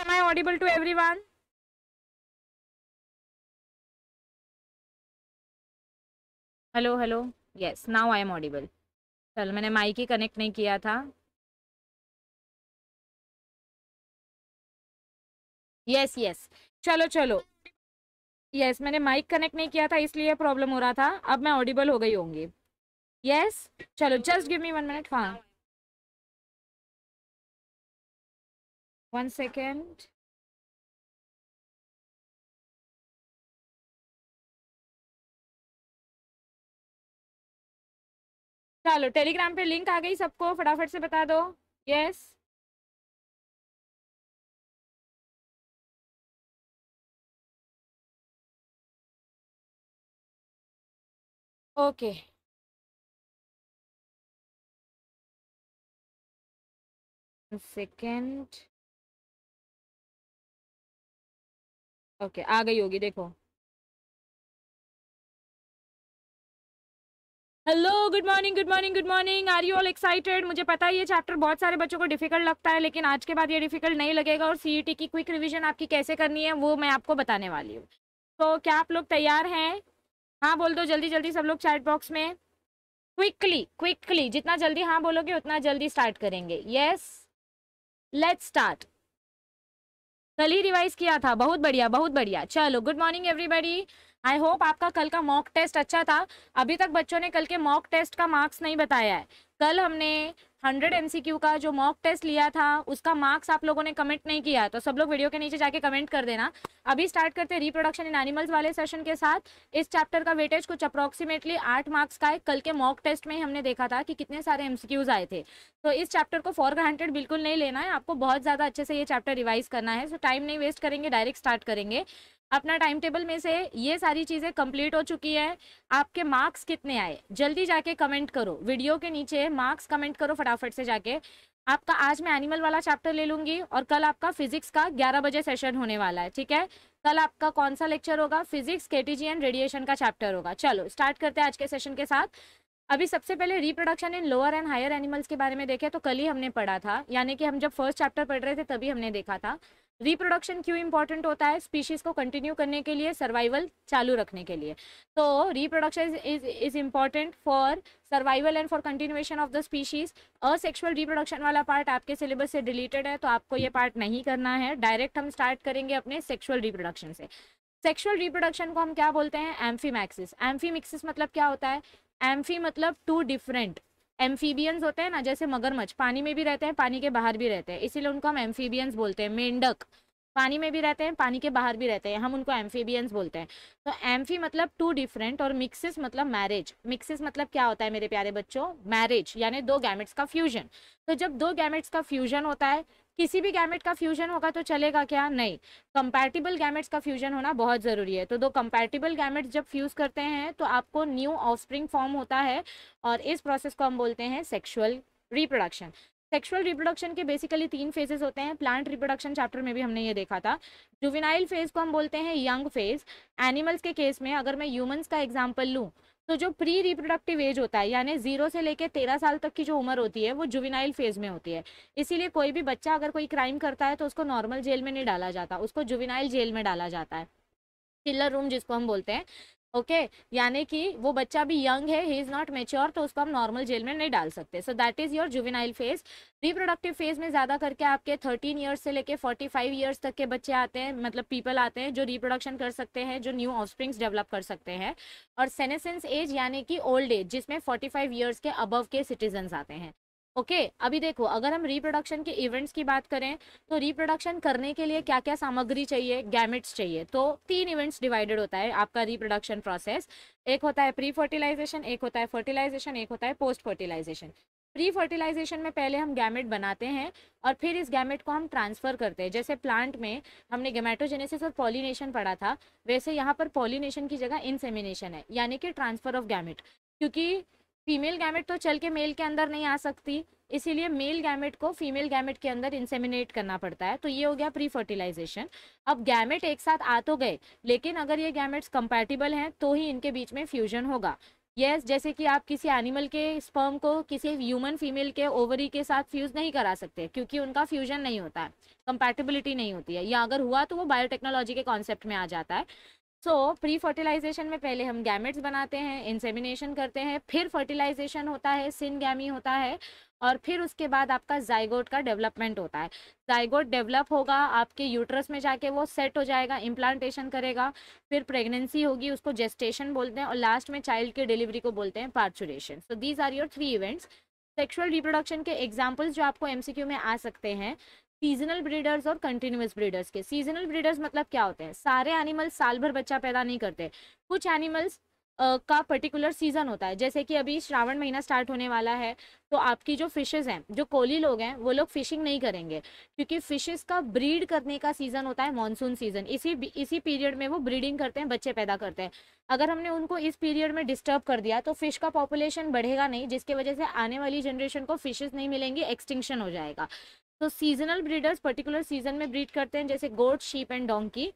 am i audible to everyone hello hello yes now I am audible चल मैंने mic ही connect नहीं किया था यस yes, यस yes. चलो चलो यस yes, मैंने माइक कनेक्ट नहीं किया था इसलिए प्रॉब्लम हो रहा था अब मैं ऑडिबल हो गई होंगी यस yes? चलो just give me one minute हाँ one second चलो टेलीग्राम पे लिंक आ गई सबको फटाफट से बता दो यस ओके okay. ओके आ गई होगी देखो hello good morning good morning good morning are you all excited मुझे पता है ये चैप्टर बहुत सारे बच्चों को डिफिकल्ट लगता है लेकिन आज के बाद ये डिफिकल्ट नहीं लगेगा और सी e की क्विक रिवीजन आपकी कैसे करनी है वो मैं आपको बताने वाली हूँ तो क्या आप लोग तैयार हैं हाँ बोल दो जल्दी जल्दी सब लोग चैट बॉक्स में क्विकली क्विकली जितना जल्दी हाँ बोलोगे उतना जल्दी स्टार्ट करेंगे येस लेट्स स्टार्ट कल ही रिवाइज किया था बहुत बढ़िया बहुत बढ़िया चलो good morning everybody I hope आपका कल का मॉक टेस्ट अच्छा था अभी तक बच्चों ने कल के मॉक टेस्ट का मार्क्स नहीं बताया है कल हमने 100 एमसीक्यू का जो मॉक टेस्ट लिया था उसका मार्क्स आप लोगों ने कमेंट नहीं किया तो सब लोग वीडियो के नीचे जाके कमेंट कर देना अभी स्टार्ट करते हैं रिप्रोडक्शन इन एनिमल्स वाले सेशन के साथ इस चैप्टर का वेटेज कुछ अप्रॉक्सीमेटली आठ मार्क्स का है कल के मॉक टेस्ट में हमने देखा था कि कितने सारे एमसीक्यूज आए थे तो इस चैप्टर को फॉर ग्रांटेड बिल्कुल नहीं लेना है आपको बहुत ज़्यादा अच्छे से ये चैप्टर रिवाइज करना है सो टाइम नहीं वेस्ट करेंगे डायरेक्ट स्टार्ट करेंगे अपना टाइम टेबल में से ये सारी चीज़ें कंप्लीट हो चुकी है आपके मार्क्स कितने आए जल्दी जाके कमेंट करो वीडियो के नीचे मार्क्स कमेंट करो फटाफट से जाके आपका आज मैं एनिमल वाला चैप्टर ले लूँगी और कल आपका फिजिक्स का 11 बजे सेशन होने वाला है ठीक है कल आपका कौन सा लेक्चर होगा फिजिक्स के एंड रेडिएशन का चैप्टर होगा चलो स्टार्ट करते हैं आज के सेशन के साथ अभी सबसे पहले reproduction in lower and higher animals के बारे में देखें तो कल ही हमने पढ़ा था यानी कि हम जब फर्स्ट चैप्टर पढ़ रहे थे तभी हमने देखा था रिप्रोडक्शन क्यों इंपॉर्टेंट होता है स्पीशीज को कंटिन्यू करने के लिए सर्वाइवल चालू रखने के लिए तो reproduction is is important for survival and for continuation of the species asexual reproduction वाला पार्ट आपके सिलेबस से डिलीटेड है तो आपको ये पार्ट नहीं करना है डायरेक्ट हम स्टार्ट करेंगे अपने सेक्सुअल रिप्रोडक्शन से सेक्सुअल रिप्रोडक्शन को हम क्या बोलते हैं एम्फीमैक्सिस एम्फीमिक्सिस मतलब क्या होता है एम्फी मतलब टू डिफरेंट एम्फीबियंस होते हैं ना जैसे मगरमच्छ पानी में भी रहते हैं पानी के बाहर भी रहते हैं इसीलिए उनको हम एम्फीबियंस बोलते हैं मेंढक पानी में भी रहते हैं पानी के बाहर भी रहते हैं हम उनको एम्फीबियंस बोलते हैं तो एम्फी मतलब टू डिफरेंट और मिक्सिस मतलब मैरिज मिक्सिस मतलब क्या होता है मेरे प्यारे बच्चों मैरिज यानी दो गैमेट्स का फ्यूजन तो जब दो गैमेट्स का फ्यूजन होता है किसी भी गैमेट का फ्यूजन होगा तो चलेगा क्या नहीं कंपैटिबल गैमेट्स का फ्यूजन होना बहुत ज़रूरी है तो दो कंपैटिबल गैमेट्स जब फ्यूज़ करते हैं तो आपको न्यू ऑफस्प्रिंग फॉर्म होता है और इस प्रोसेस को हम बोलते हैं सेक्शुअल रिप्रोडक्शन सेक्सुअल रिप्रोडक्शन के बेसिकली तीन फेजेस होते हैं प्लांट रिप्रोडक्शन चैप्टर में भी हमने ये देखा था जुविनाइल फेज को हम बोलते हैं यंग फेज एनिमल्स के केस में अगर मैं ह्यूमंस का एग्जाम्पल लूँ तो जो प्री रिप्रोडक्टिव एज होता है यानी जीरो से लेकर तेरह साल तक की जो उम्र होती है वो जुविनाइल फेज में होती है इसीलिए कोई भी बच्चा अगर कोई क्राइम करता है तो उसको नॉर्मल जेल में नहीं डाला जाता उसको जुविनाइल जेल में डाला जाता है चिल्लर रूम जिसको हम बोलते हैं ओके okay? यानी कि वो बच्चा भी यंग है ही इज़ नॉट मेच्योर तो उसको हम नॉर्मल जेल में नहीं डाल सकते so that is your juvenile phase reproductive phase में ज़्यादा करके आपके थर्टीन ईयर्स से लेके फोर्टी फाइव ईयर्स तक के बच्चे आते हैं मतलब पीपल आते हैं जो रिप्रोडक्शन कर सकते हैं जो न्यू ऑफ डेवलप कर सकते हैं और सेनेसेंस एज यानी कि ओल्ड एज जिसमें फोर्टी फाइव ईयर्स के अबव के सिटीजन्स आते हैं ओके okay, अभी देखो अगर हम रिप्रोडक्शन के इवेंट्स की बात करें तो रिप्रोडक्शन करने के लिए क्या क्या सामग्री चाहिए गैमेट्स चाहिए तो तीन इवेंट्स डिवाइडेड होता है आपका रिप्रोडक्शन प्रोसेस एक होता है प्री फर्टिलाइजेशन एक होता है फर्टिलाइजेशन एक होता है पोस्ट फर्टिलाइजेशन प्री फर्टिलाइजेशन में पहले हम गैमेट बनाते हैं और फिर इस गैमेट को हम ट्रांसफ़र करते हैं जैसे प्लांट में हमने गैमेटोजेनेसिस और पॉलिनेशन पढ़ा था वैसे यहाँ पर पॉलिनेशन की जगह इनसेमिनेशन है यानी कि ट्रांसफ़र ऑफ गैमेट क्योंकि फीमेल गैमेट तो चल के मेल के अंदर नहीं आ सकती इसीलिए मेल गैमेट को फीमेल गैमेट के अंदर इंसेमिनेट करना पड़ता है तो ये हो गया प्री फर्टिलाइजेशन अब गैमेट एक साथ आ तो गए लेकिन अगर ये गैमेट्स कंपैटिबल हैं तो ही इनके बीच में फ्यूजन होगा यस yes, जैसे कि आप किसी एनिमल के स्पर्म को किसी ह्यूमन फीमेल के ओवरी के साथ फ्यूज नहीं करा सकते क्योंकि उनका फ्यूजन नहीं होता है कंपैटिबिलिटी नहीं होती है या अगर हुआ तो वो बायोटेक्नोलॉजी के कॉन्सेप्ट में आ जाता है सो प्री फर्टिलाइजेशन में पहले हम गैमेट्स बनाते हैं इंसेमिनेशन करते हैं फिर फर्टिलाइजेशन होता है सिन गैमी होता है और फिर उसके बाद आपका जाइगोट का डेवलपमेंट होता है जाइगोट डेवलप होगा आपके यूट्रस में जाके वो सेट हो जाएगा इम्प्लांटेशन करेगा फिर प्रेगनेंसी होगी उसको जेस्टेशन बोलते हैं और लास्ट में चाइल्ड की डिलीवरी को बोलते हैं parturition so these are your three events sexual reproduction के एग्जाम्पल्स जो आपको एमसीक्यू में आ सकते हैं सीजनल ब्रीडर्स और कंटिन्यूस ब्रीडर्स के सीजनल ब्रीडर्स मतलब क्या होते हैं सारे एनिमल्स साल भर बच्चा पैदा नहीं करते कुछ एनिमल्स का पर्टिकुलर सीजन होता है जैसे कि अभी श्रावण महीना स्टार्ट होने वाला है तो आपकी जो फिशेज हैं जो कोली लोग हैं वो लोग फिशिंग नहीं करेंगे क्योंकि फिशेज का ब्रीड करने का सीजन होता है मानसून सीजन इसी इसी पीरियड में वो ब्रीडिंग करते हैं बच्चे पैदा करते हैं अगर हमने उनको इस पीरियड में डिस्टर्ब कर दिया तो फिश का पॉपुलेशन बढ़ेगा नहीं जिसकी वजह से आने वाली जनरेशन को फिशेज नहीं मिलेंगी एक्सटिंक्शन हो जाएगा तो सीजनल ब्रीडर्स पर्टिकुलर सीजन में ब्रीड करते हैं जैसे goat sheep and donkey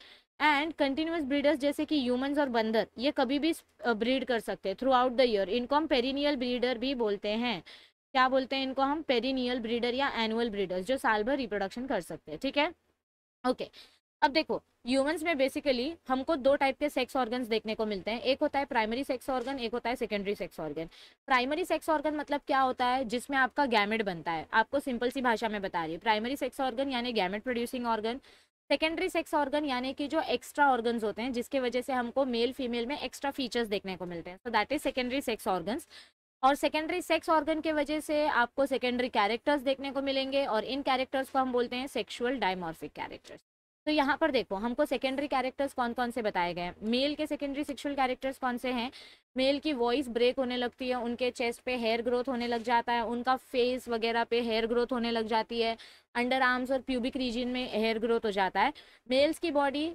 and continuous breeders जैसे कि ह्यूमंस और बंदर ये कभी भी ब्रीड कर सकते हैं थ्रू आउट द ईयर इनको हम पेरिनियल ब्रीडर भी बोलते हैं क्या बोलते हैं इनको हम पेरिनियल ब्रीडर या एनुअल ब्रीडर्स जो साल भर रिप्रोडक्शन कर सकते हैं ठीक है ओके okay. अब देखो ह्यूमंस में बेसिकली हमको दो टाइप के सेक्स ऑर्गन्स देखने को मिलते हैं एक होता है प्राइमरी सेक्स ऑर्गन एक होता है secondary sex organ primary sex organ मतलब क्या होता है जिसमें आपका गैमेट बनता है आपको सिंपल सी भाषा में बता रही है प्राइमरी सेक्स ऑर्गन यानी gamete producing organ secondary sex organ यानी कि जो एक्स्ट्रा ऑर्गन होते हैं जिसके वजह से हमको मेल फीमेल में एक्स्ट्रा फीचर्स देखने को मिलते हैं so that is secondary sex organs और सेकेंडरी सेक्स ऑर्गन के वजह से आपको सेकेंडरी कैरेक्टर्स देखने को मिलेंगे और इन कैरेक्टर्स को हम बोलते हैं सेक्शुअल डायमॉर्फिक कैरेक्टर्स तो यहाँ पर देखो हमको सेकेंडरी कैरेक्टर्स कौन कौन से बताए गए हैं मेल के सेकेंडरी सेक्शुअल कैरेक्टर्स कौन से हैं मेल की वॉइस ब्रेक होने लगती है उनके चेस्ट पे हेयर ग्रोथ होने लग जाता है उनका फेस वगैरह पे हेयर ग्रोथ होने लग जाती है अंडर आर्म्स और प्यूबिक रीजन में हेयर ग्रोथ हो जाता है मेल्स की बॉडी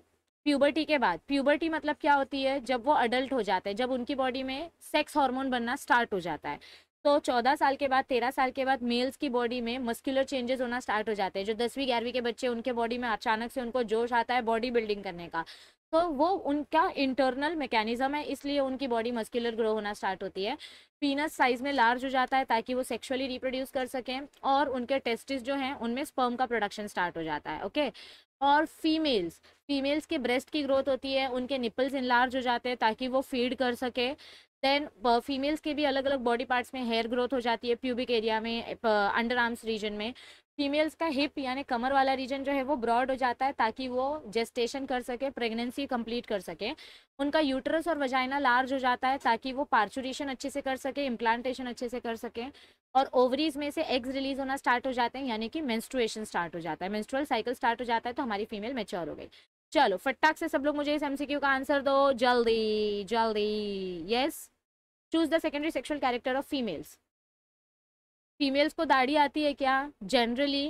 प्यूबर्टी के बाद प्यूबर्टी मतलब क्या होती है जब वो अडल्ट हो जाते हैं जब उनकी बॉडी में सेक्स हार्मोन बनना स्टार्ट हो जाता है तो 14 साल के बाद 13 साल के बाद मेल्स की बॉडी में मस्कुलर चेंजेस होना स्टार्ट हो जाते हैं जो दसवीं ग्यारहवीं के बच्चे उनके बॉडी में अचानक से उनको जोश आता है बॉडी बिल्डिंग करने का तो वो उनका इंटरनल मैकेनिज्म है इसलिए उनकी बॉडी मस्कुलर ग्रो होना स्टार्ट होती है पीनस साइज में लार्ज हो जाता है ताकि वो सेक्सुअली रिप्रोड्यूस कर सकें और उनके टेस्टिस जो हैं उनमें स्पर्म का प्रोडक्शन स्टार्ट हो जाता है ओके और फीमेल्स फीमेल्स के ब्रेस्ट की ग्रोथ होती है उनके निपल्स इन हो जाते हैं ताकि वो फीड कर सके देन फीमेल्स uh, के भी अलग अलग बॉडी पार्ट्स में हेयर ग्रोथ हो जाती है प्यूबिक एरिया में अंडर आर्म्स रीजन में फीमेल्स का हिप यानी कमर वाला रीजन जो है वो ब्रॉड हो जाता है ताकि वो जेस्टेशन कर सके प्रेगनेंसी कंप्लीट कर सके उनका यूटरस और वजाइना लार्ज हो जाता है ताकि वो पार्चुरेशन अच्छे से कर सके इम्प्लांटेशन अच्छे से कर सके और ओवरीज में से एग्स रिलीज होना स्टार्ट हो जाते हैं यानी कि मेंस्ट्रुएशन स्टार्ट हो जाता है मेंस्ट्रुअल साइकिल स्टार्ट हो जाता है तो हमारी फीमेल मेच्योर हो गई चलो फटाक से सब लोग मुझे इस एमसीक्यू का आंसर दो जल्दी जल्दी yes choose the secondary sexual character of females females को दाढ़ी आती है क्या जनरली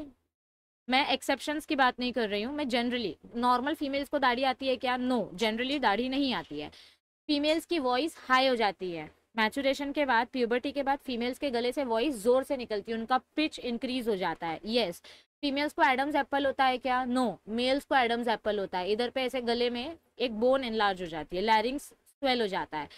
मैं एक्सेप्शंस की बात नहीं कर रही हूँ मैं जनरली नॉर्मल फीमेल्स को दाढ़ी आती है क्या नो जनरली दाढ़ी नहीं आती है फीमेल्स की वॉइस हाई हो जाती है मैचुरेशन के बाद प्यूबर्टी के बाद फीमेल्स के गले से वॉइस जोर से निकलती है उनका पिच इंक्रीज हो जाता है यस yes, फीमेल्स को एडम्स एप्पल होता है क्या नो मेल्स को एडम्स एप्पल होता है इधर पे ऐसे गले में एक बोन एनलार्ज हो जाती है लैरिंग्स स्वेल हो जाता है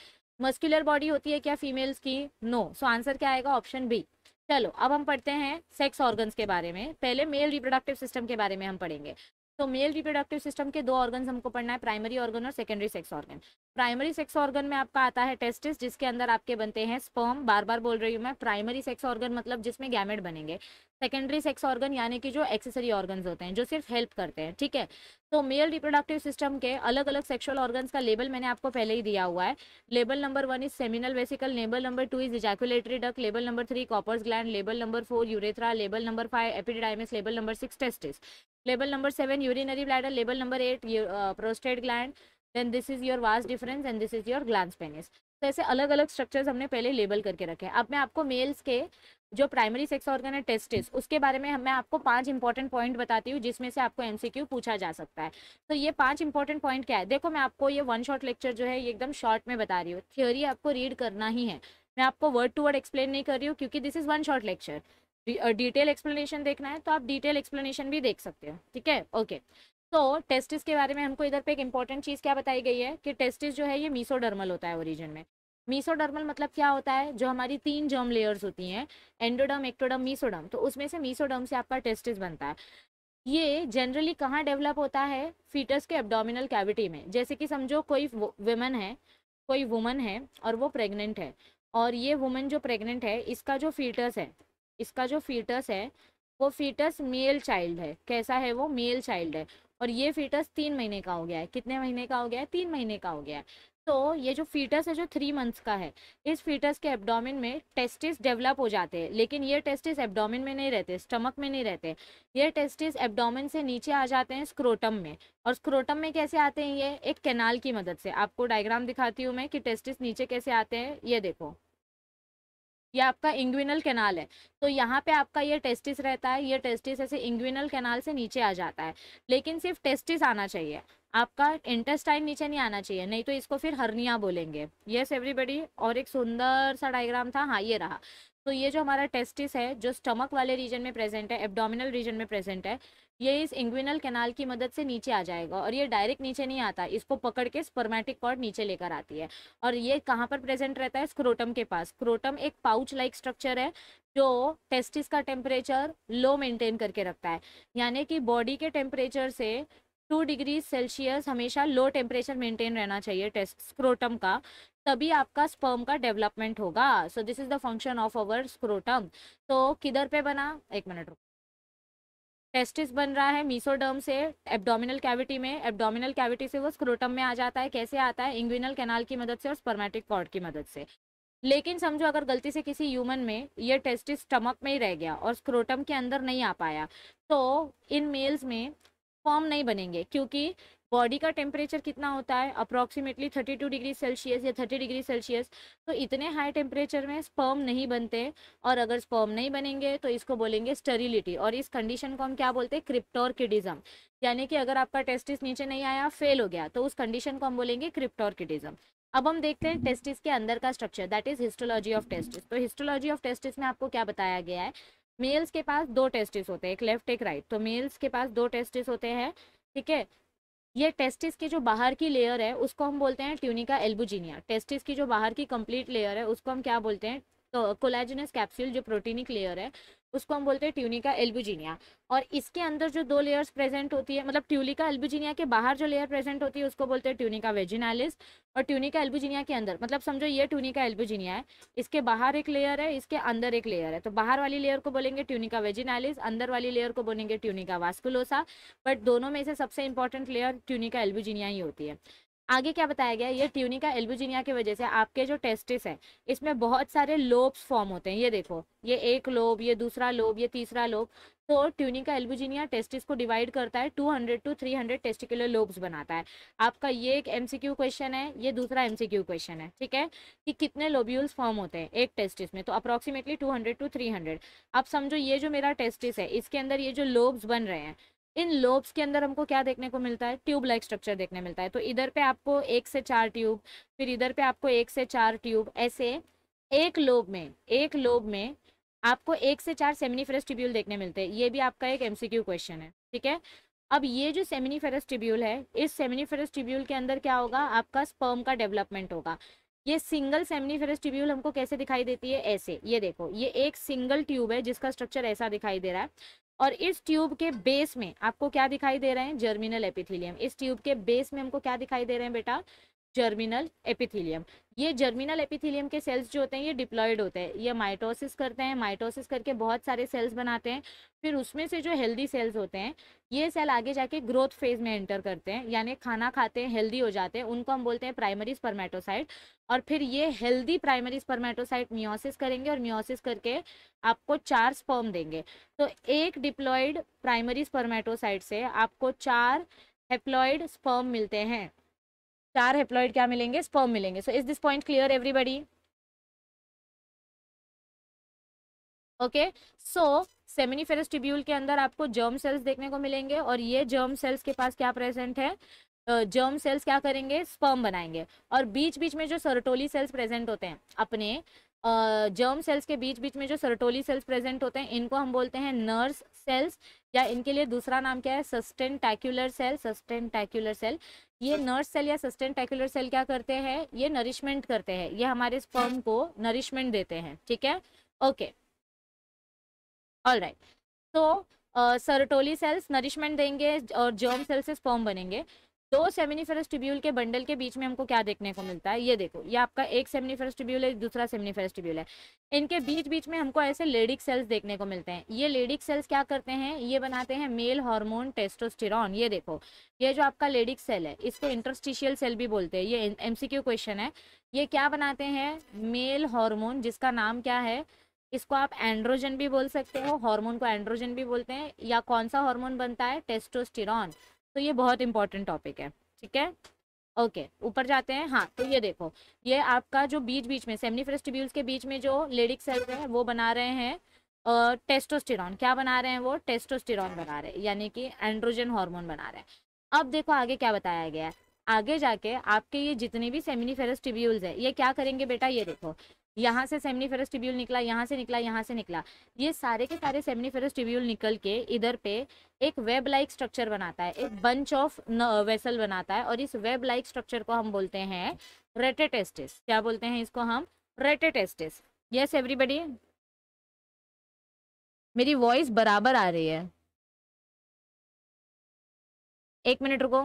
मस्कुलर बॉडी होती है क्या फीमेल्स की नो सो आंसर क्या आएगा ऑप्शन बी चलो अब हम पढ़ते हैं सेक्स ऑर्गन्स के बारे में पहले मेल रिप्रोडक्टिव सिस्टम के बारे में हम पढ़ेंगे तो मेल रिप्रोडक्टिव सिस्टम के दो ऑर्गन्स हमको पढ़ना है प्राइमरी ऑर्गन और secondary sex organ primary sex organ में आपका आता है टेस्टिस जिसके अंदर आपके बनते हैं स्पर्म बार बार बोल रही हूँ मैं प्राइमरी सेक्स ऑर्गन मतलब जिसमें गैमेट बनेंगे सेकेंडरी सेक्स ऑर्गन यानी कि जो एक्सेसरी ऑर्गन्स होते हैं जो सिर्फ हेल्प करते हैं ठीक है तो मेल रिप्रोडक्टिव सिस्टम के अलग अलग सेक्सुअल ऑर्गन्स का लेबल मैंने आपको पहले ही दिया हुआ है label number one is seminal vesicle label number two is ejaculatory duct label number three Cowper's gland label number four urethra label number five epididymis label number six testis label number seven urinary bladder label number eight prostate gland then this is your vas deferens and this is your glans penis तो ऐसे अलग अलग structures हमने पहले label करके रखे हैं अब मैं आपको मेल्स के जो प्राइमरी सेक्स ऑर्गन है टेस्टिस उसके बारे में मैं आपको पांच इंपॉर्टेंट पॉइंट बताती हूँ जिसमें से आपको एमसीक्यू पूछा जा सकता है तो ये पांच इंपॉर्टेंट पॉइंट क्या है देखो मैं आपको ये वन शॉर्ट लेक्चर जो है ये एकदम शॉर्ट में बता रही हूँ थ्योरी आपको रीड करना ही है मैं आपको वर्ड टू वर्ड एक्सप्लेन नहीं कर रही हूँ क्योंकि this is one short lecture detail explanation देखना है तो आप डिटेल एक्सप्लेनेशन भी देख सकते हो ठीक है ओके तो टेस्टिस के बारे में हमको इधर पे एक इंपॉर्टेंट चीज़ क्या बताई गई है कि टेस्टिस जो है ये मीसोडर्मल होता है ओरिजिन में मीसोडर्मल मतलब क्या होता है जो हमारी तीन जर्म लेयर्स होती हैं एंडोडर्म एक्टोडर्म मीसोडर्म तो उसमें से मीसोडर्म से आपका टेस्टिस बनता है ये जनरली कहाँ डेवलप होता है फीटस के एबडोमिनल कैविटी में जैसे कि समझो कोई वुमन है कोई वुमन है और वो प्रेग्नेंट है और ये वुमन जो प्रेग्नेंट है इसका जो फीटस है इसका जो फीटस है वो फीटस मेल चाइल्ड है कैसा है वो मेल चाइल्ड है और ये फीटस तीन महीने का हो गया है कितने महीने का हो गया है तीन महीने का हो गया है तो ये जो फीटस है जो थ्री मंथ्स का है इस फीटस के एब्डोमिन में टेस्टिस डेवलप हो जाते हैं लेकिन ये टेस्टिस एब्डोमिन में नहीं रहते स्टमक में नहीं रहते ये टेस्टिस एब्डोमिन से नीचे आ जाते हैं स्क्रोटम में और स्क्रोटम में कैसे आते हैं ये एक कैनाल की मदद से आपको डायग्राम दिखाती हूँ मैं कि टेस्टिस नीचे कैसे आते हैं ये देखो ये आपका इंग्विनल कैनाल है तो यहाँ पे आपका ये टेस्टिस रहता है ये टेस्टिस ऐसे इंग्विनल कैनाल से नीचे आ जाता है लेकिन सिर्फ टेस्टिस आना चाहिए आपका इंटेस्टाइन नीचे नहीं आना चाहिए नहीं तो इसको फिर हर्निया बोलेंगे येस एवरीबडी और एक सुंदर सा डायग्राम था हाँ ये रहा तो ये जो हमारा टेस्टिस है जो स्टमक वाले रीजन में प्रेजेंट है एबडोमिनल रीजन में प्रेजेंट है ये इस इंग्विनल कैनाल की मदद से नीचे आ जाएगा और ये डायरेक्ट नीचे नहीं आता इसको पकड़ के स्पर्मेटिक कॉर्ड नीचे लेकर आती है और ये कहाँ पर प्रेजेंट रहता है स्क्रोटम के पास स्क्रोटम एक पाउच लाइक स्ट्रक्चर है जो टेस्टिस का टेम्परेचर लो मेंटेन करके रखता है यानी कि बॉडी के टेम्परेचर से टू डिग्री सेल्सियस हमेशा लो टेम्परेचर मेंटेन रहना चाहिए टेस्ट स्क्रोटम का तभी आपका स्पर्म का डेवलपमेंट होगा so this is the function of our scrotum तो किधर पे बना एक मिनट रुको टेस्टिस बन रहा है मीसोडर्म से एब्डोमिनल कैविटी में एब्डोमिनल कैविटी से वो स्क्रोटम में आ जाता है कैसे आता है इंग्विनल कैनाल की मदद से और स्पर्मेटिक कॉर्ड की मदद से लेकिन समझो अगर गलती से किसी ह्यूमन में ये टेस्टिस स्टमक में ही रह गया और स्क्रोटम के अंदर नहीं आ पाया तो इन मेल्स में फॉर्म नहीं बनेंगे क्योंकि बॉडी का टेम्परेचर कितना होता है अप्रॉक्सीमेटली 32 डिग्री सेल्सियस या 30 डिग्री सेल्सियस तो इतने हाई टेम्परेचर में स्पर्म नहीं बनते और अगर स्पर्म नहीं बनेंगे तो इसको बोलेंगे स्टरिलिटी और इस कंडीशन को हम क्या बोलते हैं क्रिप्टोरकिडिज्म यानी कि अगर आपका टेस्टिस नीचे नहीं आया फेल हो गया तो उस कंडीशन को हम बोलेंगे क्रिप्टोरकिडिज्म अब हम देखते हैं टेस्टिस के अंदर का structure that is histology of testis तो हिस्टोलॉजी ऑफ टेस्टिस में आपको क्या बताया गया है मेल्स के पास दो टेस्टिस होते हैं एक लेफ्ट एक राइट तो मेल्स के पास दो टेस्टिस होते हैं ठीक है ये टेस्टिस की जो बाहर की लेयर है उसको हम बोलते हैं ट्यूनिका एल्बुजीनिया टेस्टिस की जो बाहर की कंप्लीट लेयर है उसको हम क्या बोलते हैं तो कोलाजिनस कैप्सूल जो प्रोटीनिक लेयर है उसको हम बोलते हैं ट्यूनिका एल्बुजीनिया और इसके अंदर जो दो लेयर्स प्रेजेंट होती है मतलब ट्यूलिका एल्बुजीनिया के बाहर जो लेयर प्रेजेंट होती है उसको बोलते हैं ट्यूनिका वेजिनालिस और ट्यूनिका एल्बुजीनिया के अंदर मतलब समझो ये ट्यूनिका एल्बुजीनिया है इसके बाहर एक लेयर है इसके अंदर एक लेयर है तो बाहर वाली लेयर को बोलेंगे ट्यूनिका वेजिनालिस अंदर वाली लेयर को बोलेंगे ट्यूनिका वास्कुलोसा बट दोनों में से सबसे इंपॉर्टेंट लेयर ट्यूनिका एल्बुजीनिया ही होती है आगे क्या बताया गया ये ट्यूनिका एल्बुजिनिया की वजह से आपके जो टेस्टिस है इसमें बहुत सारे लोब्स फॉर्म होते हैं ये देखो ये एक लोब ये दूसरा लोब ये तीसरा लोब तो ट्यूनिका एल्बुजिनिया टेस्टिस को डिवाइड करता है 200 टू 300 टेस्टिकुलर लोब्स बनाता है आपका ये एक एम क्वेश्चन है ये दूसरा एमसीक्यू क्वेश्चन है ठीक है कि कितने लोब्यूल्स फॉर्म होते हैं एक टेस्टिस में तो अप्रोक्सीमेटली टू टू थ्री अब समझो ये जो मेरा टेस्टिस है इसके अंदर ये जो लोब्स बन रहे हैं इन लोब्स के अंदर हमको क्या देखने को मिलता है ट्यूब लाइक स्ट्रक्चर देखने मिलता है तो इधर पे आपको एक से चार ट्यूब फिर इधर पे आपको एक से चार ट्यूब ऐसे एक लोब में एक लोब में आपको एक से चार सेमिनीफेरस ट्यूब्यूल देखने मिलते हैं ये भी आपका एक एमसीक्यू क्वेश्चन है ठीक है अब ये जो सेमिनीफेरस ट्यूब्यूल है इस सेमिनीफेरस ट्यूब्यूल के अंदर क्या होगा आपका स्पर्म का डेवलपमेंट होगा ये सिंगल सेमिनीफेरस ट्यूब्यूल हमको कैसे दिखाई देती है ऐसे ये देखो ये एक सिंगल ट्यूब है जिसका स्ट्रक्चर ऐसा दिखाई दे रहा है और इस ट्यूब के बेस में आपको क्या दिखाई दे रहे हैं जर्मिनल एपिथिलियम इस ट्यूब के बेस में हमको क्या दिखाई दे रहे हैं बेटा जर्मिनल एपिथीलियम ये जर्मिनल एपिथीलियम के सेल्स जो होते हैं ये डिप्लॉयड होते हैं ये माइटोसिस करते हैं माइटोसिस करके बहुत सारे सेल्स बनाते हैं फिर उसमें से जो हेल्दी सेल्स होते हैं ये सेल आगे जाके ग्रोथ फेज में एंटर करते हैं यानी खाना खाते हैं हेल्दी हो जाते हैं उनको हम बोलते हैं प्राइमरी स्पर्मेटोसाइट और फिर ये हेल्दी प्राइमरी स्पर्मेटोसाइट मियोसिस करेंगे और मियोसिस करके आपको चार स्पर्म देंगे तो एक डिप्लॉयड प्राइमरी स्पर्मेटोसाइट से आपको चार हेप्लॉयड स्पर्म मिलते हैं चार हेप्लॉइड क्या मिलेंगे स्पर्म मिलेंगे so is this point clear everybody okay so seminiferous tubule के अंदर आपको जर्म सेल्स देखने को मिलेंगे और ये जर्म सेल्स के पास क्या प्रेजेंट है जर्म uh, सेल्स क्या करेंगे स्पर्म बनाएंगे और बीच बीच में जो सरटोली सेल्स प्रेजेंट होते हैं अपने जर्म uh, सेल्स के बीच बीच में जो सरटोली सेल्स प्रेजेंट होते हैं इनको हम बोलते हैं नर्स सेल्स या इनके लिए दूसरा नाम क्या है सस्टेंटैक्यूलर सेल सस्टेंटैक्यूलर सेल ये नर्स सेल या सस्टेन टेक्युलर सेल क्या करते हैं ये नरिशमेंट करते हैं ये हमारे स्पर्म को नरिशमेंट देते हैं ठीक है ओके ऑल राइट तो सरटोली सेल्स नरिशमेंट देंगे और जर्म सेल से स्पर्म बनेंगे दो सेमिनिफेरस ट्रिब्यूल के बंडल के बीच में हमको क्या देखने को मिलता है ये देखो ये आपका एक सेमिनिफेरस ट्रिब्यूल है दूसरा सेमिनिफेरस ट्रिब्यूल है इनके बीच बीच में हमको ऐसे लेडिक सेल्स देखने को मिलते हैं ये लेडिक सेल्स क्या करते हैं ये बनाते हैं मेल हार्मोन टेस्टोस्टिर ये देखो ये जो आपका लेडिक सेल है इसको इंटरस्टिशियल सेल भी बोलते हैं ये एम क्वेश्चन है ये क्या बनाते हैं मेल हॉर्मोन जिसका नाम क्या है इसको आप एंड्रोजन भी बोल सकते हो हार्मोन को एंड्रोजन भी बोलते हैं या कौन सा हार्मोन बनता है टेस्टोस्टिरॉन तो ये बहुत इंपॉर्टेंट टॉपिक है ठीक है ओके ऊपर जाते हैं हाँ तो ये देखो ये आपका जो बीच बीच में सेमनी फेस्टिब्यूल्स के बीच में जो लेडिक सेल्स है वो बना रहे हैं टेस्टोस्टिरॉन क्या बना रहे हैं वो टेस्टोस्टिरॉन बना रहे हैं यानी कि एंड्रोजन हार्मोन बना रहे हैं अब देखो आगे क्या बताया गया है आगे जाके आपके ये जितने भी सेमिनी फेरस ट्रिब्यूल्स है ये क्या करेंगे बेटा ये देखो यहाँ से सेमनीफेरस ट्रिब्यूल निकला यहाँ से निकला यहाँ से निकला ये सारे के सारे सेमनीफेरस ट्रिब्यूल निकल के इधर पे एक वेब लाइक स्ट्रक्चर बनाता है एक बंच ऑफ वेसल बनाता है और इस वेब लाइक स्ट्रक्चर को हम बोलते हैं रेटेटेस्टिस क्या बोलते हैं इसको हम रेटेटेस्टिस यस एवरीबडी मेरी वॉइस बराबर आ रही है एक मिनट रुको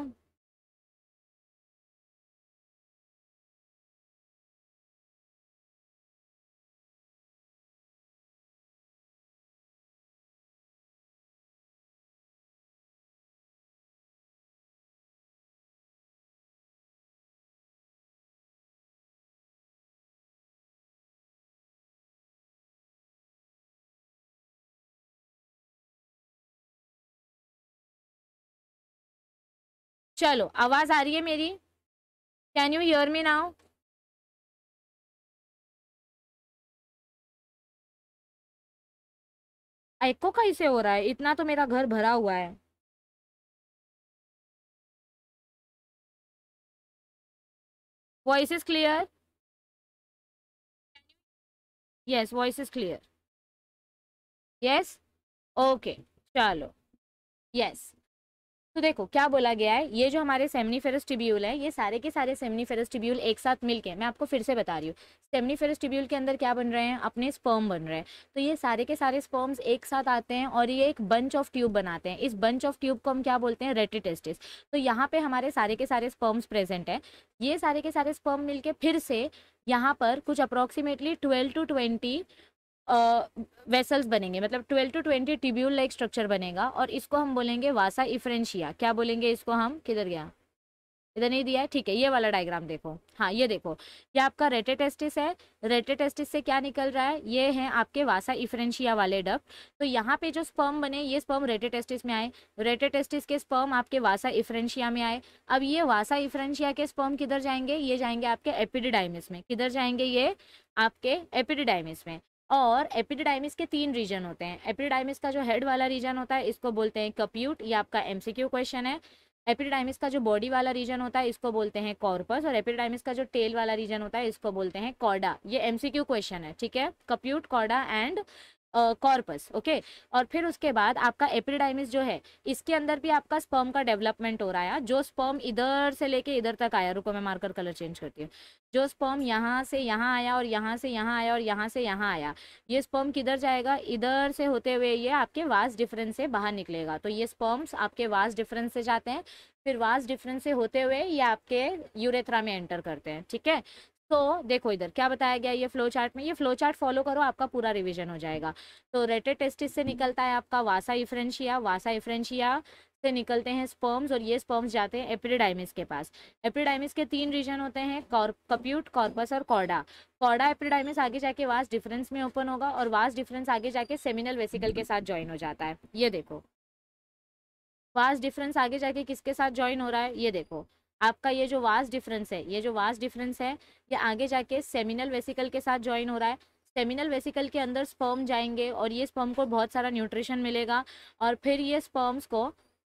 चलो आवाज आ रही है मेरी can you hear me now echo कैसे हो रहा है इतना तो मेरा घर भरा हुआ है voice is clear yes voice is clear yes okay चलो यस तो देखो क्या बोला गया है ये जो हमारे सेमनीफेरस टिब्यूल है ये सारे के सारे सेमनीफेरस टिब्यूल एक साथ मिलके मैं आपको फिर से बता रही हूँ सेमनीफेरस टिब्यूल के अंदर क्या बन रहे हैं अपने स्पर्म बन रहे हैं तो ये सारे के सारे स्पर्म्स एक साथ आते हैं और ये एक बंच ऑफ ट्यूब बनाते हैं इस बंच ऑफ ट्यूब को हम क्या बोलते हैं रेटिटेस्टिस तो यहाँ पे हमारे सारे के सारे स्पर्म्स प्रेजेंट है ये सारे के सारे स्पर्म मिलकर फिर से यहाँ पर कुछ approximately twelve to twenty vessels बनेंगे मतलब twelve to twenty tubule like structure बनेगा और इसको हम बोलेंगे वासा इफ्रेंशिया क्या बोलेंगे इसको हम किधर गया इधर नहीं दिया है ठीक है ये वाला डायग्राम देखो हाँ ये देखो ये आपका रेटेटेस्टिस है रेटेटेस्टिस से क्या निकल रहा है ये है आपके वासा इफ्रेंशिया वाले डक तो यहाँ पे जो स्पर्म बने ये स्पर्म रेटेटेस्टिस में आए रेटेटेस्टिस के स्पर्म आपके वासा इफ्रेंशिया में आए अब ये वासा इफ्रेंशिया के स्पर्म किधर जाएंगे ये जाएंगे आपके एपिडिडाइमिस में किधर जाएंगे ये आपके एपिडिडाइमिस में और एपिडिडाइमिस के तीन रीजन होते हैं एपिडाइमिस का जो हेड वाला रीजन होता है इसको बोलते हैं कप्यूट ये आपका एमसीक्यू क्वेश्चन है एपिडाइमिस का जो बॉडी वाला रीजन होता है इसको बोलते हैं कॉर्पस और एपिडाइमिस का जो टेल वाला रीजन होता है इसको बोलते हैं कॉडा ये एमसीक्यू क्वेश्चन है ठीक है caput cauda and corpus okay और फिर उसके बाद आपका एपिडाइमिस जो है इसके अंदर भी आपका स्पर्म का डेवलपमेंट हो रहा है हाँ? जो स्पर्म इधर से लेके इधर तक आया रुको मैं मार्कर कलर चेंज करती हूँ जो स्पर्म यहाँ से यहाँ आया और यहाँ से यहाँ आया और यहाँ से यहाँ आया ये स्पर्म किधर जाएगा इधर से होते हुए ये आपके वास डिफरेंस से बाहर निकलेगा तो ये स्पर्म्स आपके वास डिफरेंस से जाते हैं फिर वास डिफरेंस से होते हुए ये आपके यूरेथ्रा में एंटर करते हैं ठीक है तो देखो इधर क्या बताया गया ये फ्लो चार्ट में ये फ्लो चार्ट फॉलो करो आपका पूरा रिविजन हो जाएगा तो रेटेड टेस्टिस से निकलता है आपका वासा इफ्रेंशिया वासा इफ्रेंशिया से निकलते हैं स्पर्म्स और ये स्पर्म्स जाते हैं एपिडाइमिस के पास एपिडाइमिस के तीन रीजन होते हैं कप्यूट कॉर्पस और कॉर्डा कॉर्डा एपिडाइमिस आगे जाके वास डिफरेंस में ओपन होगा और वास डिफरेंस आगे जाके सेमिनल वेसिकल के साथ ज्वाइन हो जाता है ये देखो वास डिफरेंस आगे जाके किसके साथ ज्वाइन हो रहा है ये देखो आपका ये जो वास डिफरेंस है ये जो वास डिफरेंस है ये आगे जाके सेमिनल वेसिकल के साथ ज्वाइन हो रहा है सेमिनल वेसिकल के अंदर स्पर्म जाएंगे और ये स्पर्म को बहुत सारा न्यूट्रिशन मिलेगा और फिर ये स्पर्म्स को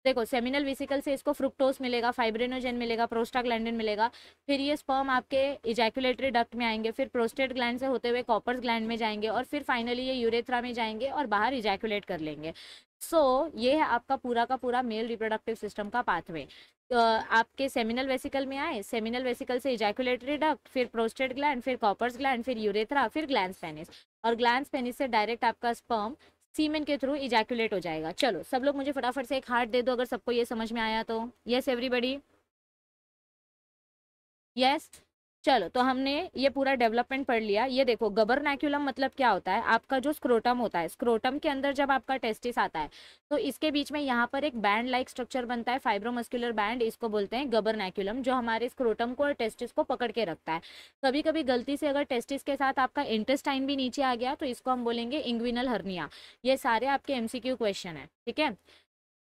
देखो सेमिनल वेसिकल से इसको फ्रुक्टोस मिलेगा फाइब्रेनोजेन मिलेगा प्रोस्टाग्लैंडिन मिलेगा फिर ये स्पर्म आपके इजैक्युलेटरी डक्ट में आएंगे फिर प्रोस्टेट ग्लैंड से होते हुए कॉपर्स ग्लैंड में जाएंगे और फिर फाइनली ये यूरेथ्रा में जाएंगे और बाहर इजैक्युलेट कर लेंगे सो so, ये है आपका पूरा का पूरा मेल रिप्रोडक्टिव सिस्टम का पाथवे तो आपके सेमिनल वेसिकल में आए सेमिनल वेसिकल से इजैकुलेटरी डक्ट फिर प्रोस्टेट ग्लैंड फिर कॉपर्स ग्लैंड फिर यूरेथ्रा फिर ग्लैंड पेनिस और ग्लैंड पेनिस से डायरेक्ट आपका स्पर्म सीमेंट के थ्रू इजैकुलेट हो जाएगा चलो सब लोग मुझे फटाफट से एक हार्ट दे दो अगर सबको ये समझ में आया तो यस एवरीबडी यस चलो तो हमने ये पूरा डेवलपमेंट पढ़ लिया ये देखो गबरनैक्यूलम मतलब क्या होता है आपका जो स्क्रोटम होता है स्क्रोटम के अंदर जब आपका टेस्टिस आता है तो इसके बीच में यहाँ पर एक बैंड लाइक स्ट्रक्चर बनता है फाइब्रोमस्कुलर बैंड इसको बोलते हैं गबरनैक्यूलम जो हमारे स्क्रोटम को और टेस्टिस को पकड़ के रखता है कभी कभी गलती से अगर टेस्टिस के साथ आपका इंटेस्टाइन भी नीचे आ गया तो इसको हम बोलेंगे इंग्विनल हर्निया ये सारे आपके एम क्वेश्चन है ठीक है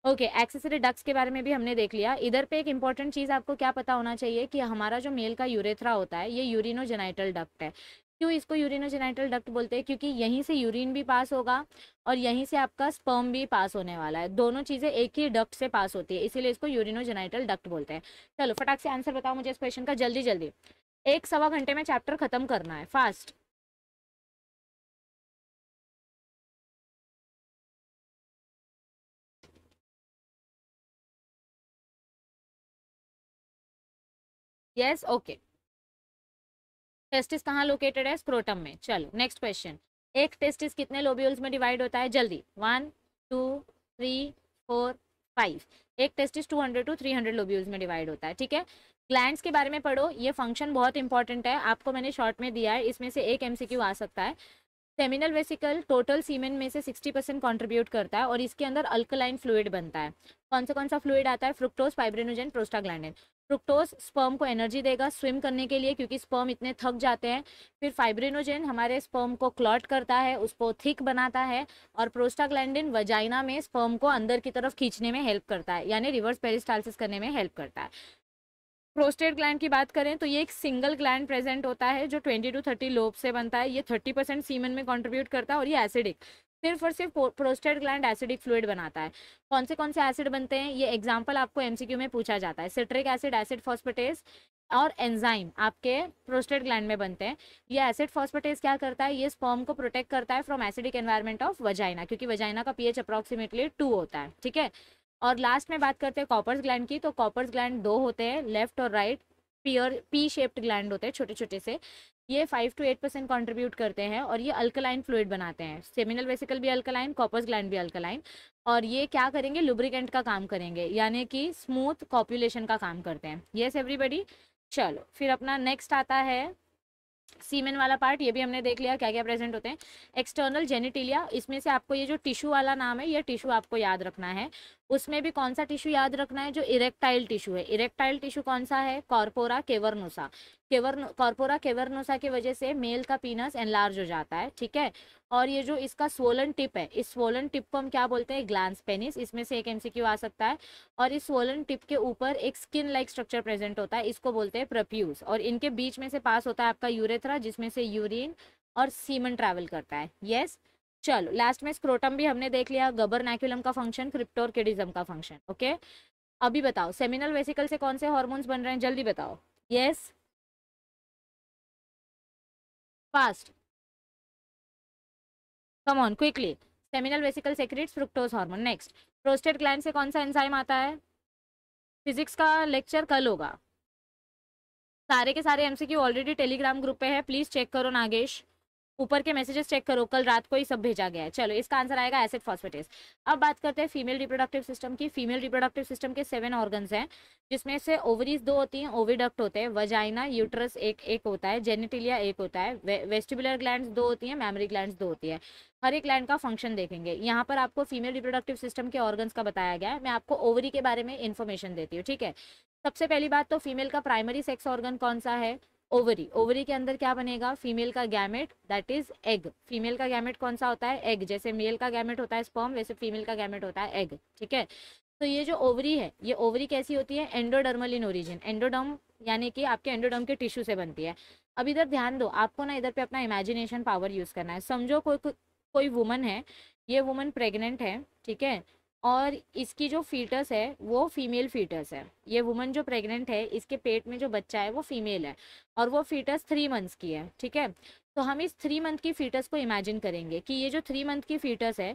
ओके एक्सेसरी डक्स के बारे में भी हमने देख लिया इधर पे एक इंपॉर्टेंट चीज़ आपको क्या पता होना चाहिए कि हमारा जो मेल का यूरेथ्रा होता है ये यूरिनोजेनाइटल डक्ट है क्यों इसको यूरिनोजेनाइटल डक्ट बोलते हैं क्योंकि यहीं से यूरिन भी पास होगा और यहीं से आपका स्पर्म भी पास होने वाला है दोनों चीज़ें एक ही डक्ट से पास होती है इसीलिए इसको यूरिनोजेनाइटल डक्ट बोलते हैं चलो फटाक से आंसर बताओ मुझे इस क्वेश्चन का जल्दी जल्दी एक सवा घंटे में चैप्टर खत्म करना है फास्ट यस ओके टेस्टिस कहाँ लोकेटेड है स्क्रोटम में चलो नेक्स्ट क्वेश्चन एक टेस्टिस कितने लोब्यूल्स में डिवाइड होता है जल्दी one two three four five एक testis two hundred two three hundred lobules में डिवाइड होता है ठीक है ग्लैंड के बारे में पढ़ो ये फंक्शन बहुत इंपॉर्टेंट है आपको मैंने शॉर्ट में दिया है इसमें से एक एम आ सकता है सेमिनल वेसिकल टोटल सीमेंट में से 60 परसेंट कॉन्ट्रीब्यूट करता है और इसके अंदर अल्कलाइन फ्लूड बनता है कौन सा कौन सा फ्लूड आता है fructose fibrinogen prostaglandin fructose sperm को एनर्जी देगा स्विम करने के लिए क्योंकि स्पर्म इतने थक जाते हैं फिर फाइब्रिनोजेन हमारे स्पर्म को क्लॉट करता है उसको थिक बनाता है और प्रोस्टाग्लैंडिन वजाइना में स्पर्म को अंदर की तरफ खींचने में हेल्प करता है यानी रिवर्स पेरिस्टालसिस करने में हेल्प करता है प्रोस्टेट ग्लैंड की बात करें तो ये एक सिंगल ग्लैंड प्रेजेंट होता है जो 20 टू 30 लोब से बनता है ये 30 परसेंट सीमन में कंट्रीब्यूट करता है और ये एसिडिक सिर्फ और सिर्फ प्रोस्टेट ग्लैंड एसिडिक फ्लूड बनाता है कौन से कौन से एसिड बनते हैं ये एग्जाम्पल आपको एमसीक्यू में पूछा जाता है सिट्रिक एसिड एसिड फॉस्फेटेस और एंजाइम आपके प्रोस्टेट ग्लैंड में बनते हैं ये एसिड फॉस्पेटेज क्या करता है ये स्पर्म को प्रोटेक्ट करता है from acidic environment of vagina क्योंकि वजाइना का एच अप्रॉक्सीमेटली टू होता है ठीक है और लास्ट में बात करते हैं कॉपर्स ग्लैंड की तो कॉपर्स ग्लैंड दो होते हैं लेफ्ट और right pear pea shaped gland होते हैं छोटे छोटे से ये five to eight percent contribute करते हैं और ये अल्कलाइन फ्लूड बनाते हैं सेमिनल वेसिकल भी अल्कलाइन कॉपर्स ग्लैंड भी अल्कलाइन और ये क्या करेंगे लुब्रिकेंट का काम करेंगे यानी कि स्मूथ कॉपुलेशन का काम करते हैं येस एवरीबडी चलो फिर अपना नेक्स्ट आता है सीमेन वाला पार्ट ये भी हमने देख लिया क्या क्या प्रेजेंट होते हैं एक्सटर्नल जेनिटिलिया इसमें से आपको ये जो टिश्यू वाला नाम है ये टिश्यू आपको याद रखना है उसमें भी कौन सा टिश्यू याद रखना है जो इरेक्टाइल टिश्यू है इरेक्टाइल टिश्यू कौन सा है कॉर्पोरा केवरनोसा केवर कॉर्पोरा केवरनोसा की वजह से मेल का पीनस एनलार्ज हो जाता है ठीक है और ये जो इसका स्वोलन टिप है इस स्वोलन टिप को हम क्या बोलते हैं ग्लांस पेनिस इसमें से एक एमसीक्यू आ सकता है और इस स्वोलन टिप के ऊपर एक स्किन लाइक स्ट्रक्चर प्रेजेंट होता है इसको बोलते हैं प्रप्यूज और इनके बीच में से पास होता है आपका यूरेथ्रा जिसमें से यूरिन और सीमन ट्रैवल करता है यस yes? चलो लास्ट में स्क्रोटम भी हमने देख लिया गबर नैक्यूलम का फंक्शन क्रिप्टोर्किडिज्म का फंक्शन ओके अभी बताओ सेमिनल वेसिकल से कौन से हॉर्मोन्स बन रहे हैं जल्दी बताओ yes yes? Fast come on quickly seminal vesicle secretes fructose hormone next prostate gland से कौन सा एंजाइम आता है फिजिक्स का लेक्चर कल होगा सारे के सारे एमसीक्यू ऑलरेडी टेलीग्राम ग्रुप पे है प्लीज चेक करो नागेश ऊपर के मैसेजेस चेक करो कल रात को ही सब भेजा गया है चलो इसका आंसर आएगा एसिड फॉस्फेटेस अब बात करते हैं फीमेल रिप्रोडक्टिव सिस्टम की फीमेल रिप्रोडक्टिव सिस्टम के सेवन ऑर्गन्स हैं जिसमें से ओवरीज दो होती हैं ओविडक्ट होते हैं वजाइना यूट्रस एक एक होता है जेनेटिलिया एक होता है वे, वेस्टिबुलर ग्लैंड दो होती हैं मेमरी ग्लैंड दो होती है हर एक ग्लैंड का फंक्शन देखेंगे यहाँ पर आपको फीमेल रिप्रोडक्टिव सिस्टम के ऑर्गन्स का बताया गया है मैं आपको ओवरी के बारे में इन्फॉर्मेशन देती हूँ ठीक है सबसे पहली बात तो फीमेल का प्राइमरी सेक्स ऑर्गन कौन सा है ओवरी ओवरी के अंदर क्या बनेगा फीमेल का gamete that is egg female का गैमेट कौन सा होता है एग जैसे मेल का गैमेट होता है स्पर्म वैसे फीमेल का गैमेट होता है एग ठीक है तो ये जो ओवरी है ये ओवरी कैसी होती है एंडोडर्मल इन ओरिजिन एंडोडर्म यानी कि आपके एंडोडर्म के टिश्यू से बनती है अब इधर ध्यान दो आपको ना इधर पे अपना इमेजिनेशन पावर यूज़ करना है समझो कोई कोई वुमन है ये वुमन प्रेग्नेंट है ठीक है और इसकी जो फीटस है वो फीमेल फीटस है ये वुमन जो प्रेग्नेंट है इसके पेट में जो बच्चा है वो फीमेल है और वो फीटस थ्री मंथ्स की है ठीक है तो हम इस थ्री मंथ की फीटस को इमेजिन करेंगे कि ये जो थ्री मंथ की फीटस है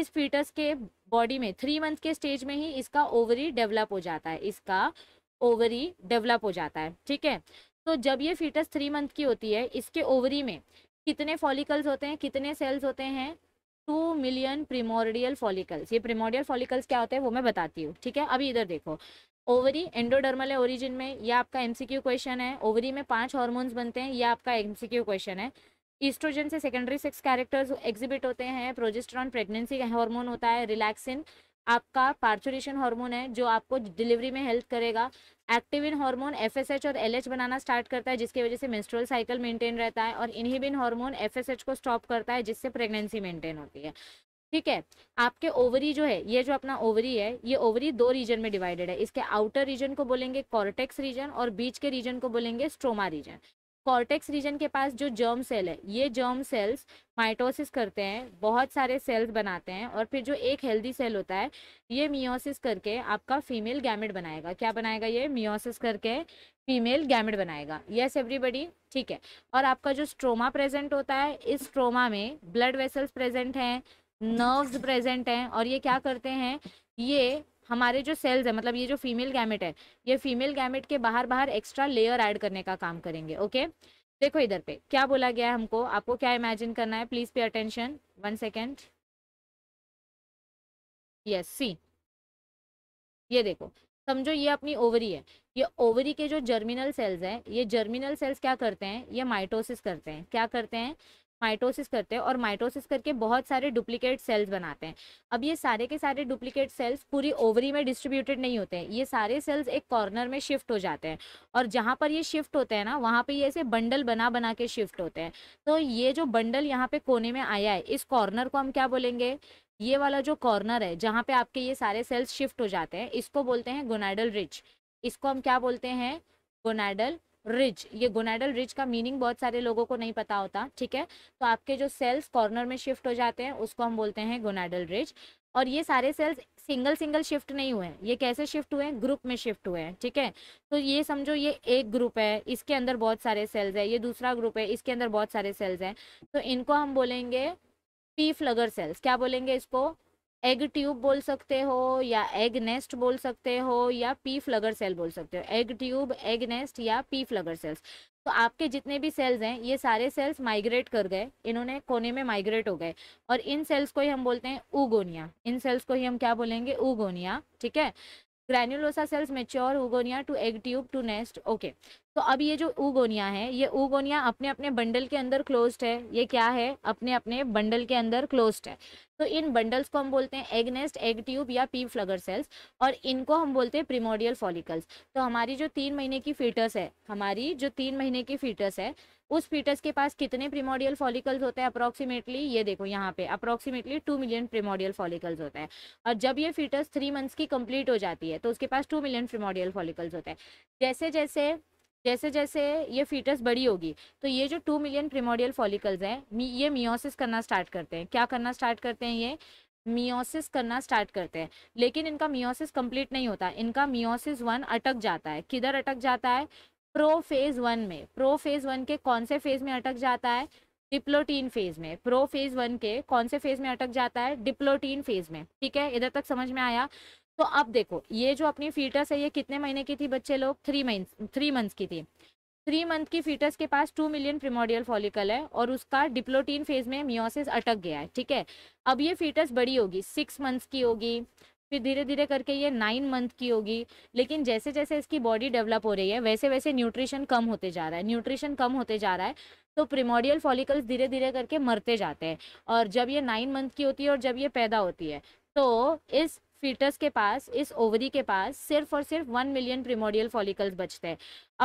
इस फीटस के बॉडी में थ्री मंथ के स्टेज में ही इसका ओवरी डेवलप हो जाता है इसका ओवरी डेवलप हो जाता है ठीक है तो जब ये फीटस थ्री मंथ की होती है इसके ओवरी में कितने फॉलिकल्स होते हैं कितने सेल्स होते हैं टू मिलियन प्रिमोरियल फॉलिकल्स ये प्रीमोरियल फॉलिकल्स क्या होते हैं वो मैं बताती हूँ ठीक है अभी इधर देखो ओवरी एंडोडर्मल है ओरिजिन में यह आपका एमसीक्यू क्वेश्चन है ओवरी में पांच हार्मोन्स बनते हैं यह आपका एमसीक्यू क्वेश्चन है ईस्ट्रोजन से सेकेंडरी सेक्स कैरेक्टर्स एग्जिबिट होते हैं प्रोजेस्ट्रॉन प्रेगनेंसी हार्मोन होता है रिलैक्सिन आपका पार्चुरेशन हार्मोन है जो आपको डिलीवरी में हेल्प करेगा एक्टिविन हार्मोन एफएसएच और एलएच बनाना स्टार्ट करता है जिसकी वजह से मेंस्ट्रुअल साइकिल मेंटेन रहता है और इनहिबिन हार्मोन एफएसएच को स्टॉप करता है जिससे प्रेगनेंसी मेंटेन होती है ठीक है आपके ओवरी जो है ये जो अपना ओवरी है ये ओवरी दो रीजन में डिवाइडेड है इसके आउटर रीजन को बोलेंगे कॉर्टेक्स रीजन और बीच के रीजन को बोलेंगे स्ट्रोमा रीजन कॉर्टेक्स रीजन के पास जो जर्म सेल है ये जर्म सेल्स माइटोसिस करते हैं बहुत सारे सेल्स बनाते हैं और फिर जो एक हेल्दी सेल होता है ये मियोसिस करके आपका फीमेल गैमेट बनाएगा क्या बनाएगा ये मियोसिस करके फीमेल गैमेट बनाएगा यस एवरीबडी ठीक है और आपका जो स्ट्रोमा प्रेजेंट होता है इस स्ट्रोमा में ब्लड वेसल्स प्रेजेंट हैं नर्व्स प्रेजेंट हैं और ये क्या करते हैं ये हमारे जो सेल्स है मतलब ये जो फीमेल गैमेट है ये फीमेल गैमेट के बाहर बाहर एक्स्ट्रा लेयर ऐड करने का काम करेंगे ओके देखो इधर पे क्या बोला गया है हमको आपको क्या इमेजिन करना है please pay attention one second yes see ये देखो समझो ये अपनी ओवरी है ये ओवरी के जो जर्मिनल सेल्स हैं ये जर्मिनल सेल्स क्या करते हैं ये माइटोसिस करते हैं क्या करते हैं माइटोसिस करते हैं और माइटोसिस करके बहुत सारे डुप्लीकेट सेल्स बनाते हैं अब ये सारे के सारे डुप्लीकेट सेल्स पूरी ओवरी में डिस्ट्रीब्यूटेड नहीं होते हैं ये सारे सेल्स एक कॉर्नर में शिफ्ट हो जाते हैं और जहाँ पर ये शिफ्ट होते हैं ना वहाँ पर ये ऐसे बंडल बना बना के शिफ्ट होते हैं तो ये जो बंडल यहाँ पे कोने में आया है इस कॉर्नर को हम क्या बोलेंगे ये वाला जो कॉर्नर है जहाँ पे आपके ये सारे सेल्स शिफ्ट हो जाते हैं इसको बोलते हैं गोनाइडल रिच इसको हम क्या बोलते हैं गोनाइडल रिज ये गोनाइडल रिज का मीनिंग बहुत सारे लोगों को नहीं पता होता ठीक है तो आपके जो सेल्स कॉर्नर में शिफ्ट हो जाते हैं उसको हम बोलते हैं गोनाइडल रिज और ये सारे सेल्स सिंगल सिंगल शिफ्ट नहीं हुए हैं ये कैसे शिफ्ट हुए हैं ग्रुप में शिफ्ट हुए हैं ठीक है तो ये समझो ये एक ग्रुप है इसके अंदर बहुत सारे सेल्स है ये दूसरा ग्रुप है इसके अंदर बहुत सारे सेल्स हैं तो इनको हम बोलेंगे पी फ्लगर सेल्स क्या बोलेंगे इसको एग ट्यूब बोल सकते हो या एग नेस्ट बोल सकते हो या पी फ्लगर सेल बोल सकते हो एग ट्यूब एग नेस्ट या पी फ्लगर सेल्स तो आपके जितने भी सेल्स हैं ये सारे सेल्स माइग्रेट कर गए इन्होंने कोने में माइग्रेट हो गए और इन सेल्स को ही हम बोलते हैं उगोनिया इन सेल्स को ही हम क्या बोलेंगे उगोनिया ठीक है granulosa cells mature oogonia to egg tube to nest okay तो अब ये जो ऊगोनिया है ये ऊगोनिया अपने अपने बंडल के अंदर क्लोज्ड है ये क्या है अपने अपने बंडल के अंदर क्लोज्ड है तो इन बंडल्स को हम बोलते हैं एगनेस्ट एग ट्यूब या पी फ्लगर सेल्स और इनको हम बोलते हैं प्रिमोडियल फॉलिकल्स तो हमारी जो तीन महीने की फीटस है हमारी जो तीन महीने की फीटस है उस फीटस के पास कितने प्रिमोडियल फॉलिकल्स होते हैं अप्रॉक्सीमेटली ये देखो यहाँ पे approximately two million primordial follicles होते हैं और जब ये फीटस थ्री मंथ्स की कंप्लीट हो जाती है तो उसके पास टू मिलियन प्रिमोडियल फॉलिकल्स होते हैं जैसे जैसे जैसे जैसे ये फीटस बड़ी होगी तो ये जो टू मिलियन प्रीमोडियल फॉलिकल्स हैं ये मियोसिस करना स्टार्ट करते हैं क्या करना स्टार्ट करते हैं ये मियोसिस करना स्टार्ट करते हैं लेकिन इनका मियोसिस कंप्लीट नहीं होता इनका मियोसिस वन अटक जाता है किधर अटक जाता है प्रो फेज वन में प्रो फेज वन के कौन से फेज में अटक जाता है डिप्लोटीन फेज में प्रो फेज वन के कौन से फेज में अटक जाता है डिप्लोटीन फेज में ठीक है इधर तक समझ में आया तो अब देखो ये जो अपनी फीटस है ये कितने महीने की थी बच्चे लोग थ्री मंथ थ्री मंथ्स की थी थ्री मंथ की फीटस के पास टू मिलियन प्रिमोडियल फॉलिकल है और उसका डिप्लोटीन फेज में मियोसिस अटक गया है ठीक है अब ये फीटस बड़ी होगी सिक्स मंथ्स की होगी फिर धीरे धीरे करके ये नाइन मंथ की होगी लेकिन जैसे जैसे इसकी बॉडी डेवलप हो रही है वैसे वैसे न्यूट्रिशन कम होते जा रहा है न्यूट्रिशन कम होते जा रहा है तो प्रिमोडियल फॉलिकल्स धीरे धीरे करके मरते जाते हैं और जब ये नाइन मंथ की होती है और जब ये पैदा होती है तो इस फीटस के पास इस ओवरी के पास सिर्फ और सिर्फ वन मिलियन प्रीमोडियल फॉलिकल्स बचते हैं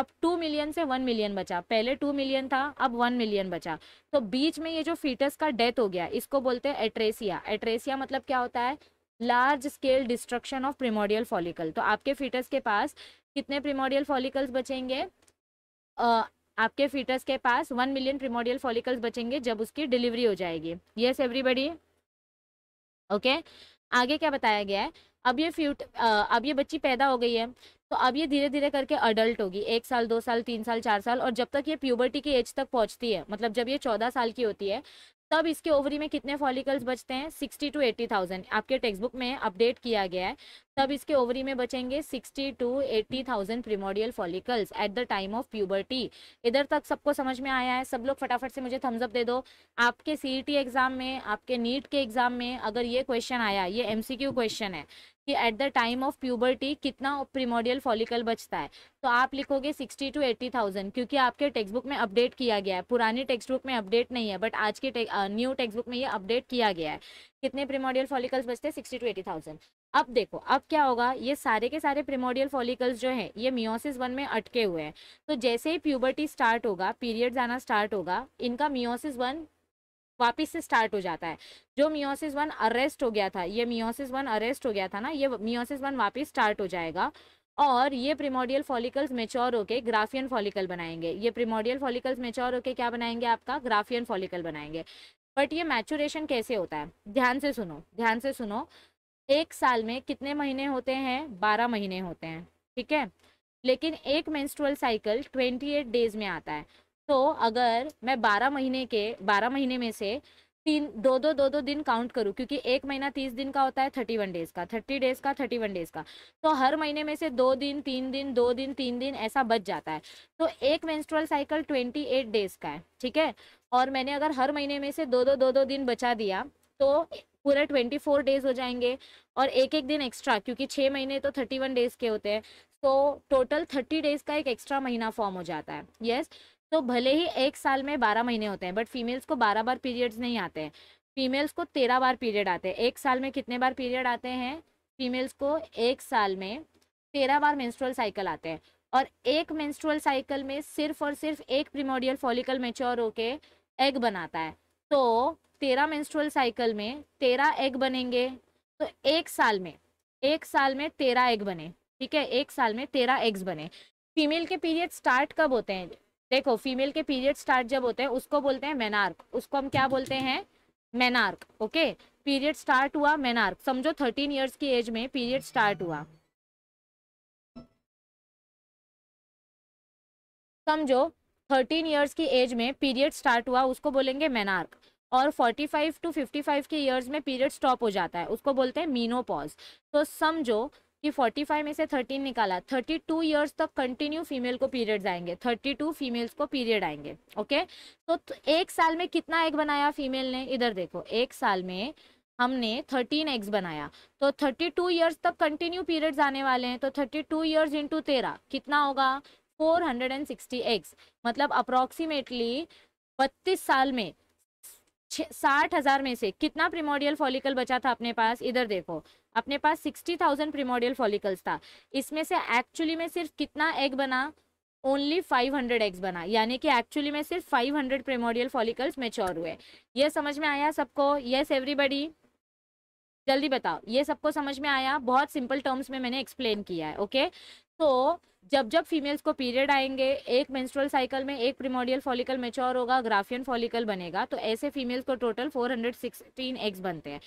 अब टू मिलियन से वन मिलियन बचा पहले टू मिलियन था अब वन मिलियन बचा तो बीच में ये जो फीटस का डेथ हो गया इसको बोलते हैं एट्रेसिया एट्रेसिया मतलब क्या होता है large scale destruction of primordial follicle तो आपके फीटस के पास कितने प्रीमोडियल फॉलिकल्स बचेंगे आ, आपके फीटस के पास वन मिलियन प्रीमोडियल फॉलिकल्स बचेंगे जब उसकी डिलीवरी हो जाएगी यस एवरीबडी ओके आगे क्या बताया गया है अब ये फ्यूट अब ये बच्ची पैदा हो गई है तो अब ये धीरे धीरे करके अडल्ट होगी एक साल दो साल तीन साल चार साल और जब तक ये प्यूबर्टी की एज तक पहुंचती है मतलब जब ये चौदह साल की होती है तब इसके ओवरी में कितने फॉलिकल्स बचते हैं सिक्सटी टू एट्टी थाउजेंड आपके टेक्स्ट बुक में अपडेट किया गया है तब इसके ओवरी में बचेंगे sixty two eighty thousand primordial follicles at the time of puberty इधर तक सबको समझ में आया है सब लोग फटाफट से मुझे थम्सअप दे दो आपके सीई एग्जाम e में आपके नीट के एग्जाम में अगर ये क्वेश्चन आया ये एमसीक्यू क्वेश्चन है कि at the time of puberty कितना प्रीमोडियल फॉलिकल बचता है तो आप लिखोगे सिक्सटी टू एट्टी थाउजेंड क्योंकि आपके टेक्स्ट बुक में अपडेट किया गया है पुरानी टेक्स्ट बुक में अपडेट नहीं है बट आज के न्यू टेक्स्ट बुक में ये अपडेट किया गया है कितने प्रीमोडियल फॉलिकल्स बचते हैं सिक्सटी टू एटी थाउजेंड अब देखो अब क्या होगा ये सारे के सारे प्रिमोडियल फॉलिकल्स जो है ये मियोसिस वन में अटके हुए हैं तो जैसे ही प्यूबर्टी स्टार्ट होगा पीरियड्स आना स्टार्ट होगा इनका मियोसिस वन वापिस से स्टार्ट हो जाता है जो मियोसिस वन अरेस्ट हो गया था ये मियोसिस वन अरेस्ट हो गया था ना ये मियोसिस वन वापिस स्टार्ट हो जाएगा और ये प्रिमोडियल फॉलिकल्स मेच्योर होके ग्राफियन फॉलिकल बनाएंगे ये प्रिमोडियल फॉलिकल्स मेच्योर होके क्या बनाएंगे आपका ग्राफियन फॉलिकल बनाएंगे बट ये मैचुरेशन कैसे होता है ध्यान से सुनो ध्यान से सुनो एक साल में कितने महीने होते हैं बारह महीने होते हैं ठीक है लेकिन एक menstrual cycle twenty eight days में आता है तो अगर मैं बारह महीने के बारह महीने में से तीन दो दो दो दो दिन काउंट करूँ क्योंकि एक महीना तीस दिन का होता है थर्टी वन डेज का थर्टी डेज का थर्टी वन डेज का तो हर महीने में से दो दिन तीन दिन दो दिन तीन दिन ऐसा बच जाता है तो एक menstrual cycle twenty eight days का है ठीक है और मैंने अगर हर महीने में से दो दो दो दो दिन बचा दिया तो पूरा ट्वेंटी फोर डेज हो जाएंगे और एक एक दिन एक्स्ट्रा क्योंकि छः महीने तो थर्टी वन डेज के होते हैं तो टोटल थर्टी डेज का एक एक्स्ट्रा महीना फॉर्म हो जाता है यस yes? तो भले ही एक साल में बारह महीने होते हैं बट फीमेल्स को बारह बार पीरियड्स नहीं आते हैं फीमेल्स को तेरह बार पीरियड आते हैं एक साल में कितने बार पीरियड आते हैं फीमेल्स को एक साल में तेरह बार मेंस्ट्रुअल साइकिल आते हैं और एक मेंस्ट्रुअल साइकिल में सिर्फ और सिर्फ एक प्रीमोडियल फॉलिकल मेच्योर होके एग बनाता है तो तेरह मेंस्ट्रुअल साइकिल में तेरह एग बनेंगे तो एक साल में एक साल में तेरह एग बने ठीक है एक साल में तेरह एग्स बने फीमेल के पीरियड स्टार्ट कब होते हैं देखो फीमेल के पीरियड स्टार्ट जब होते हैं उसको बोलते हैं मेनार्क उसको हम क्या बोलते हैं मेनार्क ओके पीरियड स्टार्ट हुआ मेनार्क समझो थर्टीन ईयर्स की एज में पीरियड स्टार्ट हुआ समझो थर्टीन ईयर्स की एज में पीरियड स्टार्ट हुआ उसको बोलेंगे मेनार्क और 45 टू 55 के ईयर्स में पीरियड स्टॉप हो जाता है उसको बोलते हैं मीनोपॉज तो समझो कि 45 में से 13 निकाला 32 टू ईयर्स तक कंटिन्यू फीमेल को पीरियड्स आएंगे 32 फीमेल्स को पीरियड आएंगे ओके तो एक साल में कितना एग बनाया फीमेल ने इधर देखो एक साल में हमने 13 एग्स बनाया तो 32 ईयर्स तक कंटिन्यू पीरियड्स आने वाले हैं तो 32 टू ईयर्स इंटू तेरह कितना होगा 460 एग्स मतलब अप्रोक्सीमेटली बत्तीस साल में साठ हजार में से कितना प्रिमोडियल फॉलिकल बचा था अपने पास इधर देखो अपने पास सिक्सटी थाउजेंड प्रिमोडियल फॉलिकल्स था इसमें से एक्चुअली में सिर्फ कितना एग बना ओनली फाइव हंड्रेड एग्स बना यानी कि एक्चुअली में सिर्फ five hundred primordial follicles mature हुए ये समझ में आया सबको येस एवरीबडी जल्दी बताओ ये सबको समझ में आया बहुत सिंपल टर्म्स में मैंने एक्सप्लेन किया है ओके तो जब जब फीमेल्स को पीरियड आएंगे एक मेंस्ट्रुअल साइकिल में एक प्रीमोडियल फॉलिकल मेच्योर होगा ग्राफियन फॉलिकल बनेगा तो ऐसे फीमेल्स को टोटल 416 एग्स बनते हैं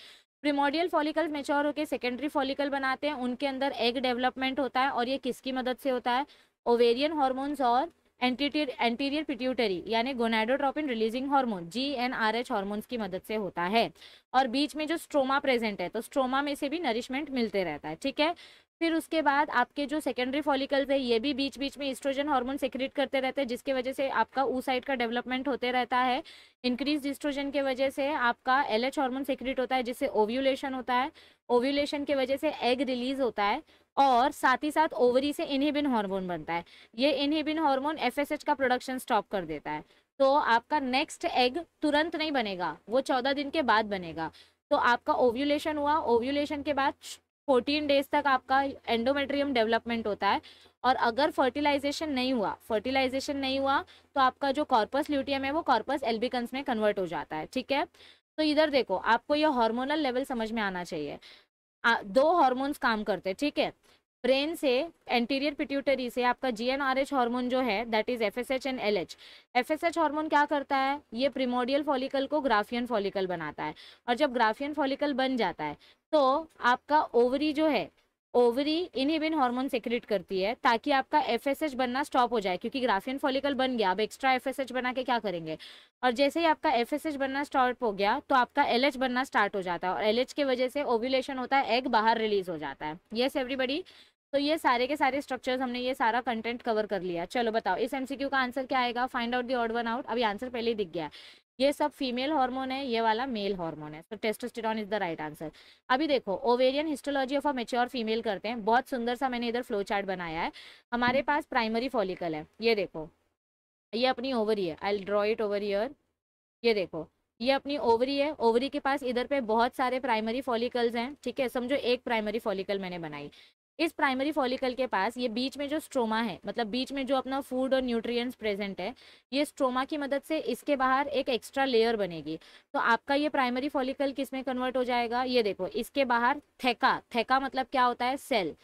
प्रीमोडियल फॉलिकल मेच्योर होकर सेकेंडरी फॉलिकल बनाते हैं उनके अंदर एग डेवलपमेंट होता है और ये किसकी मदद से होता है ओवेरियन हॉर्मोन्स और एंटीटीर एंटीरियर पिट्यूटरी यानी gonadotropin releasing hormone G N R H hormones की मदद से होता है और बीच में जो स्ट्रोमा प्रेजेंट है तो स्ट्रोमा में से भी नरिशमेंट मिलते रहता है ठीक है फिर उसके बाद आपके जो सेकेंडरी फॉलिकल्स है ये भी बीच बीच में इस्ट्रोजन हार्मोन सेक्रेट करते रहते हैं जिसके वजह से आपका ऊ साइड का डेवलपमेंट होते रहता है इंक्रीज इस्ट्रोजन के वजह से आपका एल एच हार्मोन सेक्रेट होता है जिससे ओव्यूलेशन होता है ओव्यूलेशन के वजह से एग रिलीज होता है और साथ ही साथ ओवरी से इनहिबिन हार्मोन बनता है ये इनहिबिन हार्मोन एफ का प्रोडक्शन स्टॉप कर देता है तो आपका नेक्स्ट एग तुरंत नहीं बनेगा वो चौदह दिन के बाद बनेगा तो आपका ओव्यूलेशन हुआ ओव्यूलेशन के बाद फोर्टीन डेज तक आपका एंडोमेट्रियम डेवलपमेंट होता है और अगर फर्टिलाइजेशन नहीं हुआ फर्टिलाइजेशन नहीं हुआ तो आपका जो कॉर्पस ल्यूटियम है वो कॉर्पस एल्बिकन्स में कन्वर्ट हो जाता है ठीक है तो इधर देखो आपको ये हार्मोनल लेवल समझ में आना चाहिए आ, दो हार्मोन्स काम करते हैं ठीक है ब्रेन से एंटीरियर पिट्यूटरी से आपका G N R H hormone जो है that is F S H and L H F S H hormone क्या करता है ये प्रिमोडियल फॉलिकल को ग्राफियन फॉलिकल बनाता है और जब ग्राफियन फॉलिकल बन जाता है तो आपका ओवरी जो है ओवरी इनहिबिन हार्मोन सेक्रेट करती है ताकि आपका एफएसएच बनना स्टॉप हो जाए क्योंकि ग्राफियन फॉलिकल बन गया अब एक्स्ट्रा एफएसएच बना के क्या करेंगे और जैसे ही आपका एफएसएच बनना स्टॉप हो गया तो आपका एलएच बनना स्टार्ट हो जाता है और एलएच के वजह से ओव्यूलेशन होता है एग बाहर रिलीज हो जाता है येस एवरीबडी तो ये सारे के सारे स्ट्रक्चर्स हमने ये सारा कंटेंट कवर कर लिया चलो बताओ इस एमसीक्यू का आंसर क्या आएगा find out the odd one out अभी आंसर पहले ही दिख गया ये सब फीमेल हार्मोन है ये वाला मेल हार्मोन है so testosterone is the right answer अभी देखो ovarian histology of a mature female करते हैं बहुत सुंदर सा मैंने इधर फ्लो चार्ट बनाया है हमारे हम्म। पास प्राइमरी फॉलिकल है ये देखो ये अपनी ओवरी है I draw it over here ये देखो ये अपनी ओवरी है ओवरी के पास इधर पे बहुत सारे प्राइमरी फॉलिकल्स हैं ठीक है समझो एक प्राइमरी फॉलिकल मैंने बनाई इस प्राइमरी फॉलिकल के पास ये बीच में जो स्ट्रोमा है मतलब बीच में जो अपना फूड और न्यूट्रिएंट्स प्रेजेंट है ये स्ट्रोमा की मदद से इसके बाहर एक एक्स्ट्रा लेयर बनेगी तो आपका ये प्राइमरी फॉलिकल किस में कन्वर्ट हो जाएगा ये देखो इसके बाहर थेका थेका मतलब क्या होता है सेल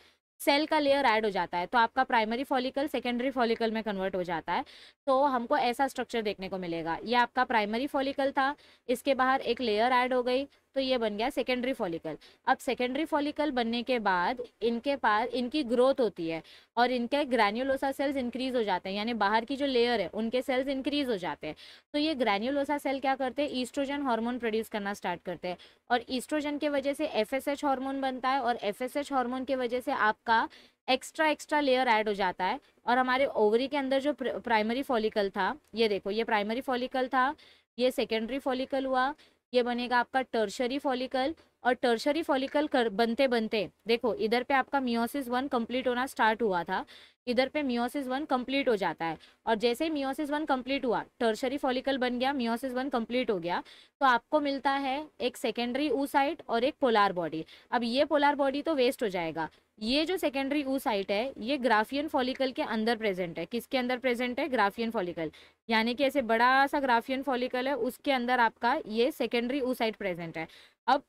सेल का लेयर ऐड हो जाता है तो आपका प्राइमरी फॉलिकल सेकेंडरी फॉलिकल में कन्वर्ट हो जाता है तो हमको ऐसा स्ट्रक्चर देखने को मिलेगा ये आपका प्राइमरी फॉलिकल था इसके बाहर एक लेयर ऐड हो गई तो ये बन गया सेकेंडरी फॉलिकल अब सेकेंडरी फॉलिकल बनने के बाद इनके पास इनकी ग्रोथ होती है और इनके ग्रैन्यूलोसा सेल्स इंक्रीज हो जाते हैं यानी बाहर की जो लेयर है उनके सेल्स इंक्रीज हो जाते हैं तो ये ग्रैन्यूलोसा सेल क्या करते हैं ईस्ट्रोजन हार्मोन प्रोड्यूस करना स्टार्ट करते हैं और ईस्ट्रोजन के वजह से एफ एस बनता है और एफ एस की वजह से आपका एक्स्ट्रा एक्स्ट्रा लेयर ऐड हो जाता है और हमारे ओवरी के अंदर जो प्राइमरी फॉलिकल था ये देखो ये प्राइमरी फॉलिकल था ये सेकेंडरी फॉलिकल हुआ ये बनेगा आपका टर्शरी फॉलिकल और टर्शरी फॉलिकल कर बनते बनते देखो इधर पे आपका मियोसिस वन कंप्लीट होना स्टार्ट हुआ था इधर पे मियोसिस वन कंप्लीट हो जाता है और जैसे ही मियोसिस वन कंप्लीट हुआ टर्शरी फॉलिकल बन गया मियोसिस वन कंप्लीट हो गया तो आपको मिलता है एक सेकेंडरी ऊसाइट और एक पोलार बॉडी अब ये पोलार बॉडी तो वेस्ट हो जाएगा ये जो सेकेंडरी ऊसाइट है ये ग्राफियन फॉलिकल के अंदर प्रेजेंट है किसके अंदर प्रेजेंट है ग्राफियन फॉलिकल यानी कि ऐसे बड़ा सा ग्राफियन फॉलिकल है उसके अंदर आपका ये सेकेंडरी ऊसाइट प्रेजेंट है अब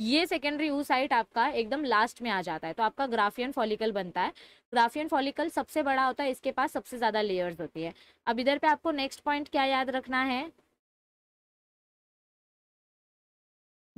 ये सेकेंडरी ऊ साइट आपका एकदम लास्ट में आ जाता है तो आपका ग्राफियन फॉलिकल बनता है ग्राफियन फॉलिकल सबसे बड़ा होता है इसके पास सबसे ज़्यादा लेयर्स होती है अब इधर पे आपको नेक्स्ट पॉइंट क्या याद रखना है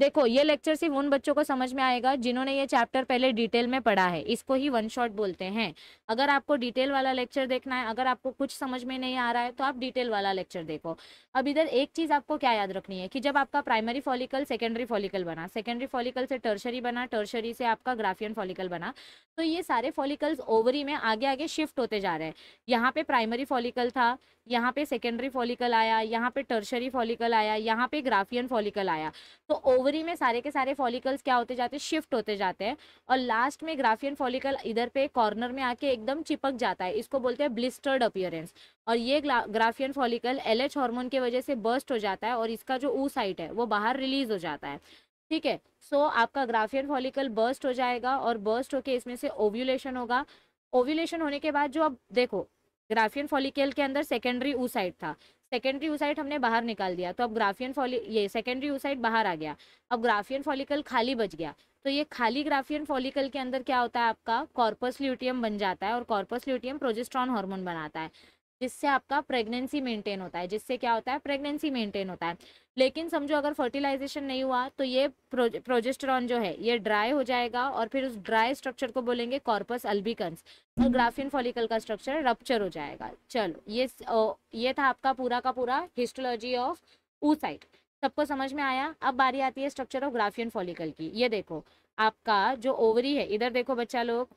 देखो ये लेक्चर सिर्फ उन बच्चों को समझ में आएगा जिन्होंने ये चैप्टर पहले डिटेल में पढ़ा है इसको ही वन शॉट बोलते हैं अगर आपको डिटेल वाला लेक्चर देखना है अगर आपको कुछ समझ में नहीं आ रहा है तो आप डिटेल वाला लेक्चर देखो अब इधर एक चीज़ आपको क्या याद रखनी है कि जब आपका प्राइमरी फॉलिकल सेकेंडरी फॉलिकल बना सेकेंडरी फॉलिकल से टर्शरी बना टर्शरी से आपका ग्राफियन फॉलिकल बना तो ये सारे फॉलिकल्स ओवरी में आगे आगे शिफ्ट होते जा रहे हैं यहाँ पे प्राइमरी फॉलिकल था यहाँ पे सेकेंडरी फॉलिकल आया यहाँ पे टर्शरी फॉलिकल आया यहाँ पे ग्राफियन फॉलिकल आया तो ओवरी में सारे के सारे फॉलिकल्स क्या होते जाते शिफ्ट होते जाते हैं और लास्ट में ग्राफियन फॉलिकल इधर पे कॉर्नर में आके एकदम चिपक जाता है इसको बोलते हैं ब्लिस्टर्ड अपियरेंस और ये Graafian follicle L H hormone की वजह से बर्स्ट हो जाता है और इसका जो ऊ साइट है वो बाहर रिलीज हो जाता है ठीक है सो आपका ग्राफियन फॉलिकल बर्स्ट हो जाएगा और बर्स्ट होके इसमें से ओव्यूलेशन होगा ओव्यूलेशन होने के बाद जो अब देखो ग्राफियन फॉलिकल के अंदर सेकेंडरी ऊसाइट था सेकेंडरी ऊसाइट हमने बाहर निकाल दिया तो अब ग्राफियन फॉलि ये सेकेंडरी ऊसाइट बाहर आ गया अब ग्राफियन फॉलिकल खाली बच गया तो ये खाली ग्राफियन फॉलिकल के अंदर क्या होता है आपका कॉर्पस ल्यूटियम बन जाता है और कॉर्पस ल्यूटियम प्रोजेस्ट्रॉन हार्मोन बनाता है जिससे आपका प्रेगनेंसी मेंटेन होता है जिससे क्या होता है प्रेगनेंसी मेंटेन होता है लेकिन समझो अगर फर्टिलाइजेशन नहीं हुआ तो ये प्रोजेस्टेरॉन जो है ये ड्राई हो जाएगा और फिर उस ड्राई स्ट्रक्चर को बोलेंगे कॉर्पस अल्बिकन्स और ग्राफियन फॉलिकल का स्ट्रक्चर रप्चर हो जाएगा चलो ये ये था आपका पूरा का पूरा हिस्टोलॉजी ऑफ ऊसाइट सबको समझ में आया अब बारी आती है स्ट्रक्चर ऑफ ग्राफियन फॉलिकल की ये देखो आपका जो ओवरी है इधर देखो बच्चा लोग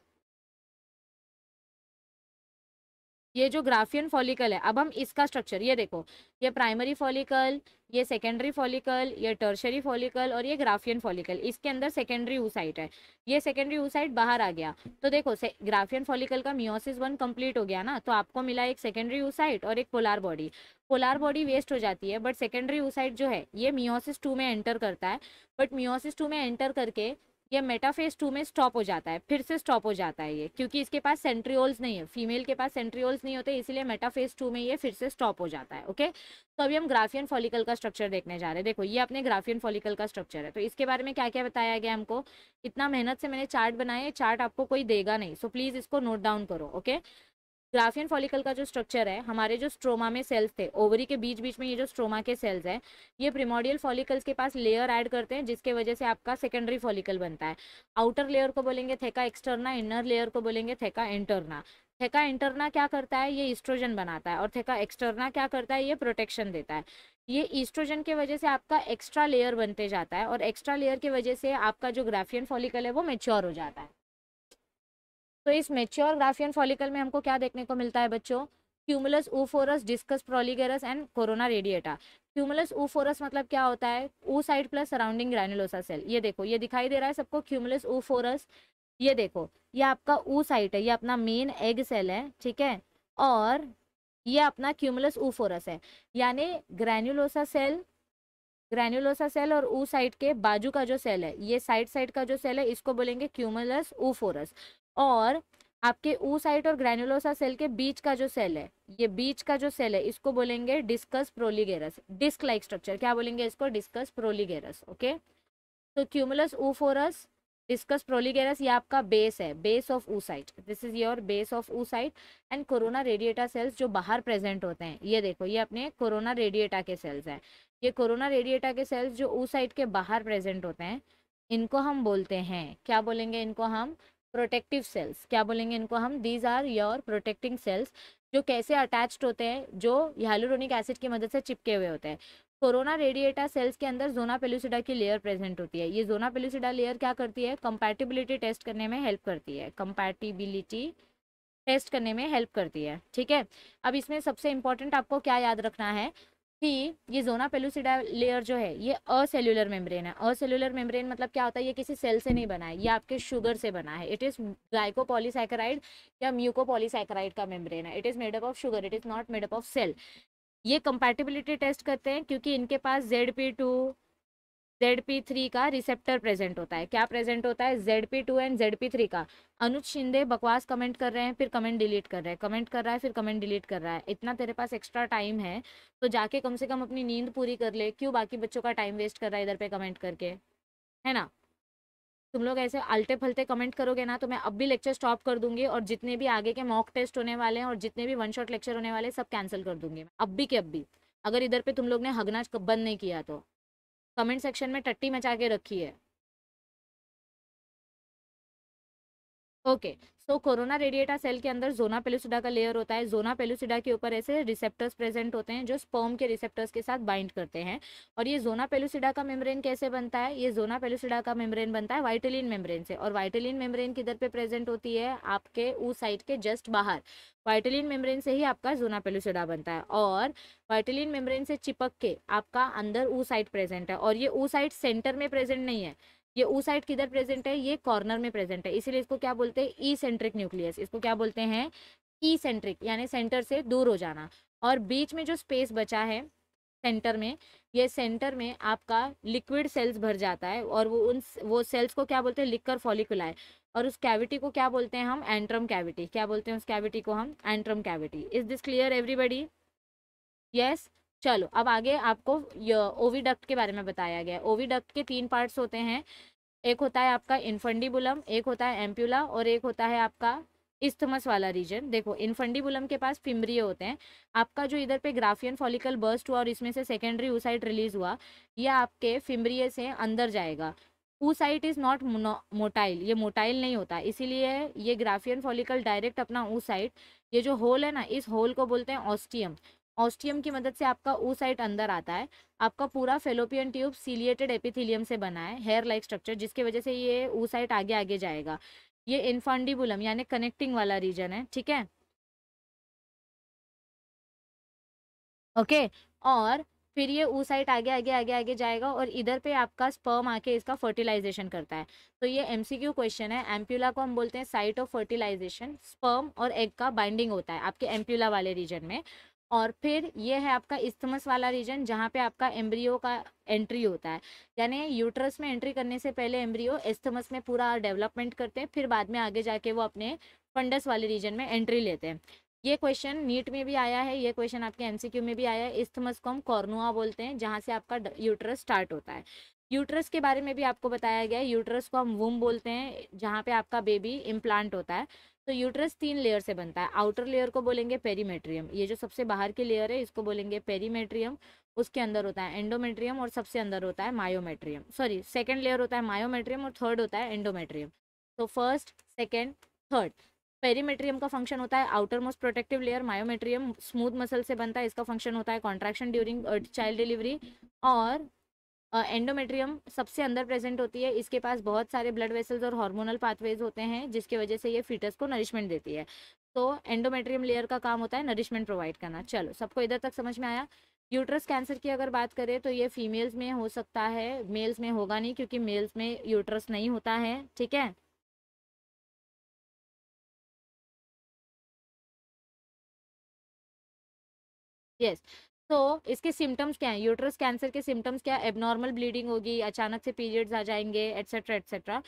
ये जो ग्राफियन फॉलिकल है अब हम इसका स्ट्रक्चर ये देखो ये प्राइमरी फॉलिकल ये सेकेंडरी फॉलिकल ये टर्शरी फॉलिकल और ये ग्राफियन फॉलिकल इसके अंदर सेकेंडरी ऊसाइट है ये सेकेंडरी ऊसाइट बाहर आ गया तो देखो ग्राफियन फॉलिकल का मियोसिस वन कंप्लीट हो गया ना तो आपको मिला एक सेकेंडरी ऊसाइट और एक polar body polar body waste हो जाती है बट सेकेंडरी ऊसाइट जो है ये मियोसिस टू में एंटर करता है बट मियोसिस टू में एंटर करके ये मेटाफेस टू में स्टॉप हो जाता है फिर से स्टॉप हो जाता है ये क्योंकि इसके पास सेंट्रियोल्स नहीं है फीमेल के पास सेंट्रियोल्स नहीं होते इसीलिए मेटाफेस टू में ये फिर से स्टॉप हो जाता है ओके तो अभी हम ग्राफियन फॉलिकल का स्ट्रक्चर देखने जा रहे हैं देखो ये अपने ग्राफियन फॉलिकल का स्ट्रक्चर है तो इसके बारे में क्या क्या बताया गया हमको इतना मेहनत से मैंने चार्ट बनाया चार्ट आपको कोई देगा नहीं सो प्लीज़ इसको नोट डाउन करो ओके okay? ग्राफियन फॉलिकल का जो स्ट्रक्चर है हमारे जो स्ट्रोमा में सेल्स थे ओवरी के बीच बीच में ये जो स्ट्रोमा के सेल्स हैं ये प्रिमोडियल फॉलिकल्स के पास लेयर ऐड करते हैं जिसके वजह से आपका सेकेंडरी फॉलिकल बनता है आउटर लेयर को बोलेंगे थेका एक्सटर्ना इनर लेयर को बोलेंगे थेका इंटरना थेका इंटरना क्या करता है ये ईस्ट्रोजन बनाता है और थेका एक्सटर्ना क्या करता है ये प्रोटेक्शन देता है ये ईस्ट्रोजन के वजह से आपका एक्स्ट्रा लेयर बनते जाता है और एक्स्ट्रा लेयर की वजह से आपका जो ग्राफियन फॉलिकल है वो मेच्योर हो जाता है तो इस मेच्योर ग्राफियन फॉलिकल में हमको क्या देखने को मिलता है बच्चों cumulus oophorus discus proligerus and corona radiata cumulus oophorus मतलब क्या होता है oocyte plus surrounding granulosa cell ये देखो ये दिखाई दे रहा है सबको क्यूमुलस ऊफोरस ये देखो ये आपका ऊ साइट है ये अपना मेन एग सेल है ठीक है और ये अपना क्यूमुलस ऊफोरस है यानी ग्रैनुलोसा सेल ग्रैनुलोसा सेल और ऊ साइट के बाजू का जो सेल है ये साइड साइड का जो सेल है इसको बोलेंगे क्यूमुलस ऊफोरस और आपके ऊ साइट और ग्रैनुलोसा सेल के बीच का जो सेल है ये बीच का जो सेल है इसको बोलेंगे discus proligerus disc like structure क्या बोलेंगे इसको डिस्कस प्रोलीगेरस ओके तो cumulus oophorus discus proligerus ये आपका बेस है base of oocyte this is your base of oocyte and corona radiata cells जो बाहर प्रेजेंट होते हैं ये देखो ये अपने कोरोना रेडिएटा के सेल्स हैं ये कोरोना रेडिएटा के सेल्स जो ऊ साइट के बाहर प्रेजेंट होते हैं इनको हम बोलते हैं क्या बोलेंगे इनको हम प्रोटेक्टिव सेल्स क्या बोलेंगे इनको हम these are your protecting cells जो कैसे अटैच्ड होते हैं जो हेलोरोनिक एसिड की मदद से चिपके हुए होते हैं कोरोना रेडिएटा सेल्स के अंदर जोना पेलुसिडा की लेयर प्रेजेंट होती है ये जोना पेलुसिडा लेयर क्या करती है कंपैटिबिलिटी टेस्ट करने में हेल्प करती है कंपैटिबिलिटी टेस्ट करने में हेल्प करती है ठीक है अब इसमें सबसे इंपॉर्टेंट आपको क्या याद रखना है कि ये जोना पेलुसिडा लेयर जो है ये असेल्युलर मेम्ब्रेन है असेल्युलर मेम्ब्रेन मतलब क्या होता है ये किसी सेल से नहीं बना है ये आपके शुगर से बना है इट इज़ ग्लाइकोपॉलीसाइक्राइड या म्यूकोपॉलीसाइक्राइड का मेम्ब्रेन है it is made up of sugar it is not made up of cell ये कंपैटिबिलिटी टेस्ट करते हैं क्योंकि इनके पास Z P two Z P three का रिसेप्टर प्रेजेंट होता है क्या प्रेजेंट होता है Z P two and Z P three का अनुज शिंदे बकवास कमेंट कर रहे हैं फिर कमेंट डिलीट कर रहे हैं कमेंट कर रहा है फिर कमेंट डिलीट कर रहा है इतना तेरे पास एक्स्ट्रा टाइम है तो जाके कम से कम अपनी नींद पूरी कर ले क्यों बाकी बच्चों का टाइम वेस्ट कर रहा है इधर पे कमेंट करके है ना तुम लोग ऐसे अल्टे फलते कमेंट करोगे ना तो मैं अब भी लेक्चर स्टॉप कर दूंगी और जितने भी आगे के मॉक टेस्ट होने वाले हैं और जितने भी वन शॉट लेक्चर होने वाले सब कैंसिल कर दूंगी अब भी के अब भी अगर इधर पे तुम लोग ने हगना बंद नहीं किया तो कमेंट सेक्शन में टट्टी मचा के रखी है okay so corona radiata cell के अंदर जोना पेलुसिडा का लेयर होता है जोना पेलुसिडा के ऊपर ऐसे रिसेप्टर्स प्रेजेंट होते हैं जो स्पर्म के रिसेप्टर्स के साथ बाइंड करते हैं और ये जोना पेलुसिडा का मेम्ब्रेन कैसे बनता है ये जोना पेलुसिडा का मेम्ब्रेन बनता है वाइटलिन मेम्ब्रेन से और वाइटलिन मेम्ब्रेन किधर पे प्रेजेंट होती है आपके ऊ साइड के जस्ट बाहर वाइटलिन मेम्ब्रेन से ही आपका जोना पेलुसिडा बनता है और वाइटलिन मेम्ब्रेन से चिपक के आपका अंदर ऊ साइड प्रेजेंट है और ये ऊ साइड सेंटर में प्रेजेंट नहीं है ये ऊ साइड किधर प्रेजेंट है ये कॉर्नर में प्रेजेंट है इसीलिए इसको क्या बोलते हैं ई सेंट्रिक न्यूक्लियस इसको क्या बोलते हैं ई सेंट्रिक यानी सेंटर से दूर हो जाना और बीच में जो स्पेस बचा है सेंटर में ये सेंटर में आपका लिक्विड सेल्स भर जाता है और वो उन वो सेल्स को क्या बोलते हैं लिक्कर फॉलिकुलाए और उस कैविटी को क्या बोलते हैं हम एंट्रम कैविटी क्या बोलते हैं उस कैविटी को हम antrum cavity is this clear everybody yes चलो अब आगे आपको ओविडक्ट के बारे में बताया गया ओविडक्ट के तीन पार्ट्स होते हैं एक होता है आपका इन्फंडीबुलम एक होता है एम्प्यूला और एक होता है आपका इस्थमस वाला रीजन देखो इन्फंडीबुलम के पास फिम्ब्रिय होते हैं आपका जो इधर पे ग्राफियन फॉलिकल बर्स्ट हुआ और इसमें से सेकेंडरी ऊसाइट रिलीज हुआ यह आपके फिम्ब्रिय से अंदर जाएगा ऊसाइट इज़ नॉट मोटाइल ये मोटाइल नहीं होता इसीलिए ये ग्राफियन फॉलिकल डायरेक्ट अपना ऊसाइट ये जो होल है ना इस होल को बोलते हैं ऑस्टियम ऑस्टियम की मदद से आपका ओ साइट अंदर आता है आपका पूरा फेलोपियन ट्यूब सीलिएटेड एपिथिलियम से बना है हेयर लाइक स्ट्रक्चर जिसकी वजह से ये ओ साइट आगे आगे जाएगा ये इन्फांडिबुलम यानी कनेक्टिंग वाला रीजन है ठीक है ओके और फिर ये ऊ साइट आगे आगे आगे आगे जाएगा और इधर पे आपका स्पर्म आके इसका फर्टिलाइजेशन करता है तो ये एमसीक्यू क्वेश्चन है एम्प्यूला को हम बोलते हैं साइट ऑफ फर्टिलाइजेशन स्पर्म और एग का बाइंडिंग होता है आपके एम्प्यूला वाले रीजन में और फिर ये है आपका इस्थमस वाला रीजन जहाँ पे आपका एम्ब्रियो का एंट्री होता है यानी यूट्रस में एंट्री करने से पहले एम्ब्रियो इस्थमस में पूरा डेवलपमेंट करते हैं फिर बाद में आगे जाके वो अपने फंडस वाले रीजन में एंट्री लेते हैं ये क्वेश्चन नीट में भी आया है ये क्वेश्चन आपके एमसीक्यू में भी आया है इस्थमस को हम कॉर्नुआ बोलते हैं जहाँ से आपका यूट्रस स्टार्ट होता है यूट्रस के बारे में भी आपको बताया गया है यूट्रस को हम वूम बोलते हैं जहाँ पे आपका बेबी इम्प्लांट होता है तो यूट्रस तीन लेयर से बनता है आउटर लेयर को बोलेंगे पेरीमेट्रियम ये जो सबसे बाहर की लेयर है इसको बोलेंगे पेरीमेट्रियम उसके अंदर होता है एंडोमेट्रियम और सबसे अंदर होता है मायोमेट्रियम सॉरी सेकेंड लेयर होता है मायोमेट्रियम और थर्ड होता है एंडोमेट्रियम तो फर्स्ट सेकेंड थर्ड पेरीमेट्रियम का फंक्शन होता है outer most protective layer myometrium smooth muscle से बनता है इसका फंक्शन होता है कॉन्ट्रैक्शन ड्यूरिंग चाइल्ड डिलीवरी और एंडोमेट्रियम सबसे अंदर प्रेजेंट होती है इसके पास बहुत सारे ब्लड वेसल्स और हार्मोनल पाथवेज होते हैं जिसकी वजह से ये फीटस को नरिशमेंट देती है तो एंडोमेट्रियम लेयर का काम होता है नरिशमेंट प्रोवाइड करना चलो सबको इधर तक समझ में आया यूट्रस कैंसर की अगर बात करें तो ये फीमेल्स में हो सकता है मेल्स में होगा नहीं क्योंकि मेल्स में यूट्रस नहीं होता है ठीक है यस yes. तो इसके सिम्टम्स क्या हैं यूट्रस कैंसर के सिम्टम्स क्या एबनॉर्मल ब्लीडिंग होगी अचानक से पीरियड्स आ जाएंगे एट्सेट्रा एट्सेट्रा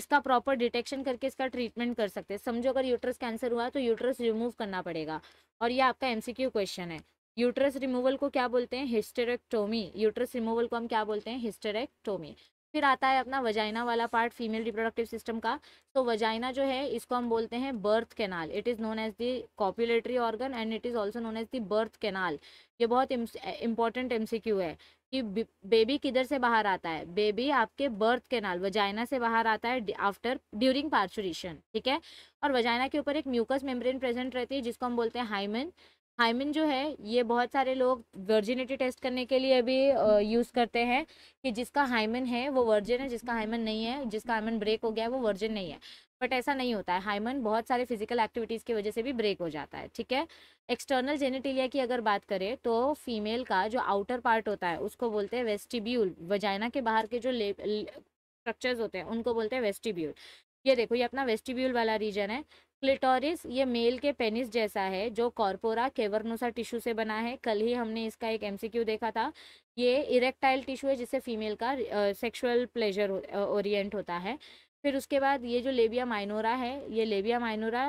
इसका प्रॉपर डिटेक्शन करके इसका ट्रीटमेंट कर सकते हैं समझो अगर यूट्रस कैंसर हुआ है तो यूट्रस रिमूव करना पड़ेगा और ये आपका एम क्वेश्चन है यूट्रस रिमूवल को क्या बोलते हैं हिस्टेरेक्टोमी यूट्रस रिमूवल को हम क्या बोलते हैं हिस्टेरेक्टोमी फिर आता है अपना वजाइना वाला पार्ट फीमेल रिप्रोडक्टिव सिस्टम का तो वजाइना जो है इसको हम बोलते हैं birth canal it is known as the copulatory organ and it is also known as the birth canal ये बहुत इंपॉर्टेंट एम है कि बेबी किधर से बाहर आता है बेबी आपके बर्थ कैनाल वजाइना से बाहर आता है आफ्टर ड्यूरिंग पार्चुरेशन ठीक है और वजाइना के ऊपर एक म्यूकस मेम्ब्रेन प्रेजेंट रहती है जिसको हम बोलते हैं हाइमन हाइमिन जो है ये बहुत सारे लोग वर्जिनिटी टेस्ट करने के लिए भी यूज़ करते हैं कि जिसका हाइमिन है वो वर्जिन है जिसका हाइमिन नहीं है जिसका हाइमिन ब्रेक हो गया है वो वर्जिन नहीं है बट ऐसा नहीं होता है हाइमन बहुत सारे फिजिकल एक्टिविटीज़ की वजह से भी ब्रेक हो जाता है ठीक है एक्सटर्नल जेनेटिलिया की अगर बात करें तो फीमेल का जो आउटर पार्ट होता है उसको बोलते हैं वेस्टिब्यूल वजाइना के बाहर के जो स्ट्रक्चर्स होते हैं उनको बोलते हैं वेस्टिब्यूल ये देखो ये अपना वेस्टिब्यूल वाला रीजन है क्लिटोरिस ये मेल के पेनिस जैसा है जो कॉर्पोरा केवर्नोसा टिश्यू से बना है कल ही हमने इसका एक एमसीक्यू देखा था ये इरेक्टाइल टिश्यू है जिससे फीमेल का सेक्सुअल प्लेजर ओरिएंट होता है फिर उसके बाद ये जो लेबिया माइनोरा है ये लेबिया माइनोरा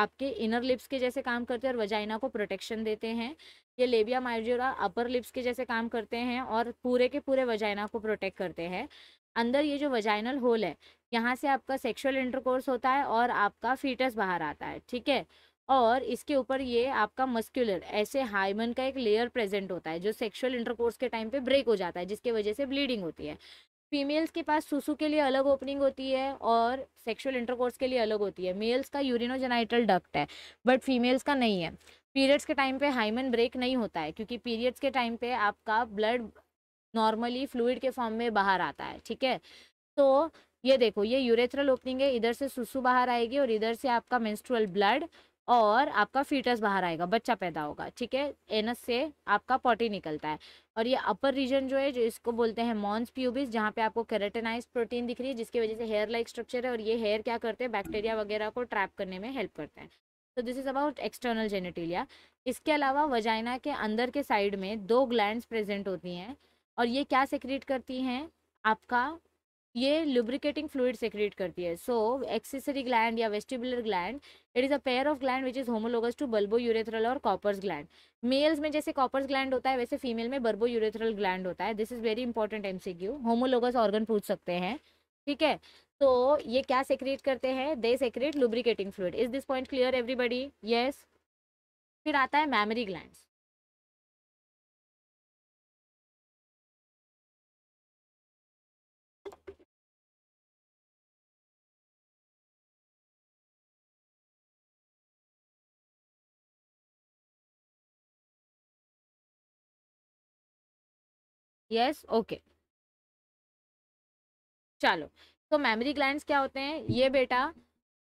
आपके इनर लिप्स के जैसे काम करते हैं और वजाइना को प्रोटेक्शन देते हैं ये लेबिया माइजोरा अपर लिप्स के जैसे काम करते हैं और पूरे के पूरे वजाइना को प्रोटेक्ट करते हैं अंदर ये जो वजाइनल होल है यहाँ से आपका सेक्सुअल इंटरकोर्स होता है और आपका फीटस बाहर आता है ठीक है और इसके ऊपर ये आपका मस्क्यूलर ऐसे हाइमन का एक लेयर प्रेजेंट होता है जो सेक्सुअल इंटरकोर्स के टाइम पे ब्रेक हो जाता है जिसके वजह से ब्लीडिंग होती है फीमेल्स के पास सुसु के लिए अलग ओपनिंग होती है और सेक्सुअल इंटरकोर्स के लिए अलग होती है मेल्स का यूरिनोजेनाइटल डक्ट है बट फीमेल्स का नहीं है पीरियड्स के टाइम पे हाइमन ब्रेक नहीं होता है क्योंकि पीरियड्स के टाइम पे आपका ब्लड नॉर्मली फ्लूड के फॉर्म में बाहर आता है ठीक है तो ये देखो ये यूरेथ्रल ओपनिंग है इधर से सुसु बाहर आएगी और इधर से आपका मेंस्ट्रुअल ब्लड और आपका फीटस बाहर आएगा बच्चा पैदा होगा ठीक है एनस से आपका पॉटी निकलता है और ये अपर रीजन जो है जो इसको बोलते हैं मॉन्स प्यूबिस जहाँ पे आपको केरेटेनाइज प्रोटीन दिख रही है जिसकी वजह से हेयर लाइक स्ट्रक्चर है और ये हेयर क्या करते हैं बैक्टीरिया वगैरह को ट्रैप करने में हेल्प करते हैं तो this is about external genitalia इसके अलावा वजाइना के अंदर के साइड में दो ग्लैंड प्रेजेंट होती हैं और ये क्या सेक्रेट करती हैं आपका ये लुब्रिकेटिंग फ्लूड सेक्रेट करती है सो एक्सेसरी ग्लैंड या vestibular gland it is a pair of gland which is homologous to bulbourethral और कॉपर्स ग्लैंड मेल्स में जैसे कॉपर्स ग्लैंड होता है वैसे फीमेल में बर्बो यूरेथ्रल ग्लैंड होता है this is very important Q homologous organ पूछ सकते हैं ठीक है तो ये क्या सेक्रेट करते हैं they secrete lubricating fluid is this point clear everybody yes फिर आता है मैमरी ग्लैंड यस ओके चलो तो मेमोरी ग्लैंड्स क्या होते हैं ये बेटा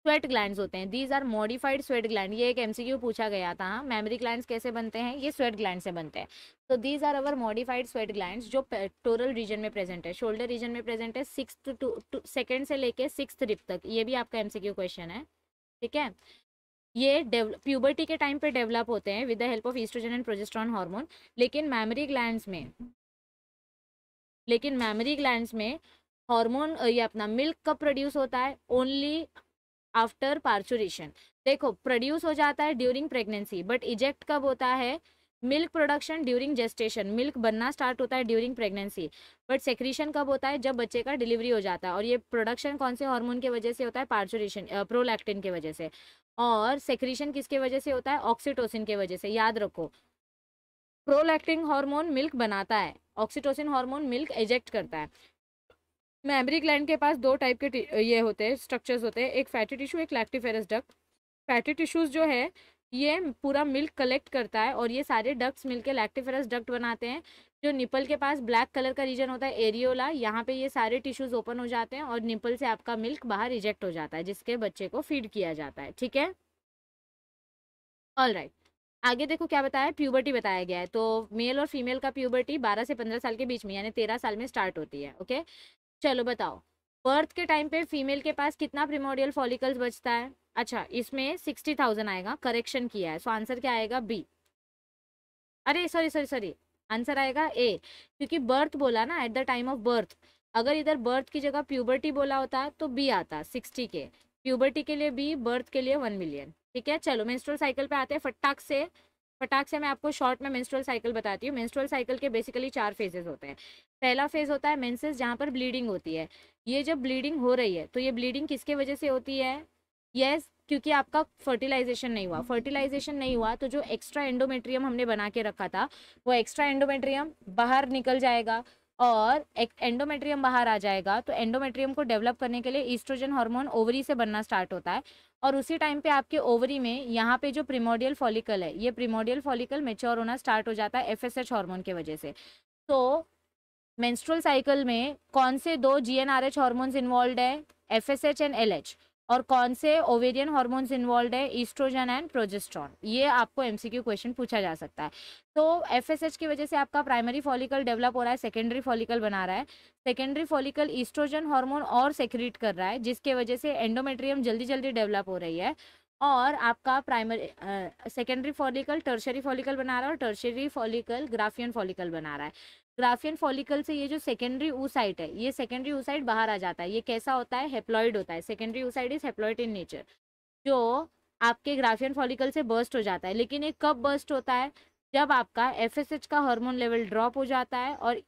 स्वेट ग्लैंड्स होते हैं these are modified sweat gland ये एक एमसीक्यू पूछा गया था हाँ मेमोरी ग्लैंड्स कैसे बनते हैं ये स्वेट ग्लैंड से बनते हैं तो these are our modified sweat glands जो पेक्टोरल रीजन में प्रेजेंट है शोल्डर रीजन में प्रेजेंट है सिक्स टू सेकेंड से लेके सिक्स रिप तक ये भी आपका एमसीक्यू क्वेश्चन है ठीक है ये प्यूबर्टी के टाइम पे डेवलप होते हैं with the help of oestrogen and progesterone hormone लेकिन मेमोरी ग्लैंड्स में लेकिन मेमरी ग्लैंड में हार्मोन ये अपना मिल्क कब प्रोड्यूस होता है ओनली आफ्टर पार्चुरेशन देखो प्रोड्यूस हो जाता है ड्यूरिंग प्रेगनेंसी बट इजेक्ट कब होता है milk production during gestation milk बनना स्टार्ट होता है ड्यूरिंग प्रेगनेंसी बट सेक्रीशन कब होता है जब बच्चे का डिलीवरी हो जाता है और ये प्रोडक्शन कौन से हार्मोन के वजह से होता है पार्चुरेशन प्रोलैक्टिन के वजह से और सेक्रीशन किसके वजह से होता है ऑक्सीटोसिन के वजह से याद रखो प्रोलैक्टिन हार्मोन मिल्क बनाता है ऑक्सीटोसिन हार्मोन मिल्क एजेक्ट करता है मैमरी ग्लैंड के पास दो टाइप के ये होते हैं स्ट्रक्चर्स होते हैं एक फैटी टिश्यू एक लैक्टिफेरस डक्ट फैटी टिश्यूज जो है ये पूरा मिल्क कलेक्ट करता है और ये सारे डक्ट्स मिलके लैक्टिफेरस डक्ट बनाते हैं जो निपल के पास ब्लैक कलर का रीजन होता है एरियोला यहाँ पे ये सारे टिश्यूज ओपन हो जाते हैं और निपल से आपका मिल्क बाहर रिजेक्ट हो जाता है जिसके बच्चे को फीड किया जाता है ठीक है ऑल राइट आगे देखो क्या बताया प्यूबर्टी बताया गया है तो मेल और फीमेल का प्यूबर्टी बारह से पंद्रह साल के बीच में यानी तेरह साल में स्टार्ट होती है ओके चलो बताओ बर्थ के टाइम पे फीमेल के पास कितना प्रिमोडियल फॉलिकल्स बचता है अच्छा इसमें सिक्सटी थाउजेंड आएगा करेक्शन किया है सो आंसर क्या आएगा बी अरे सॉरी सॉरी सॉरी आंसर आएगा ए क्योंकि बर्थ बोला ना at the time of birth अगर इधर बर्थ की जगह प्यूबर्टी बोला होता तो बी आता सिक्सटी के प्यूबर्टी के लिए बी बर्थ के लिए वन मिलियन ठीक है चलो मेंस्ट्रुअल साइकिल पे आते हैं फटाक से फटाक से मैं आपको शॉर्ट में मेंस्ट्रुअल साइकिल बताती हूँ मेंस्ट्रुअल साइकिल के बेसिकली चार फेजेस होते हैं पहला फेज होता है मेंसेस जहाँ पर ब्लीडिंग होती है ये जब ब्लीडिंग हो रही है तो ये ब्लीडिंग किसके वजह से होती है यस yes, क्योंकि आपका फर्टिलाइजेशन नहीं हुआ फर्टिलाइजेशन नहीं हुआ तो जो एक्स्ट्रा एंडोमेट्रियम हमने बना के रखा था वो एक्स्ट्रा एंडोमेट्रियम बाहर निकल जाएगा और एंडोमेट्रियम बाहर आ जाएगा तो एंडोमेट्रियम को डेवलप करने के लिए ईस्ट्रोजन हार्मोन ओवरी से बनना स्टार्ट होता है और उसी टाइम पे आपके ओवरी में यहाँ पे जो प्रिमोडियल फॉलिकल है ये प्रिमोडियल फॉलिकल मेच्योर होना स्टार्ट हो जाता है एफएसएच हार्मोन के वजह से तो मेंस्ट्रुअल साइकिल में कौन से दो G N H hormones involve है एच एंड एच और कौन से ओवेरियन हार्मोन्स इन्वॉल्व है ईस्ट्रोजन एंड प्रोजेस्ट्रॉन ये आपको एमसीक्यू क्वेश्चन पूछा जा सकता है तो एफएसएच की वजह से आपका प्राइमरी फॉलिकल डेवलप हो रहा है सेकेंडरी फॉलिकल बना रहा है सेकेंडरी फॉलिकल ईस्ट्रोजन हार्मोन और सेक्रीट कर रहा है जिसके वजह से एंडोमेट्रियम जल्दी जल्दी डेवलप हो रही है और आपका primary secondary follicle tertiary follicle बना रहा है और टर्शरी फॉलिकल ग्राफियन फॉलिकल बना रहा है ग्राफियन फॉलिकल से ये जो सेकेंडरी ऊसाइट है ये सेकेंडरी ऊसाइट बाहर आ जाता है ये कैसा होता है हेप्लॉइड होता है secondary oocyte is haploid in nature जो आपके ग्राफियन फॉलिकल से बर्स्ट हो जाता है लेकिन ये कब बर्स्ट होता है जब आपका एफ का हार्मोन लेवल ड्रॉप हो जाता है और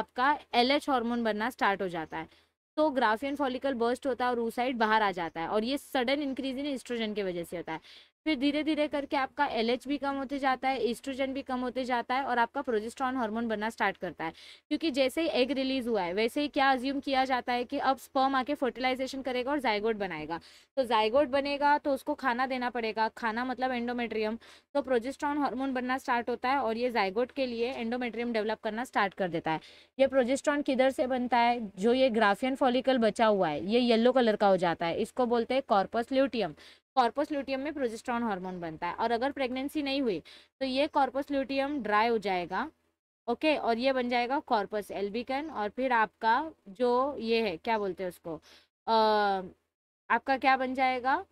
आपका एल एच हार्मोन बनना स्टार्ट हो जाता है तो ग्राफियन फॉलिकल बर्स्ट होता है और ऊसाइट बाहर आ जाता है और ये सडन इंक्रीज इन एस्ट्रोजन की वजह से होता है फिर धीरे धीरे करके आपका एल भी कम होते जाता है ईस्ट्रोजन भी कम होते जाता है और आपका प्रोजेस्ट्रॉन हार्मोन बनना स्टार्ट करता है क्योंकि जैसे ही एग रिलीज हुआ है वैसे ही क्या अज्यूम किया जाता है कि अब स्पर्म आके फर्टिलाइजेशन करेगा और जायगोड बनाएगा तो जायगोड बनेगा तो उसको खाना देना पड़ेगा खाना मतलब एंडोमेट्रियम तो प्रोजेस्ट्रॉन हार्मोन बनना स्टार्ट होता है और ये जायगोड के लिए एंडोमेट्रियम डेवलप करना स्टार्ट कर देता है ये प्रोजेस्ट्रॉन किधर से बनता है जो ये ग्राफियन फॉलिकल बचा हुआ है ये येल्लो कलर का हो जाता है इसको बोलते हैं कॉर्पस ल्यूटियम कॉर्पस ल्यूटियम में प्रोजेस्ट्रॉन हार्मोन बनता है और अगर प्रेगनेंसी नहीं हुई तो ये कॉर्पस ल्यूटियम ड्राई हो जाएगा ओके okay, और ये बन जाएगा कॉर्पस एल्बिकन और फिर आपका जो ये है क्या बोलते हैं उसको आ, आपका क्या बन जाएगा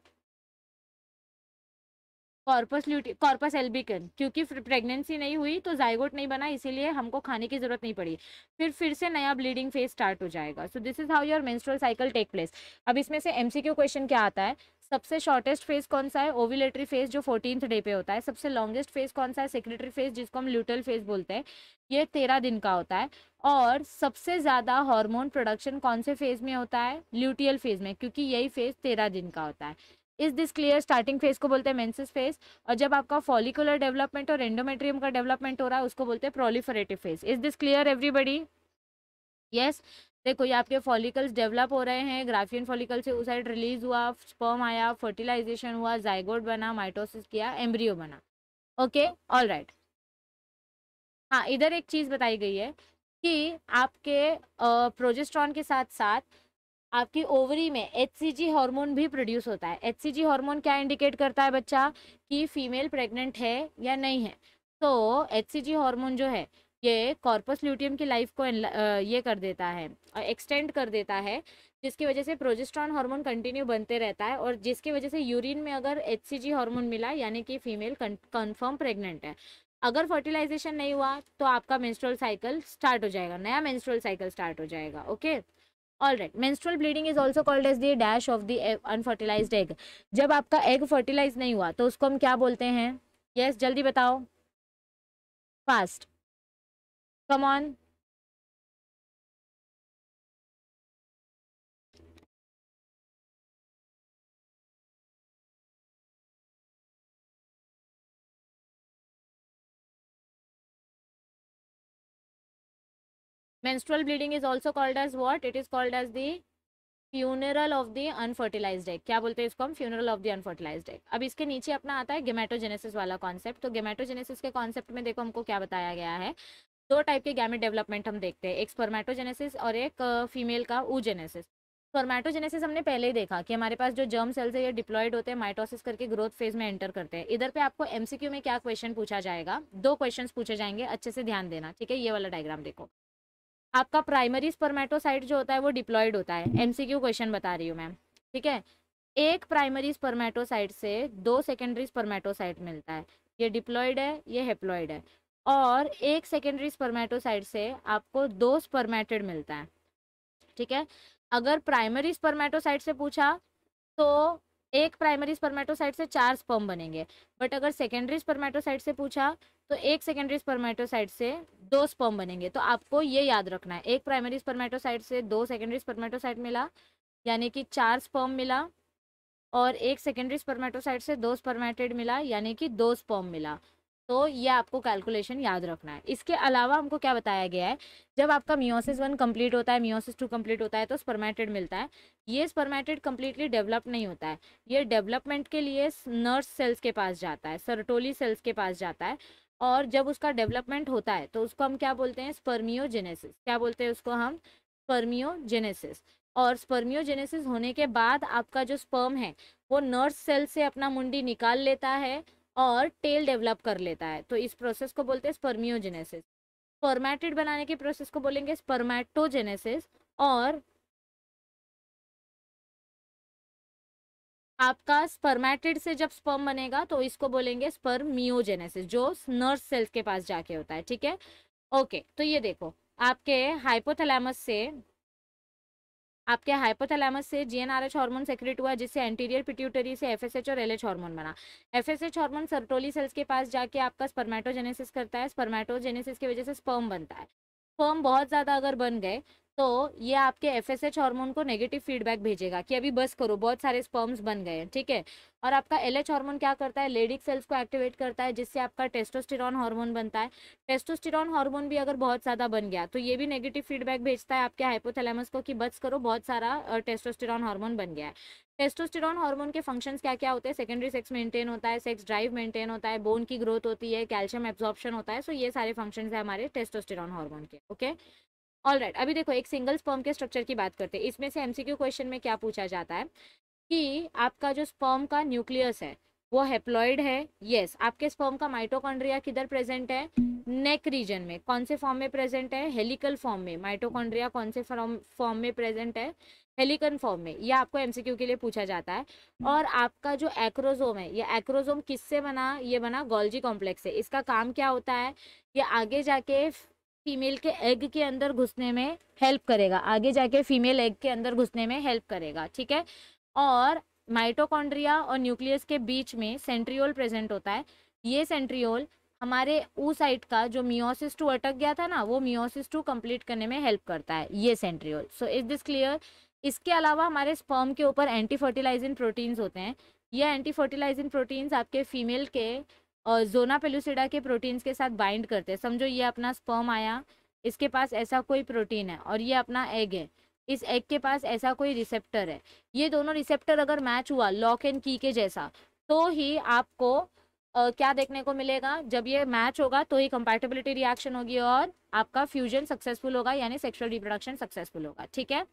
कॉर्पस ल्यूटी कॉर्पस एल्बिकन क्योंकि प्रेगनेंसी नहीं हुई तो जाइगोट नहीं बना इसीलिए हमको खाने की जरूरत नहीं पड़ी फिर फिर से नया ब्लीडिंग फेज स्टार्ट हो जाएगा so this is how your menstrual cycle take place अब इसमें से एमसीक्यू क्वेश्चन क्या आता है सबसे शॉर्टेस्ट फेज कौन सा है ओविलेटरी फेज जो फोर्टीन डे पे होता है सबसे लॉन्गेस्ट फेज कौन सा है सेक्रेटरी फेज जिसको हम ल्यूटल फेज बोलते हैं ये तेरह दिन का होता है और सबसे ज़्यादा हार्मोन प्रोडक्शन कौन से फेज में होता है ल्यूटियल फेज में क्योंकि यही फेज तेरह दिन का होता है इस दिस क्लियर स्टार्टिंग फेज को बोलते हैं मेंसेस फेज और जब आपका फॉलिकुलर डेवलपमेंट और एंडोमेट्रियम का डेवलपमेंट हो रहा है उसको बोलते हैं proliferative phase is this clear everybody yes देखो ये आपके फॉलिकल्स डेवलप हो रहे हैं ग्राफियन फॉलिकल से उस साइड रिलीज हुआ स्पर्म आया फर्टिलाइजेशन हुआ जाइगोड बना माइटोसिस किया एम्ब्रियो बना ओके ऑल राइट हाँ इधर एक चीज़ बताई गई है कि आपके प्रोजेस्ट्रॉन के साथ साथ आपकी ओवरी में एच हार्मोन भी प्रोड्यूस होता है एच हार्मोन क्या इंडिकेट करता है बच्चा कि फीमेल प्रेग्नेंट है या नहीं है तो एच हार्मोन जो है ये कॉर्पस ल्यूटियम की लाइफ को ये कर देता है और एक्सटेंड कर देता है जिसकी वजह से प्रोजेस्ट्रॉन हार्मोन कंटिन्यू बनते रहता है और जिसकी वजह से यूरिन में अगर एच हार्मोन मिला यानी कि फीमेल कन्फर्म प्रेगनेंट है अगर फर्टिलाइजेशन नहीं हुआ तो आपका मेंस्ट्रुअल साइकिल स्टार्ट हो जाएगा नया मेंस्ट्रुअल साइकिल स्टार्ट हो जाएगा okay all right menstrual bleeding is also called as the dash of the unfertilised egg जब आपका एग फर्टिलाइज नहीं हुआ तो उसको हम क्या बोलते हैं यस yes, जल्दी बताओ fast come on menstrual bleeding is also called as what it is called as the funeral of the unfertilised egg क्या बोलते हैं इसको हम funeral of the unfertilised egg अब इसके नीचे अपना आता है गेमेटोजेनेसिस वाला कॉन्सेप्ट तो गेमेटोजेनेसिस के कॉन्सेप्ट में देखो हमको क्या बताया गया है दो टाइप के गैमेट डेवलपमेंट हम देखते हैं एक स्पर्मेटोजेनेसिस और एक फीमेल का ऊजेनेसिस स्पर्मेटोजेनेसिस हमने पहले ही देखा कि हमारे पास जो जर्म सेल्स है ये डिप्लॉयड होते हैं माइटोसिस करके ग्रोथ फेज में एंटर करते हैं इधर पे आपको एमसीक्यू में क्या क्वेश्चन पूछा जाएगा दो क्वेश्चन पूछे जाएंगे अच्छे से ध्यान देना ठीक है ये वाला डायग्राम देखो आपका प्राइमरी स्पर्मेटोसाइट जो होता है वो डिप्लॉयड होता है एमसीक्यू क्वेश्चन बता रही हूँ मैम ठीक है एक प्राइमरी स्पर्मेटोसाइट से दो सेकेंडरी स्पर्मेटोसाइट मिलता है ये डिप्लॉयड है ये हेप्लॉयड है और एक सेकेंडरी स्पर्मेटोसाइड से आपको दो स्पर्मेटेड मिलता है ठीक है अगर प्राइमरी स्पर्मेटोसाइड से पूछा तो एक प्राइमरी स्पर्मेटोसाइड से चार स्पर्म बनेंगे बट अगर सेकेंडरी स्पर्मेटोसाइड से पूछा तो एक सेकेंडरी स्पर्मेटोसाइड से दो स्पर्म बनेंगे तो आपको ये याद रखना है एक प्राइमरी स्पर्मेटोसाइड से दो सेकेंडरी स्पर्मेटोसाइड मिला यानी कि चार स्पर्म मिला और एक सेकेंडरी स्पर्मेटोसाइड से दो स्पर्मेटेड मिला यानी कि दो स्पर्म मिला तो ये आपको कैलकुलेशन याद रखना है इसके अलावा हमको क्या बताया गया है जब आपका मियोसिस वन कंप्लीट होता है मियोसिस टू कंप्लीट होता है तो स्पर्मेटेड मिलता है ये स्पर्मेटेड कंप्लीटली डेवलप नहीं होता है ये डेवलपमेंट के लिए नर्स सेल्स के पास जाता है सरटोली सेल्स के पास जाता है और जब उसका डेवलपमेंट होता है तो उसको हम क्या बोलते हैं स्पर्मियोजेनेसिस क्या बोलते हैं उसको हम स्पर्मियोजेनेसिस और स्पर्मियोजेनेसिस होने के बाद आपका जो स्पर्म है वो नर्स सेल से अपना मुंडी निकाल लेता है और टेल डेवलप कर लेता है तो इस प्रोसेस को बोलते हैं स्पर्मियोजेनेसिस फॉर्मेटेड बनाने के प्रोसेस को बोलेंगे स्पर्मेटोजेनेसिस और आपका स्पर्मेटेड से जब स्पर्म बनेगा तो इसको बोलेंगे स्पर्मियोजेनेसिस जो नर्स सेल्स के पास जाके होता है ठीक है ओके तो ये देखो आपके हाइपोथैलेमस से आपके हाइपोथैलेमस से जीएनआरएच हार्मोन सेक्रेट हुआ जिससे एंटीरियर पिट्यूटरी से एफएसएच और एलएच हार्मोन बना एफएसएच हार्मोन सर्टोली सेल्स के पास जाके आपका स्पर्मेटोजेनेसिस करता है स्पर्मेटोजेनेसिस की वजह से स्पर्म बनता है स्पर्म बहुत ज़्यादा अगर बन गए तो ये आपके एफ एस एच हार्मोन को नेगेटिव फीडबैक भेजेगा कि अभी बस करो बहुत सारे स्पर्म्स बन गए हैं ठीक है और आपका एल एच हार्मोन क्या करता है लेडिक सेल्स को एक्टिवेट करता है जिससे आपका टेस्टोस्टिरॉन हार्मोन बनता है टेस्टोस्टिरॉन हार्मोन भी अगर बहुत ज़्यादा बन गया तो ये भी नेगेटिव फीडबैक भेजता है आपके हाइपोथैलेमस को कि बस करो बहुत सारा टेस्टोस्टिरॉन हार्मोन बन गया है टेस्टोस्टेरॉन हार्मोन के फंक्शंस क्या क्या होते हैं सेकेंडरी सेक्स मेंटेन होता है सेक्स ड्राइव मेंटेन होता है बोन की ग्रोथ होती है कैल्शियम एब्जॉर्प्शन होता है सो ये सारे फंक्शंस है हमारे टेस्टोस्टेरॉन हार्मोन के ओके ऑल राइट अभी देखो एक सिंगल स्पर्म के स्ट्रक्चर की बात करते हैं इसमें से एमसीक्यू क्वेश्चन में क्या पूछा जाता है कि आपका जो स्पर्म का न्यूक्लियस है वो हेप्लॉइड है यस आपके स्पर्म का माइटोकॉन्ड्रिया किधर प्रेजेंट है नेक रीजन में कौन से फॉर्म में प्रेजेंट है हेलिकल फॉर्म में माइटोकॉन्ड्रिया कौन से फॉर्म में प्रेजेंट है हेलिकन फॉर्म में यह आपको एमसीक्यू के लिए पूछा जाता है और आपका जो एक्रोजोम है यह एक्रोजोम किससे बना ये बना गोल्जी कॉम्प्लेक्स है इसका काम क्या होता है ये आगे जाके फीमेल के एग के अंदर घुसने में हेल्प करेगा आगे जाके फीमेल एग के अंदर घुसने में हेल्प करेगा ठीक है और माइटोकॉन्ड्रिया और न्यूक्लियस के बीच में सेंट्रियोल प्रेजेंट होता है ये सेंट्रियोल हमारे ऊ साइट का जो मियोसिस टू अटक गया था ना वो मियोसिस टू कंप्लीट करने में हेल्प करता है ये centriole so is this clear इसके अलावा हमारे स्पर्म के ऊपर एंटी फर्टिलाइजिंग प्रोटीन्स होते हैं ये एंटी फर्टिलाइजिंग प्रोटीन्स आपके फीमेल के जोना पेलुसिडा के प्रोटीन्स के साथ बाइंड करते हैं समझो ये अपना स्पर्म आया इसके पास ऐसा कोई प्रोटीन है और ये अपना एग है इस एग के पास ऐसा कोई रिसेप्टर है ये दोनों रिसेप्टर अगर मैच हुआ लॉक एंड की के जैसा तो ही आपको आ, क्या देखने को मिलेगा जब ये मैच होगा तो ही कंपैटिबिलिटी रिएक्शन होगी और आपका फ्यूजन सक्सेसफुल होगा यानी सेक्सुअल रिप्रोडक्शन सक्सेसफुल होगा ठीक है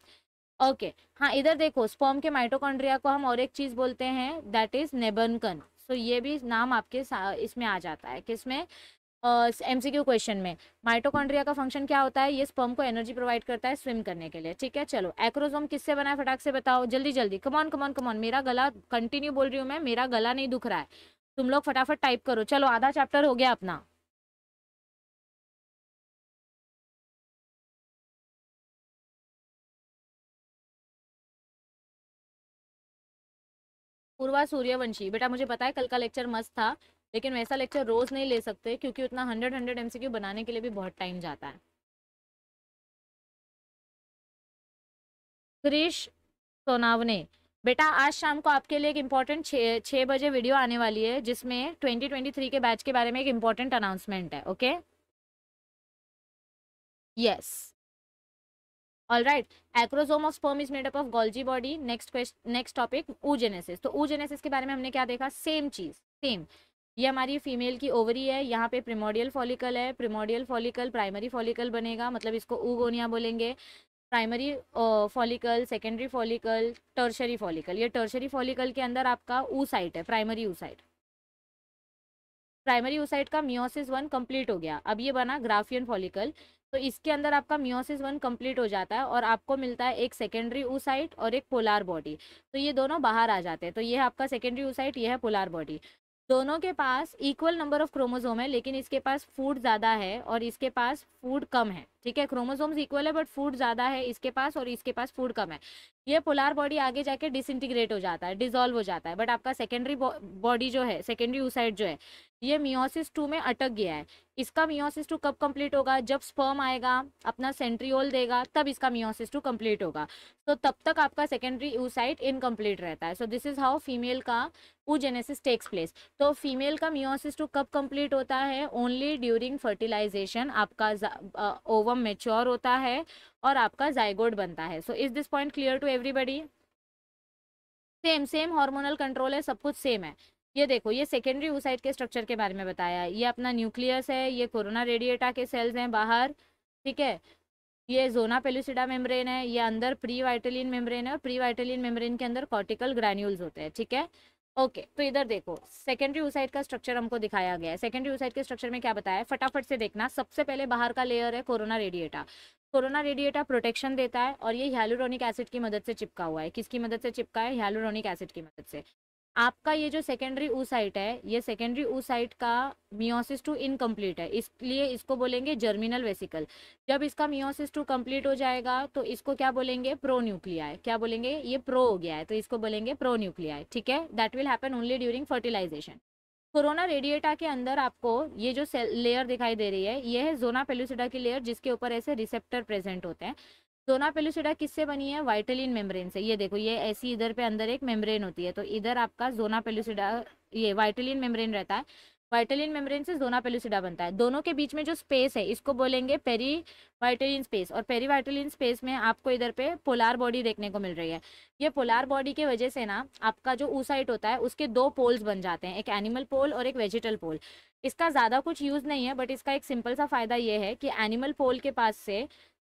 ओके हाँ इधर देखो स्पर्म के माइटोकॉन्ड्रिया को हम और एक चीज़ बोलते हैं दैट इज नेबनकन तो ये भी नाम आपके इसमें आ जाता है किसमें एम सी क्यू क्वेश्चन में माइटोकॉन्ड्रिया का फंक्शन क्या होता है ये स्पर्म को एनर्जी प्रोवाइड करता है स्विम करने के लिए ठीक है चलो एक्रोजोम किससे बना है फटाक से बताओ जल्दी जल्दी कमॉन कमॉन कमॉन मेरा गला कंटिन्यू बोल रही हूँ मैं मेरा गला नहीं दुख रहा है तुम लोग फटाफट टाइप करो चलो आधा चैप्टर हो गया अपना पूर्वा सूर्यवंशी बेटा मुझे पता है कल का लेक्चर मस्त था लेकिन वैसा लेक्चर रोज नहीं ले सकते क्योंकि उतना हंड्रेड हंड्रेड एमसीक्यू बनाने के लिए भी बहुत टाइम जाता है क्रिश सोनावने बेटा आज शाम को आपके लिए एक इम्पॉर्टेंट छः बजे वीडियो आने वाली है जिसमें 2023 के बैच के बारे में एक इम्पॉर्टेंट अनाउंसमेंट है okay yes yes. All right acrosome of sperm is made up of Golgi body next question next topic oogenesis तो ऊजेनेसिस के बारे में हमने क्या देखा सेम चीज सेम ये हमारी फीमेल की ओवरी है यहाँ पे प्रिमोडियल फॉलिकल है प्रिमोडियल फॉलिकल प्राइमरी फॉलिकल बनेगा मतलब इसको ऊगोनिया बोलेंगे primary follicle secondary follicle tertiary follicle ये टर्शरी फॉलिकल के अंदर आपका ऊ साइट है primary oocyte primary oocyte का मियोसिस वन कंप्लीट हो गया अब ये बना ग्राफियन फॉलिकल तो इसके अंदर आपका म्योसिस वन कंप्लीट हो जाता है और आपको मिलता है एक सेकेंडरी ऊसाइट और एक पोलार बॉडी तो ये दोनों बाहर आ जाते हैं तो ये आपका सेकेंडरी ऊसाइट ये है पोलार बॉडी दोनों के पास इक्वल नंबर ऑफ क्रोमोजोम है लेकिन इसके पास फूड ज़्यादा है और इसके पास फूड कम है ठीक है क्रोमोसोम्स इक्वल है बट फूड ज़्यादा है इसके पास और इसके पास फूड कम है ये पोलार बॉडी आगे जाके डिसइंटीग्रेट हो जाता है डिजोल्व हो जाता है बट आपका सेकेंडरी बॉडी जो है सेकेंडरी यूसाइड जो है ये मियोसिस टू में अटक गया है इसका मियोसिस टू कब कंप्लीट होगा जब स्पर्म आएगा अपना सेंट्रियोल देगा तब इसका मियोसिस टू कंप्लीट होगा तो तब तक आपका सेकेंडरी यूसाइट इनकम्प्लीट रहता है so this is how female का ऊजेनेसिस टेक्स प्लेस तो फीमेल का मियोसिस टू कब कंप्लीट होता है ओनली ड्यूरिंग फर्टिलाइजेशन आपका ओवर स्पर्मोफॉर्म मेच्योर होता है और आपका जायगोड बनता है so is this point clear to everybody same same hormonal control है सब कुछ सेम है ये देखो ये सेकेंडरी ऊसाइड के स्ट्रक्चर के बारे में बताया ये अपना न्यूक्लियस है ये कोरोना रेडिएटा के सेल्स हैं बाहर ठीक है ये जोना पेलुसिडा मेम्ब्रेन है ये अंदर प्री वाइटलिन मेम्ब्रेन है और प्री वाइटलिन मेम्ब्रेन के अंदर कॉर्टिकल ग्रैन्यूल्स होते हैं ठीक है ओके तो इधर देखो सेकेंडरी ओसाइड का स्ट्रक्चर हमको दिखाया गया है सेकेंडरी ओसाइड के स्ट्रक्चर में क्या बताया फटाफट से देखना सबसे पहले बाहर का लेयर है corona radiata corona radiata protection देता है और ये हेलोरोनिक एसिड की मदद से चिपका हुआ है किसकी मदद से चिपका है हेलोरोनिक एसिड की मदद से आपका ये जो सेकेंडरी ऊसाइट है ये सेकेंडरी ऊसाइट का मियोसिस टू इनकम्प्लीट है इसलिए इसको बोलेंगे जर्मिनल वेसिकल जब इसका मियोसिस टू कम्प्लीट हो जाएगा तो इसको क्या बोलेंगे प्रो न्यूक्लिया क्या बोलेंगे ये प्रो हो गया है तो इसको बोलेंगे प्रो न्यूक्लिया ठीक है that will happen only during fertilisation corona radiata के अंदर आपको ये जो लेयर दिखाई दे रही है ये है जोना पेलुसिडा की लेयर जिसके ऊपर ऐसे रिसेप्टर प्रेजेंट होते हैं सोना पेलुसिडा किससे बनी है वाइटलिन मेम्ब्रेन से ये देखो ये ऐसी इधर पे अंदर एक मेम्ब्रेन होती है तो इधर आपका जोना पेलुसिडा ये वाइटलिन मेम्ब्रेन रहता है वाइटलिन मेम्ब्रेन से जोना पेलुसिडा बनता है दोनों के बीच में जो स्पेस है इसको बोलेंगे पेरी वाइटलिन स्पेस और पेरी वाइटलिन स्पेस में आपको इधर पे पोलार बॉडी देखने को मिल रही है ये पोलार बॉडी की वजह से ना आपका जो ऊसाइट होता है उसके दो पोल्स बन जाते हैं एक एनिमल पोल और एक वेजिटल पोल इसका ज़्यादा कुछ यूज़ नहीं है बट इसका एक सिंपल सा फ़ायदा ये है कि एनिमल पोल के पास से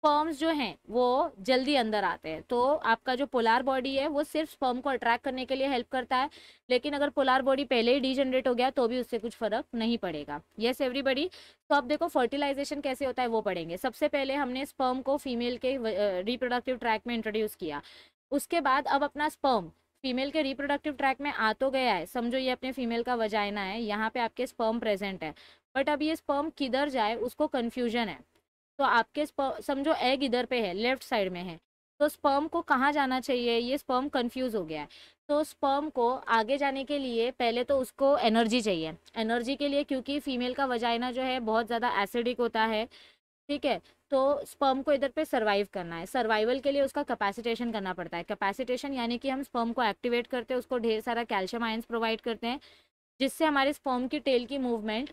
स्पर्म्स जो हैं वो जल्दी अंदर आते हैं तो आपका जो पोलार बॉडी है वो सिर्फ स्पर्म को अट्रैक्ट करने के लिए हेल्प करता है लेकिन अगर पोलार बॉडी पहले ही डीजनरेट हो गया तो भी उससे कुछ फर्क नहीं पड़ेगा येस एवरीबडी तो आप देखो फर्टिलाइजेशन कैसे होता है वो पढ़ेंगे सबसे पहले हमने स्पर्म को फीमेल के रिप्रोडक्टिव ट्रैक में इंट्रोड्यूस किया उसके बाद अब अपना स्पर्म फीमेल के रिप्रोडक्टिव ट्रैक में आ तो गया है समझो ये अपने फीमेल का वजाइना है यहाँ पे आपके स्पर्म प्रेजेंट है बट अब ये स्पर्म किधर जाए उसको कन्फ्यूजन है तो आपके समझो एग इधर पे है लेफ्ट साइड में है तो स्पर्म को कहाँ जाना चाहिए ये स्पर्म कंफ्यूज हो गया है तो स्पर्म को आगे जाने के लिए पहले तो उसको एनर्जी चाहिए एनर्जी के लिए क्योंकि फीमेल का वजाइना जो है बहुत ज़्यादा एसिडिक होता है ठीक है तो स्पर्म को इधर पे सर्वाइव करना है सर्वाइवल के लिए उसका कैपेसिटेशन करना पड़ता है कैपेसिटेशन यानी कि हम स्पर्म को एक्टिवेट करते हैं उसको ढेर सारा कैल्शियम आयन्स प्रोवाइड करते हैं जिससे हमारे स्पर्म की टेल की मूवमेंट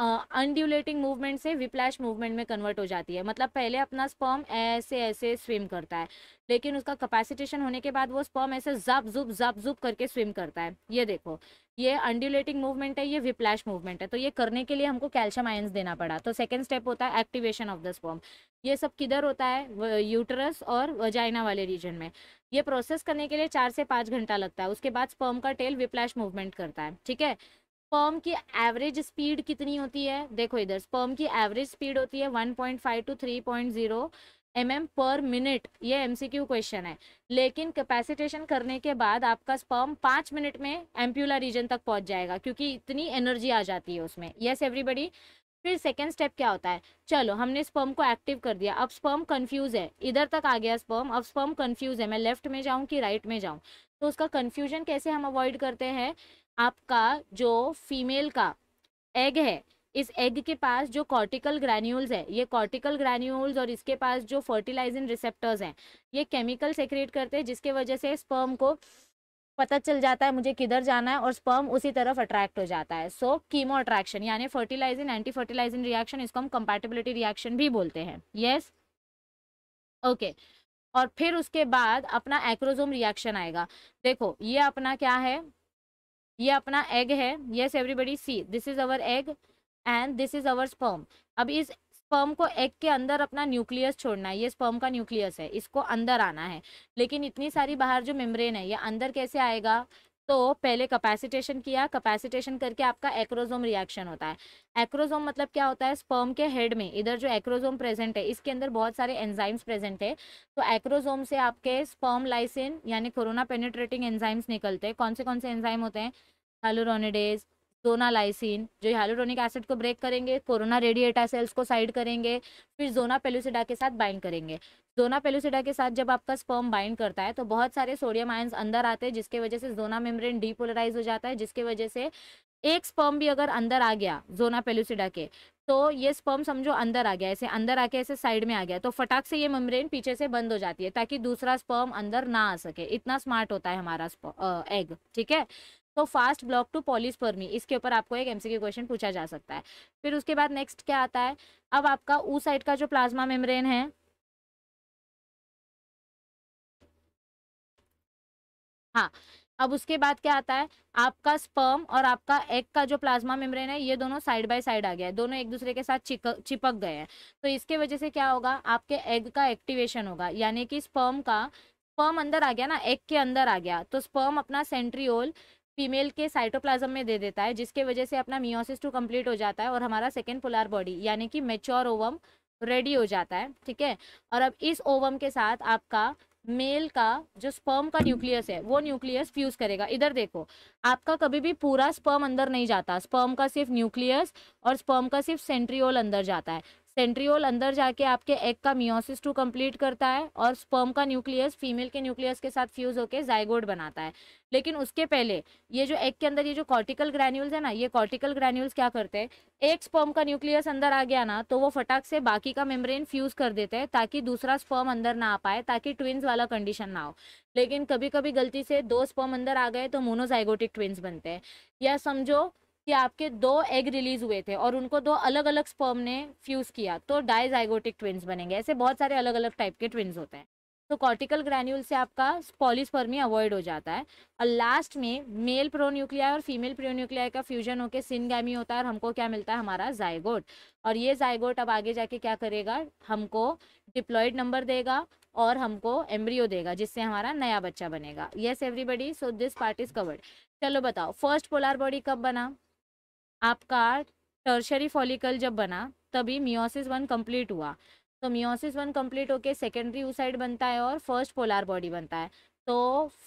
अनड्यूलेटिंग मूवमेंट से विप्लैश मूवमेंट में कन्वर्ट हो जाती है मतलब पहले अपना स्पर्म ऐसे ऐसे स्विम करता है लेकिन उसका कैपेसिटेशन होने के बाद वो स्पर्म ऐसे जब जुब जब जुब करके स्विम करता है ये देखो ये अनड्यूलेटिंग मूवमेंट है ये विप्लैश मूवमेंट है तो ये करने के लिए हमको कैल्शियम आयन्स देना पड़ा तो सेकेंड स्टेप होता है एक्टिवेशन ऑफ द स्पर्म ये सब किधर होता है यूटरस और वजाइना वाले रीजन में ये प्रोसेस करने के लिए चार से पाँच घंटा लगता है उसके बाद स्पर्म का टेल विप्लैश मूवमेंट करता है ठीक है स्पर्म की एवरेज स्पीड कितनी होती है देखो इधर स्पर्म की एवरेज स्पीड होती है 1.5 to 3.0 point m per minute ये एम क्वेश्चन है लेकिन कैपेसिटेशन करने के बाद आपका स्पर्म पाँच मिनट में एम्प्यूला रीजन तक पहुंच जाएगा क्योंकि इतनी एनर्जी आ जाती है उसमें येस एवरीबडी फिर सेकेंड स्टेप क्या होता है चलो हमने स्पर्म को एक्टिव कर दिया अब स्पर्म कन्फ्यूज है इधर तक आ गया स्पर्म अब स्पर्म कन्फ्यूज है मैं लेफ्ट में जाऊँ कि राइट में जाऊँ तो उसका कन्फ्यूजन कैसे हम अवॉइड करते हैं आपका जो फीमेल का एग है इस एग के पास जो कॉर्टिकल ग्रैन्यूल्स है ये कॉर्टिकल ग्रैन्यूल्स और इसके पास जो फर्टिलाइजिंग रिसेप्टर्स हैं ये केमिकल सेक्रेट करते हैं जिसके वजह से स्पर्म को पता चल जाता है मुझे किधर जाना है और स्पर्म उसी तरफ अट्रैक्ट हो जाता है सो कीमो अट्रैक्शन यानी फर्टिलाइजिंग एंटी फर्टिलाइजिंग रिएक्शन इसको हम कंपैटिबिलिटी रिएक्शन भी बोलते हैं यस ओके okay. और फिर उसके बाद अपना एक्रोजोम रिएक्शन आएगा देखो ये अपना क्या है ये अपना एग है yes everybody see this is our egg and this is our sperm अब इस स्पर्म को एग के अंदर अपना न्यूक्लियस छोड़ना है ये स्पर्म का न्यूक्लियस है इसको अंदर आना है लेकिन इतनी सारी बाहर जो मेम्ब्रेन है ये अंदर कैसे आएगा तो पहले कैपेसिटेशन किया कैपेसिटेशन करके आपका एक्रोजोम रिएक्शन होता है एक्रोजोम मतलब क्या होता है स्पर्म के हेड में इधर जो एक्रोजोम प्रेजेंट है इसके अंदर बहुत सारे एंजाइम्स प्रेजेंट है तो एक्रोजोम से आपके स्पर्म लाइसिन यानी कोरोना पेनिट्रेटिंग एंजाइम्स निकलते हैं कौन से कौन से एंजाइम होते हैं हेलोरोनिडेज जोनालाइसिन जो हाइलोटोनिक एसिड को ब्रेक करेंगे कोरोना रेडिएटा सेल्स को साइड करेंगे फिर जोना पेलुसिडा के साथ बाइंड करेंगे जोना पेलुसिडा के साथ जब आपका स्पर्म बाइंड करता है तो बहुत सारे सोडियम आयन्स अंदर आते हैं जिसके वजह से जोना मेम्ब्रेन डीपोलराइज हो जाता है जिसके वजह से एक स्पर्म भी अगर अंदर आ गया जोना पेलुसिडा के तो ये स्पर्म समझो अंदर आ गया ऐसे अंदर आके ऐसे साइड में आ गया तो फटाक से ये मेम्ब्रेन पीछे से बंद हो जाती है ताकि दूसरा स्पर्म अंदर ना आ सके इतना स्मार्ट होता है हमारा एग ठीक है तो फास्ट ब्लॉक टू पॉलिस्पर्मी इसके ऊपर आपको एक एमसीक्यू क्वेश्चन पूछा जा सकता है फिर उसके बाद नेक्स्ट क्या आता है अब आपका ऊ साइड का जो प्लाज्मा मेम्ब्रेन है हाँ अब उसके बाद क्या आता है आपका स्पर्म और आपका एग का जो प्लाज्मा मेम्ब्रेन है ये दोनों साइड बाय साइड आ गया है दोनों एक दूसरे के साथ चिपक चिपक गए हैं तो इसके वजह से क्या होगा आपके एग का एक्टिवेशन होगा यानी कि स्पर्म का स्पर्म अंदर आ गया ना एग के अंदर आ गया तो स्पर्म अपना सेंट्रियोल फीमेल के साइटोप्लाज्म में दे देता है जिसके वजह से अपना मियोसिस टू कंप्लीट हो जाता है और हमारा सेकेंड पोलार बॉडी यानी कि मेच्योर ओवम रेडी हो जाता है ठीक है और अब इस ओवम के साथ आपका मेल का जो स्पर्म का न्यूक्लियस है वो न्यूक्लियस फ्यूज करेगा इधर देखो आपका कभी भी पूरा स्पर्म अंदर नहीं जाता स्पर्म का सिर्फ न्यूक्लियस और स्पर्म का सिर्फ सेंट्रियोल अंदर जाता है सेंट्रियोल अंदर जाके आपके एग का मियोसिस टू कंप्लीट करता है और स्पर्म का न्यूक्लियस फीमेल के न्यूक्लियस के साथ फ्यूज होकर जायगोड बनाता है लेकिन उसके पहले ये जो एग के अंदर ये जो कॉर्टिकल ग्रैन्यूल्स है ना ये कॉर्टिकल ग्रैन्यूल्स क्या करते हैं एक स्पर्म का न्यूक्लियस अंदर आ गया ना तो वो फटाक से बाकी का मेम्ब्रेन फ्यूज कर देते हैं ताकि दूसरा स्पर्म अंदर ना आ पाए ताकि ट्विन्स वाला कंडीशन ना हो लेकिन कभी कभी गलती से दो स्पर्म अंदर आ गए तो मोनोजाइगोटिक ट्विन्स बनते हैं या समझो कि आपके दो एग रिलीज हुए थे और उनको दो अलग अलग स्पर्म ने फ्यूज किया तो डायजाइगोटिक ट्विन्स बनेंगे ऐसे बहुत सारे अलग अलग टाइप के ट्विन्स होते हैं तो कॉर्टिकल ग्रैन्यूल से आपका पॉलिस्पर्मी अवॉइड हो जाता है और लास्ट में मेल प्रोन्यूक्लियाई और फीमेल प्रोन्यूक्लियाई का फ्यूजन होकर सिनगैमी होता है और हमको क्या मिलता है हमारा जायगोट और ये जायगोट अब आगे जाके क्या करेगा हमको डिप्लॉयड नंबर देगा और हमको एम्ब्रियो देगा जिससे हमारा नया बच्चा बनेगा yes everybody so this part is covered चलो बताओ फर्स्ट पोलार बॉडी कब बना आपका टर्शरी फॉलिकल जब बना तभी मियोसिस वन कंप्लीट हुआ तो मियोसिस वन कंप्लीट होके सेकेंडरी यूसाइड बनता है और फर्स्ट पोलार बॉडी बनता है तो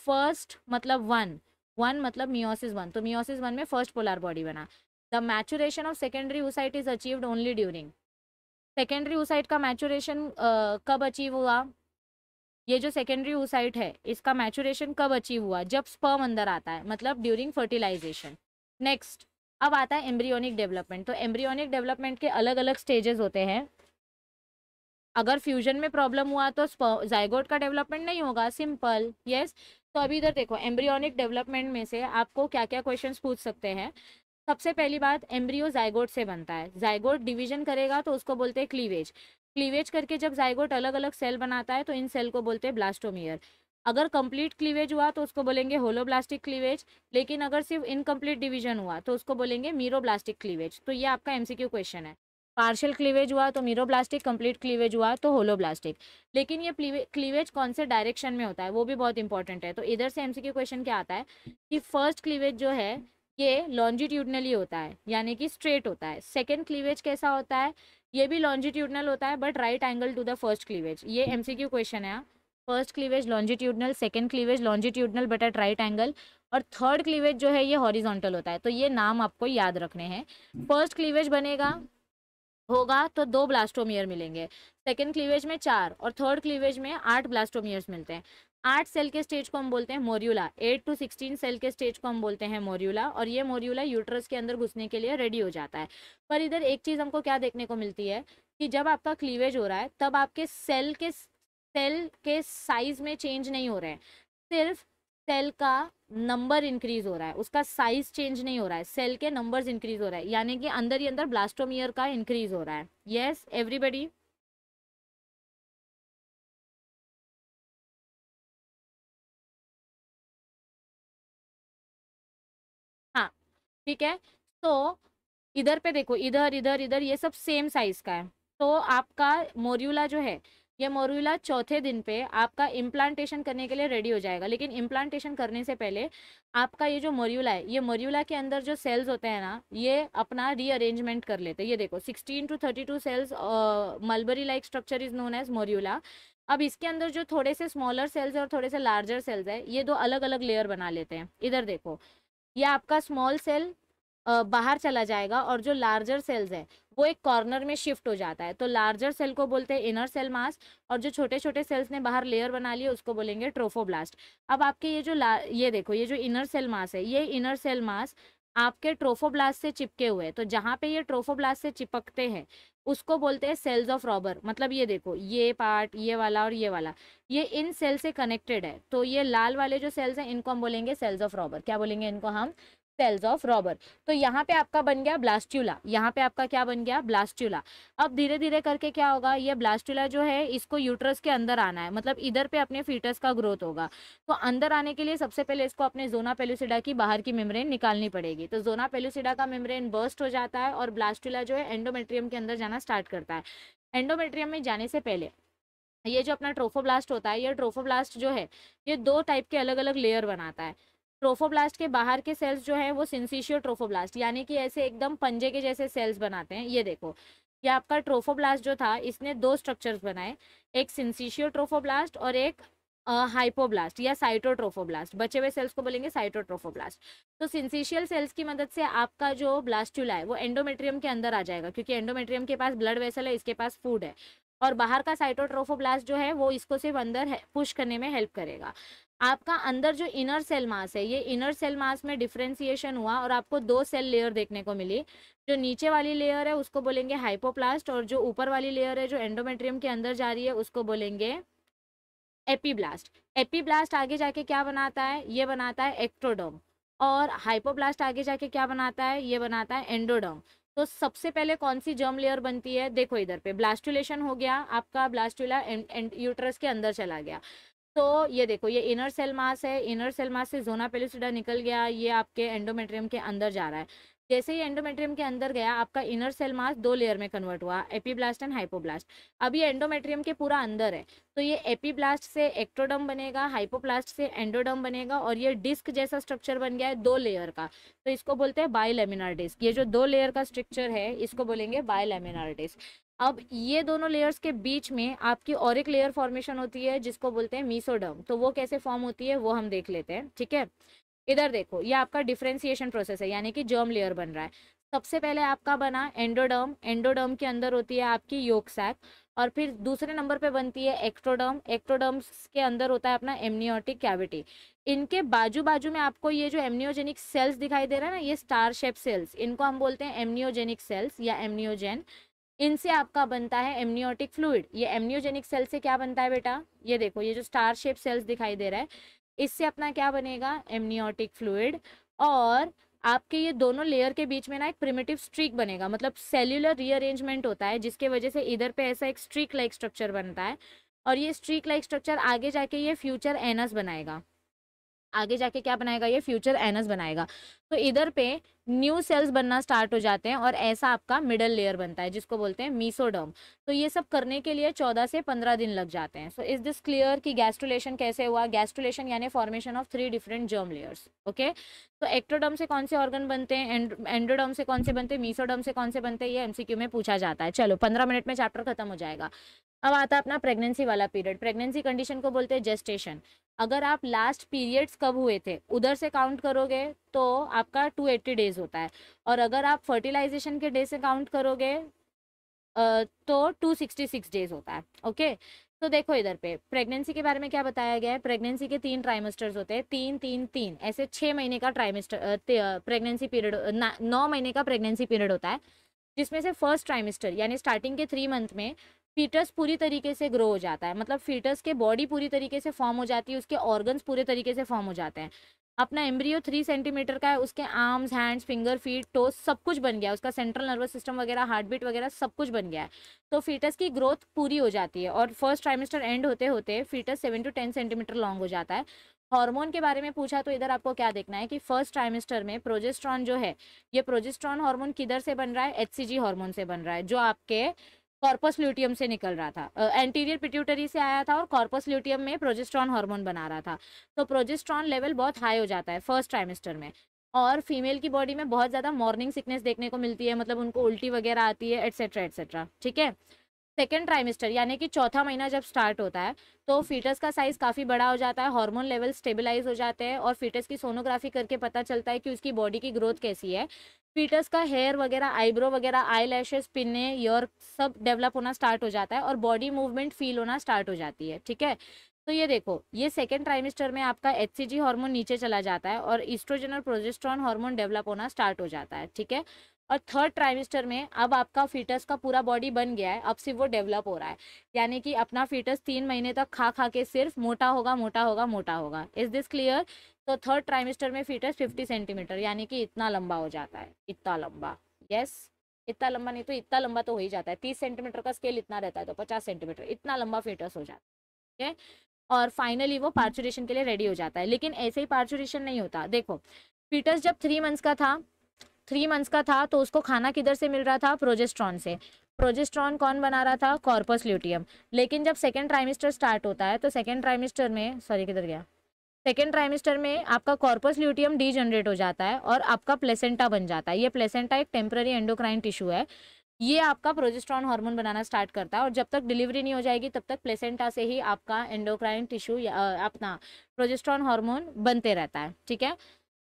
फर्स्ट मतलब वन वन मतलब मियोसिस वन तो मियोसिस वन में फर्स्ट पोलार बॉडी बना the maturation of secondary oocyte is achieved only during secondary oocyte का मैचुरेशन कब अचीव हुआ ये जो सेकेंडरी यूसाइट है इसका मैचुरेशन कब अचीव हुआ जब स्पर्म अंदर आता है मतलब ड्यूरिंग फर्टिलाइजेशन नेक्स्ट अब आता है एम्ब्रियोनिक डेवलपमेंट तो एम्ब्रियोनिक डेवलपमेंट के अलग अलग स्टेजेस होते हैं अगर फ्यूजन में प्रॉब्लम हुआ तो जायगोट का डेवलपमेंट नहीं होगा सिंपल यस तो अभी इधर देखो एम्ब्रियोनिक डेवलपमेंट में से आपको क्या क्या क्वेश्चंस पूछ सकते हैं सबसे पहली बात एम्ब्रियो जायगोट से बनता है जायगोट डिवीजन करेगा तो उसको बोलते हैं क्लीवेज क्लीवेज करके जब जायगोट अलग अलग सेल बनाता है तो इन सेल को बोलते हैं ब्लास्टोमियर अगर कंप्लीट क्लीवेज हुआ तो उसको बोलेंगे होलोब्लास्टिक क्लीवेज लेकिन अगर सिर्फ इनकम्प्लीट डिवीजन हुआ तो उसको बोलेंगे मीरोब्लास्टिक क्लीवेज तो ये आपका एमसीक्यू क्वेश्चन है पार्शियल क्लीवेज हुआ तो मीरोब्लास्टिक कंप्लीट क्लीवेज हुआ तो होलोब्लास्टिक लेकिन ये क्लीवेज कौन से डायरेक्शन में होता है वो भी बहुत इंपॉर्टेंट है तो इधर से एम क्वेश्चन क्या आता है कि फर्स्ट क्लीवेज जो है ये लॉन्जिट्यूडनली होता है यानी कि स्ट्रेट होता है सेकेंड क्लीवेज कैसा होता है ये भी लॉन्जिट्यूडनल होता है but right angle to the first cleavage ये एम क्वेश्चन है हाँ। First cleavage longitudinal second cleavage longitudinal but at right angle और थर्ड क्लीवेज जो है ये हॉरिजॉन्टल होता है तो ये नाम आपको याद रखने हैं फर्स्ट क्लीवेज बनेगा होगा तो दो ब्लास्टोमियर मिलेंगे सेकेंड क्लीवेज में चार और थर्ड क्लीवेज में आठ ब्लास्टोमियर्स मिलते हैं आठ सेल के स्टेज को हम बोलते हैं morula eight to sixteen cell के स्टेज को हम बोलते हैं मोर्यूला और ये मोर्यूला यूट्रस के अंदर घुसने के लिए रेडी हो जाता है पर इधर एक चीज़ हमको क्या देखने को मिलती है कि जब आपका क्लीवेज हो रहा है तब आपके सेल के सेल के साइज में चेंज नहीं हो रहे हैं सिर्फ सेल का नंबर इंक्रीज हो रहा है उसका साइज चेंज नहीं हो रहा है सेल के नंबर्स इंक्रीज हो रहा है यानी कि अंदर ही अंदर ब्लास्टोमियर का इंक्रीज हो रहा है यस एवरीबडी हाँ ठीक है तो इधर पे देखो इधर इधर इधर ये सब सेम साइज का है तो आपका मोर्यूला जो है ये मोरूला चौथे दिन पे आपका इम्प्लांटेशन करने के लिए रेडी हो जाएगा लेकिन इम्प्लांटेशन करने से पहले आपका ये जो मोरूला है ये मोरूला के अंदर जो सेल्स होते हैं ना ये अपना रीअरेंजमेंट कर लेते हैं ये देखो sixteen to thirty two cells mulberry like structure is known as morula अब इसके अंदर जो थोड़े से स्मॉलर सेल्स है और थोड़े से लार्जर सेल्स है ये दो अलग अलग लेयर बना लेते हैं इधर देखो ये आपका स्मॉल सेल बाहर चला जाएगा और जो लार्जर सेल्स है वो एक कॉर्नर में शिफ्ट हो जाता है तो लार्जर सेल को बोलते हैं इनर सेल मास और जो छोटे छोटे सेल्स ने बाहर लेयर बना लिए उसको बोलेंगे ट्रोफोब्लास्ट अब आपके ये जो ये देखो ये जो इनर सेल मास है ये इनर सेल मास आपके ट्रोफोब्लास्ट से चिपके हुए हैं तो जहाँ पे ये ट्रोफोब्लास्ट से चिपकते हैं उसको बोलते हैं सेल्स ऑफ रॉबर मतलब ये देखो ये पार्ट ये वाला और ये वाला ये इन सेल से कनेक्टेड है तो ये लाल वाले जो सेल्स हैं इनको हम बोलेंगे सेल्स ऑफ रॉबर क्या बोलेंगे इनको हम टेल्स ऑफ रॉबर तो यहाँ पे आपका बन गया ब्लास्ट्यूला यहाँ पे आपका क्या बन गया ब्लास्ट्यूला अब धीरे धीरे करके क्या होगा ये ब्लास्ट्यूला जो है इसको यूट्रस के अंदर आना है मतलब इधर पे अपने फीटस का ग्रोथ होगा तो अंदर आने के लिए सबसे पहले इसको अपने जोना पेलुसिडा की बाहर की मेम्रेन निकालनी पड़ेगी तो जोना पेलुसिडा का मेम्रेन बर्स्ट हो जाता है और ब्लास्ट्यूला जो है एंडोमेट्रियम के अंदर जाना स्टार्ट करता है एंडोमेट्रियम में जाने से पहले ये जो अपना ट्रोफोब्लास्ट होता है ये ट्रोफोब्लास्ट जो है ये दो टाइप के अलग अलग लेयर बनाता है ट्रोफोब्लास्ट के बाहर के सेल्स जो है वो सिंसिशियो ट्रोफोब्लास्ट यानी कि ऐसे एकदम पंजे के जैसे सेल्स बनाते हैं ये देखो ये आपका ट्रोफोब्लास्ट जो था इसने दो स्ट्रक्चर्स बनाए एक सिंसिशियो ट्रोफोब्लास्ट और एक हाइपोब्लास्ट या साइटोट्रोफोब्लास्ट बचे हुए सेल्स को बोलेंगे साइटोट्रोफोब्लास्ट तो सिंसिशियल सेल्स की मदद से आपका जो ब्लास्टुला है वो एंडोमेट्रियम के अंदर आ जाएगा क्योंकि एंडोमेट्रियम के पास ब्लड वेसल है इसके पास फूड है और बाहर का साइटोट्रोफोब्लास्ट जो है वो इसको सिर्फ अंदर पुश करने में हेल्प करेगा आपका अंदर जो इनर सेल मास है ये इनर सेल मास में डिफ्रेंसिएशन हुआ और आपको दो सेल लेयर देखने को मिली जो नीचे वाली लेयर है उसको बोलेंगे हाइपोप्लास्ट और जो ऊपर वाली लेयर है जो एंडोमेट्रियम के अंदर जा रही है उसको बोलेंगे एपीब्लास्ट एपीब्लास्ट आगे जाके क्या बनाता है ये बनाता है एक्ट्रोडम और हाइपोब्लास्ट आगे जाके क्या बनाता है ये बनाता है एंडोडम तो सबसे पहले कौन सी जर्म लेयर बनती है देखो इधर पे ब्लास्टुलेशन हो गया आपका ब्लास्टुला यूट्रस के अंदर चला गया तो ये देखो ये इनर सेल मास है इनर सेल मास से जोना पेलिसिडा निकल गया ये आपके एंडोमेट्रियम के अंदर जा रहा है जैसे ही एंडोमेट्रियम के अंदर गया आपका इनर सेल मास दो लेयर में कन्वर्ट हुआ एपीब्लास्ट एंड हाइपोब्लास्ट अब ये एंडोमेट्रियम के पूरा अंदर है तो ये एपीब्लास्ट से एक्ट्रोडम बनेगा हाइपोप्लास्ट से एंडोडम बनेगा और ये डिस्क जैसा स्ट्रक्चर बन गया है दो लेयर का तो इसको बोलते हैं बायलेमिनार डिस्क ये जो दो लेयर का स्ट्रक्चर है इसको बोलेंगे बायलेमिनार डिस्क अब ये दोनों लेयर्स के बीच में आपकी और एक लेयर फॉर्मेशन होती है जिसको बोलते हैं मीसोडम तो वो कैसे फॉर्म होती है वो हम देख लेते हैं ठीक है इधर देखो ये आपका डिफ्रेंसिएशन प्रोसेस है यानी कि जर्म लेयर बन रहा है सबसे पहले आपका बना एंडोडर्म एंडोडर्म के अंदर होती है आपकी योग सैक और फिर दूसरे नंबर पे बनती है एक्ट्रोडर्म एक्ट्रोडर्म्स के अंदर होता है अपना एमनियोटिक कैविटी इनके बाजू बाजू में आपको ये जो एमनियोजेनिक सेल्स दिखाई दे रहा है ना ये स्टार शेप सेल्स इनको हम बोलते हैं एमनियोजेनिक सेल्स या एमनियोजेन इनसे आपका बनता है एमनियोटिक फ्लूड ये एमनियोजेनिक सेल से क्या बनता है बेटा ये देखो ये जो स्टार शेप सेल्स दिखाई दे रहा है इससे अपना क्या बनेगा एमनियोटिक फ्लूड और आपके ये दोनों लेयर के बीच में ना एक प्रिमेटिव स्ट्रीक बनेगा मतलब सेल्युलर रीअरेंजमेंट होता है जिसके वजह से इधर पे ऐसा एक स्ट्रीक लाइक स्ट्रक्चर बनता है और ये स्ट्रीक लाइक स्ट्रक्चर आगे जाके ये फ्यूचर एनस बनाएगा आगे जाके क्या बनाएगा ये फ्यूचर एनस बनाएगा तो इधर पे न्यू सेल्स बनना स्टार्ट हो जाते हैं और ऐसा आपका मिडल लेयर बनता है जिसको बोलते हैं मीसोडर्म तो ये सब करने के लिए चौदह से पंद्रह दिन लग जाते हैं सो इज दिस क्लियर कि गैस्ट्रोलेशन कैसे हुआ गैस्ट्रोलेशन यानी formation of three different germ layers okay तो एक्टोडम से कौन से ऑर्गन बनते हैं एंड्रोडम से कौन से बनते हैं मीसोडम से कौन से बनते हैं ये एमसीक्यू में पूछा जाता है चलो पंद्रह मिनट में चैप्टर खत्म हो जाएगा अब आता है अपना प्रेगनेंसी वाला पीरियड प्रेगनेंसी कंडीशन को बोलते हैं जेस्टेशन अगर आप लास्ट पीरियड्स कब हुए थे उधर से काउंट करोगे तो आपका 280 डेज होता है और अगर आप फर्टिलाइजेशन के डे से काउंट करोगे तो 266 डेज होता है ओके तो देखो इधर पे प्रेगनेंसी के बारे में क्या बताया गया है प्रेगनेंसी के तीन ट्राइमेस्टर्स होते हैं तीन तीन तीन ऐसे छः महीने का ट्राइमेस्टर प्रेगनेंसी पीरियड नौ महीने का प्रेगनेंसी पीरियड होता है जिसमें से फर्स्ट ट्राइमेस्टर यानी स्टार्टिंग के थ्री मंथ में फीटस पूरी तरीके से ग्रो हो जाता है मतलब फीटस के बॉडी पूरी तरीके से फॉर्म हो जाती है उसके ऑर्गन्स पूरे तरीके से फॉर्म हो जाते हैं अपना एम्ब्रियो थ्री सेंटीमीटर का है उसके arms hands finger feet toes सब कुछ बन गया उसका सेंट्रल नर्वस सिस्टम वगैरह हार्ट बीट वगैरह सब कुछ बन गया है तो फीटस की ग्रोथ पूरी हो जाती है और फर्स्ट ट्राइमेस्टर एंड होते होते foetus seven to ten centimetre long हो जाता है हार्मोन के बारे में पूछा तो इधर आपको क्या देखना है कि फर्स्ट ट्राइमेस्टर में प्रोजेस्ट्रॉन जो है ये प्रोजेस्ट्रॉन हार्मोन किधर से बन रहा है एच हार्मोन से बन रहा है जो आपके कॉर्पस ल्यूटियम से निकल रहा था एंटीरियर पिट्यूटरी से आया था और कॉर्पस ल्यूटियम में प्रोजेस्ट्रॉन हार्मोन बना रहा था तो प्रोजेस्ट्रॉन लेवल बहुत हाई हो जाता है फर्स्ट ट्राइमेस्टर में और फीमेल की बॉडी में बहुत ज़्यादा मॉर्निंग सिकनेस देखने को मिलती है मतलब उनको उल्टी वगैरह आती है एट्सेट्रा एट्सेट्रा ठीक है सेकेंड ट्राइमेस्टर यानी कि चौथा महीना जब स्टार्ट होता है तो फीटस का साइज काफ़ी बड़ा हो जाता है हार्मोन लेवल स्टेबलाइज हो जाते हैं और फीटस की सोनोग्राफी करके पता चलता है कि उसकी बॉडी की ग्रोथ कैसी है फीटस का हेयर वगैरह आईब्रो वगैरह आई लैशेज पिन्ने योर सब डेवलप होना स्टार्ट हो जाता है और बॉडी मूवमेंट फील होना स्टार्ट हो जाती है ठीक है तो ये देखो ये सेकेंड ट्राइमेस्टर में आपका एच हार्मोन नीचे चला जाता है और ईस्ट्रोजन और प्रोजेस्ट्रॉन हार्मोन डेवलप होना स्टार्ट हो जाता है ठीक है और थर्ड ट्राइमेस्टर में अब आपका फीटस का पूरा बॉडी बन गया है अब सिर्फ वो डेवलप हो रहा है यानी कि अपना फीटस तीन महीने तक खा खा के सिर्फ मोटा होगा मोटा होगा मोटा होगा इज दिस क्लियर तो थर्ड ट्राइमेस्टर में फीटस फिफ्टी सेंटीमीटर यानी कि इतना लंबा हो जाता है इतना लंबा यस yes? इतना लंबा नहीं तो इतना लंबा तो हो ही जाता है तीस सेंटीमीटर का स्केल इतना रहता है तो पचास सेंटीमीटर इतना लंबा फीटस हो जाता है ठीक है और फाइनली वो पार्चुरेशन के लिए रेडी हो जाता है लेकिन ऐसे ही पार्चुरेशन नहीं होता देखो फीटस जब थ्री मंथ्स का था थ्री मंथ्स का था तो उसको खाना किधर से मिल रहा था प्रोजेस्ट्रॉन से प्रोजेस्ट्रॉन कौन बना रहा था कॉर्पस ल्यूटियम लेकिन जब सेकेंड ट्राइमिस्टर स्टार्ट होता है तो सेकेंड ट्राइमिस्टर में सॉरी किधर गया सेकेंड ट्राइमिस्टर में आपका कॉर्पस ल्यूटियम डीजनरेट हो जाता है और आपका प्लेसेंटा बन जाता है ये प्लेसेंटा एक टेम्प्ररी एंडोक्राइन टिश्यू है ये आपका प्रोजेस्ट्रॉन हार्मोन बनाना स्टार्ट करता है और जब तक डिलीवरी नहीं हो जाएगी तब तक प्लेसेंटा से ही आपका एंडोक्राइन टिश्यू अपना प्रोजेस्ट्रॉन हार्मोन बनते रहता है ठीक है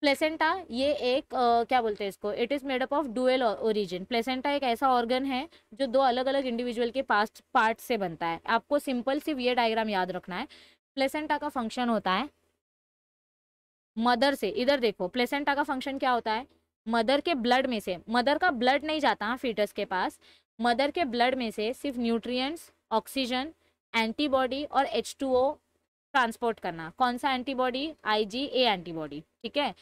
प्लेसेंटा ये एक आ, क्या बोलते हैं इसको it is made up of dual origin placenta एक ऐसा ऑर्गन है जो दो अलग अलग इंडिविजुअल के पास्ट पार्ट से बनता है आपको सिंपल सिर्फ ये डायग्राम याद रखना है प्लेसेंटा का फंक्शन होता है मदर से इधर देखो प्लेसेंटा का फंक्शन क्या होता है मदर के ब्लड में से मदर का ब्लड नहीं जाता फीटस के पास मदर के ब्लड में से सिर्फ न्यूट्रिएंट्स ऑक्सीजन एंटीबॉडी और एच टू ओ ट्रांसपोर्ट करना कौन सा एंटीबॉडी आईजीए एंटीबॉडी ठीक है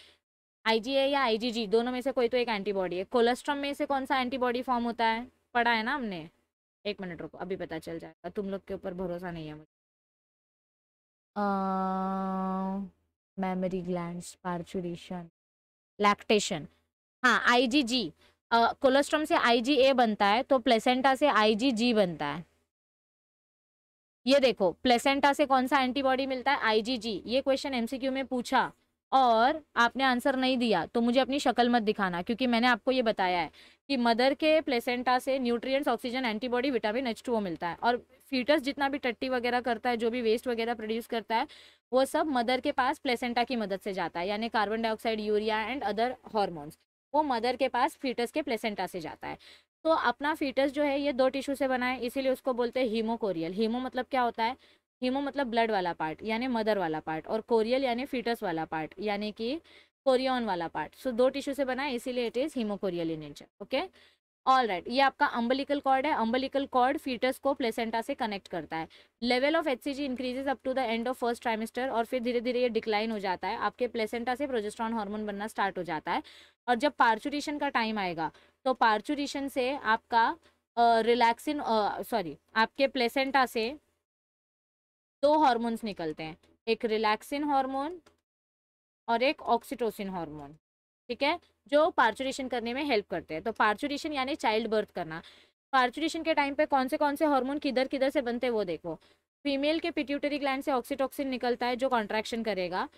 आईजीए या आईजीजी दोनों में से कोई तो एक एंटीबॉडी है कोलेस्ट्रॉम में से कौन सा एंटीबॉडी फॉर्म होता है पढ़ा है ना हमने एक मिनट रुको अभी पता चल जाएगा तुम लोग के ऊपर भरोसा नहीं है मुझे मेमोरी ग्लैंड पार्चुरेशन लैक्टेशन हाँ आई जी कोलेस्ट्रॉम से ए बनता है तो प्लेसेंटा से जी बनता है ये देखो प्लेसेंटा से कौन सा एंटीबॉडी मिलता है आईजीजी ये क्वेश्चन एमसीक्यू में पूछा और आपने आंसर नहीं दिया तो मुझे अपनी शक्ल मत दिखाना क्योंकि मैंने आपको ये बताया है कि मदर के प्लेसेंटा से nutrients oxygen antibody vitamin H two मिलता है और फीटस जितना भी टट्टी वगैरह करता है जो भी वेस्ट वगैरह प्रोड्यूस करता है वो सब मदर के पास प्लेसेंटा की मदद से जाता है यानी carbon dioxide urea and other hormones वो मदर के पास फीटस के प्लेसेंटा से जाता है तो अपना फीटस जो है ये दो टिश्यू से बना है इसीलिए उसको बोलते हैं हीमोकोरियल हीमो मतलब क्या होता है हीमो मतलब ब्लड वाला पार्ट यानी मदर वाला पार्ट और कोरियल यानी फीटस वाला पार्ट यानी कि कोरियन वाला पार्ट सो so, दो टिश्यू से बना है इसीलिए it is haemochorial in nature okay all right ये आपका अम्बलिकल कॉर्ड है अम्बलिकल कॉर्ड फीटस को प्लेसेंटा से कनेक्ट करता है level of H increases up to the end of first trimester और फिर धीरे धीरे ये डिक्लाइन हो जाता है आपके प्लेसेंटा से प्रोजेस्ट्रॉन हार्मोन बनना स्टार्ट हो जाता है और जब पार्चुरेशन का टाइम आएगा तो पार्चुरेशन से आपका रिलैक्सिन सॉरी आपके प्लेसेंटा से दो हॉर्मोन्स निकलते हैं एक रिलैक्सिन हार्मोन और एक ऑक्सीटोसिन हार्मोन ठीक है जो पार्चुरेशन करने में हेल्प करते हैं तो पार्चुरेशन यानी चाइल्ड बर्थ करना पार्चुरेशन के टाइम पे कौन से कौन से हार्मोन किधर किधर से बनते हैं वो देखो फीमेल के पिट्यूटरी ग्लैंड से ऑक्सीटोक्सिन निकलता है जो कॉन्ट्रैक्शन करेगा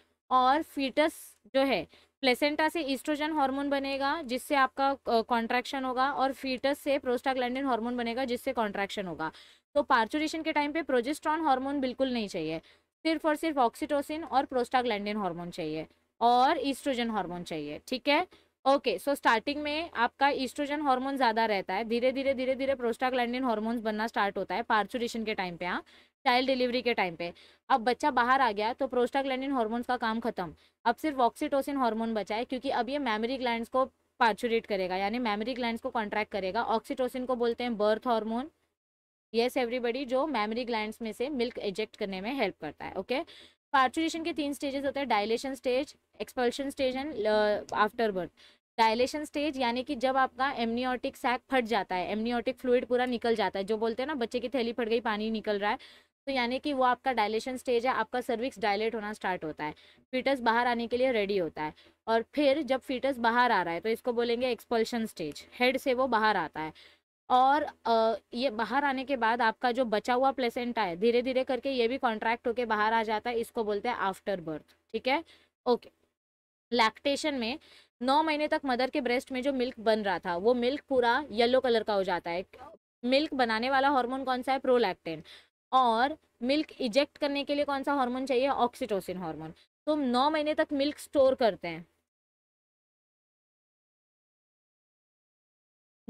और फीटस जो है प्लेसेंटा से ईस्ट्रोजन हार्मोन बनेगा जिससे आपका कॉन्ट्रैक्शन होगा और फीटस से प्रोस्टाग्लैंडिन हार्मोन बनेगा जिससे कॉन्ट्रैक्शन होगा तो पार्चुरेशन के टाइम पे प्रोजेस्ट्रॉन हार्मोन बिल्कुल नहीं चाहिए सिर्फ और सिर्फ ऑक्सीटोसिन और प्रोस्टाग्लैंडिन हार्मोन चाहिए और ईस्ट्रोजन हार्मोन चाहिए ठीक है ओके सो स्टार्टिंग में आपका ईस्ट्रोजन हार्मोन ज़्यादा रहता है धीरे धीरे धीरे धीरे प्रोस्टाग्लैंडिन हार्मोन्स बनना स्टार्ट होता है पार्चुरेशन के टाइम पे हाँ चाइल्ड डिलीवरी के टाइम पे अब बच्चा बाहर आ गया तो प्रोस्टाग्लैंडिन हार्मोन्स का काम खत्म अब सिर्फ ऑक्सीटोसिन हार्मोन बचा है क्योंकि अब ये मेमोरी ग्लैंड को पार्चुरेट करेगा यानी मेमोरी ग्लैंड को कॉन्ट्रैक्ट करेगा ऑक्सीटोसिन को बोलते हैं बर्थ हार्मोन येस एवरीबडी जो मेमोरी ग्लैंड में से मिल्क एजेक्ट करने में हेल्प करता है ओके पार्चुरेशन के तीन स्टेजेस होते हैं dilation stage expulsion stage and after birth dilation stage यानी कि जब आपका एमनियोटिक सैक फट जाता है एमनियोटिक फ्लूड पूरा निकल जाता है जो बोलते हैं ना बच्चे की थैली फट गई पानी निकल रहा है तो यानी कि वो आपका डायलेशन स्टेज है आपका सर्विक्स डायलेट होना स्टार्ट होता है फीटस बाहर आने के लिए रेडी होता है और फिर जब फीटस बाहर आ रहा है तो इसको बोलेंगे एक्सपल्शन स्टेज हेड से वो बाहर आता है और ये बाहर आने के बाद आपका जो बचा हुआ प्लेसेंटा है धीरे धीरे करके ये भी कॉन्ट्रैक्ट होके बाहर आ जाता है इसको बोलते हैं आफ्टर बर्थ ठीक है ओके लैक्टेशन में नौ महीने तक मदर के ब्रेस्ट में जो मिल्क बन रहा था वो मिल्क पूरा येलो कलर का हो जाता है मिल्क बनाने वाला हार्मोन कौन सा है प्रोलैक्टेन और मिल्क इजेक्ट करने के लिए कौन सा हार्मोन चाहिए ऑक्सीटोसिन हार्मोन तो नौ महीने तक मिल्क स्टोर करते हैं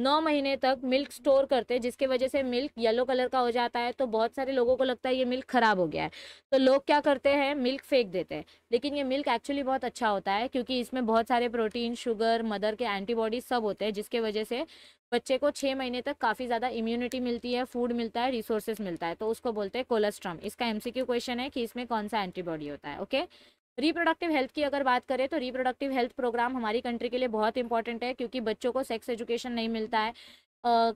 नौ महीने तक मिल्क स्टोर करते हैं जिसके वजह से मिल्क येलो कलर का हो जाता है तो बहुत सारे लोगों को लगता है ये मिल्क ख़राब हो गया है तो लोग क्या करते हैं मिल्क फेंक देते हैं लेकिन ये मिल्क एक्चुअली बहुत अच्छा होता है क्योंकि इसमें बहुत सारे प्रोटीन शुगर मदर के एंटीबॉडीज सब होते हैं जिसके वजह से बच्चे को छः महीने तक काफ़ी ज़्यादा इम्यूनिटी मिलती है फूड मिलता है रिसोर्सेज मिलता है तो उसको बोलते हैं कोलेस्ट्रॉम इसका एम क्वेश्चन है कि इसमें कौन सा एंटीबॉडी होता है ओके रिप्रोडक्टिव हेल्थ की अगर बात करें तो रिप्रोडक्टिव हेल्थ प्रोग्राम हमारी कंट्री के लिए बहुत इंपॉर्टेंट है क्योंकि बच्चों को सेक्स एजुकेशन नहीं मिलता है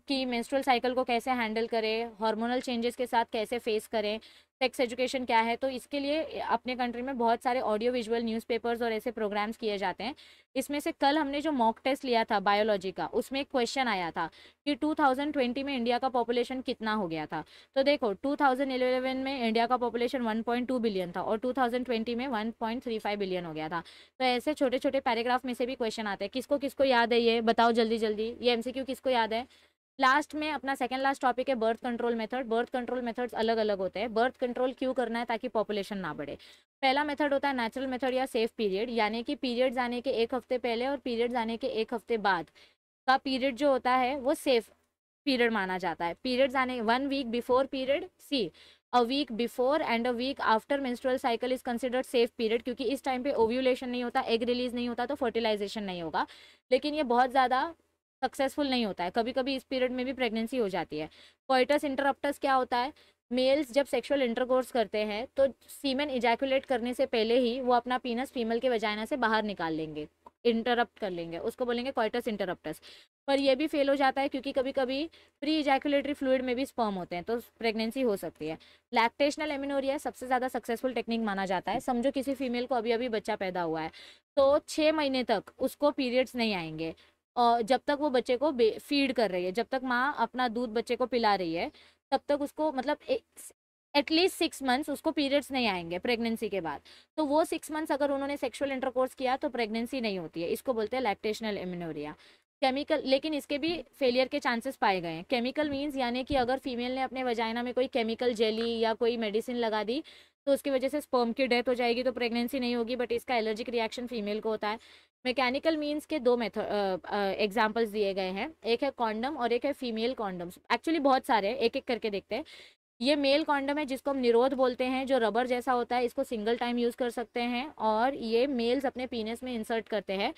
कि मेंस्ट्रुअल साइकिल को कैसे हैंडल करें हार्मोनल चेंजेस के साथ कैसे फेस करें सेक्स एजुकेशन क्या है तो इसके लिए अपने कंट्री में बहुत सारे ऑडियो विजुअल न्यूज़पेपर्स और ऐसे प्रोग्राम्स किए जाते हैं इसमें से कल हमने जो मॉक टेस्ट लिया था बायोलॉजी का उसमें एक क्वेश्चन आया था कि 2020 में इंडिया का पॉपुलेशन कितना हो गया था तो देखो 2011 में इंडिया का पॉपुलेशन 1.2 बिलियन था और 2020 में 1.35 बिलियन हो गया था तो ऐसे छोटे छोटे पैराग्राफ में से भी क्वेश्चन आते हैं किसको किसको याद है ये बताओ जल्दी जल्दी ये एम किसको याद है लास्ट में अपना सेकंड लास्ट टॉपिक है birth control method birth control methods अलग अलग होते हैं बर्थ कंट्रोल क्यों करना है ताकि पॉपुलेशन ना बढ़े पहला मेथड होता है नेचुरल मेथड या सेफ पीरियड यानी कि पीरियड्स आने के एक हफ्ते पहले और पीरियड आने के एक हफ्ते बाद का पीरियड जो होता है वो सेफ पीरियड माना जाता है पीरियड आने one week before period see a week before and a week after menstrual cycle is considered safe period क्योंकि इस टाइम पे ओव्यूलेशन नहीं होता एग रिलीज नहीं होता तो फर्टिलाइजेशन नहीं होगा लेकिन ये बहुत ज़्यादा सक्सेसफुल नहीं होता है कभी कभी इस पीरियड में भी प्रेगनेंसी हो जाती है कोइटस इंटरप्टस क्या होता है मेल्स जब सेक्सुअल इंटरकोर्स करते हैं तो सीमेन इजैकुलेट करने से पहले ही वो अपना पीनस फीमेल के वजाइना से बाहर निकाल लेंगे इंटरप्ट कर लेंगे उसको बोलेंगे क्वाइटस इंटरप्टस पर यह भी फेल हो जाता है क्योंकि कभी कभी प्री इजैकुलेटरी फ्लूड में भी स्पर्म होते हैं तो प्रेगनेंसी हो सकती है लैक्टेशनल एमिनोरिया सबसे ज़्यादा सक्सेसफुल टेक्निक माना जाता है समझो किसी फीमेल को अभी अभी बच्चा पैदा हुआ है तो छः महीने तक उसको पीरियड्स नहीं आएंगे और जब तक वो बच्चे को फीड कर रही है जब तक माँ अपना दूध बच्चे को पिला रही है तब तक उसको मतलब एटलीस्ट सिक्स मंथ्स उसको पीरियड्स नहीं आएंगे प्रेगनेंसी के बाद तो वो सिक्स मंथ्स अगर उन्होंने सेक्सुअल इंटरकोर्स किया तो प्रेगनेंसी नहीं होती है इसको बोलते हैं लैक्टेशनल एमिनोरिया केमिकल लेकिन इसके भी फेलियर के चांसेस पाए गए हैं केमिकल मीन्स यानी कि अगर फीमेल ने अपने वजाइना में कोई केमिकल जेली या कोई मेडिसिन लगा दी तो उसकी वजह से स्पर्म की डेथ हो जाएगी तो प्रेगनेंसी नहीं होगी बट इसका एलर्जिक रिएक्शन फीमेल को होता है मैकेनिकल मीन्स के दो मेथड एग्जाम्पल्स दिए गए हैं एक है कॉन्डम और एक है फीमेल कॉन्डम्स एक्चुअली बहुत सारे हैं एक एक करके देखते हैं ये मेल कॉन्डम है जिसको हम निरोध बोलते हैं जो रबर जैसा होता है इसको सिंगल टाइम यूज़ कर सकते हैं और ये मेल्स अपने पीनस में इंसर्ट करते हैं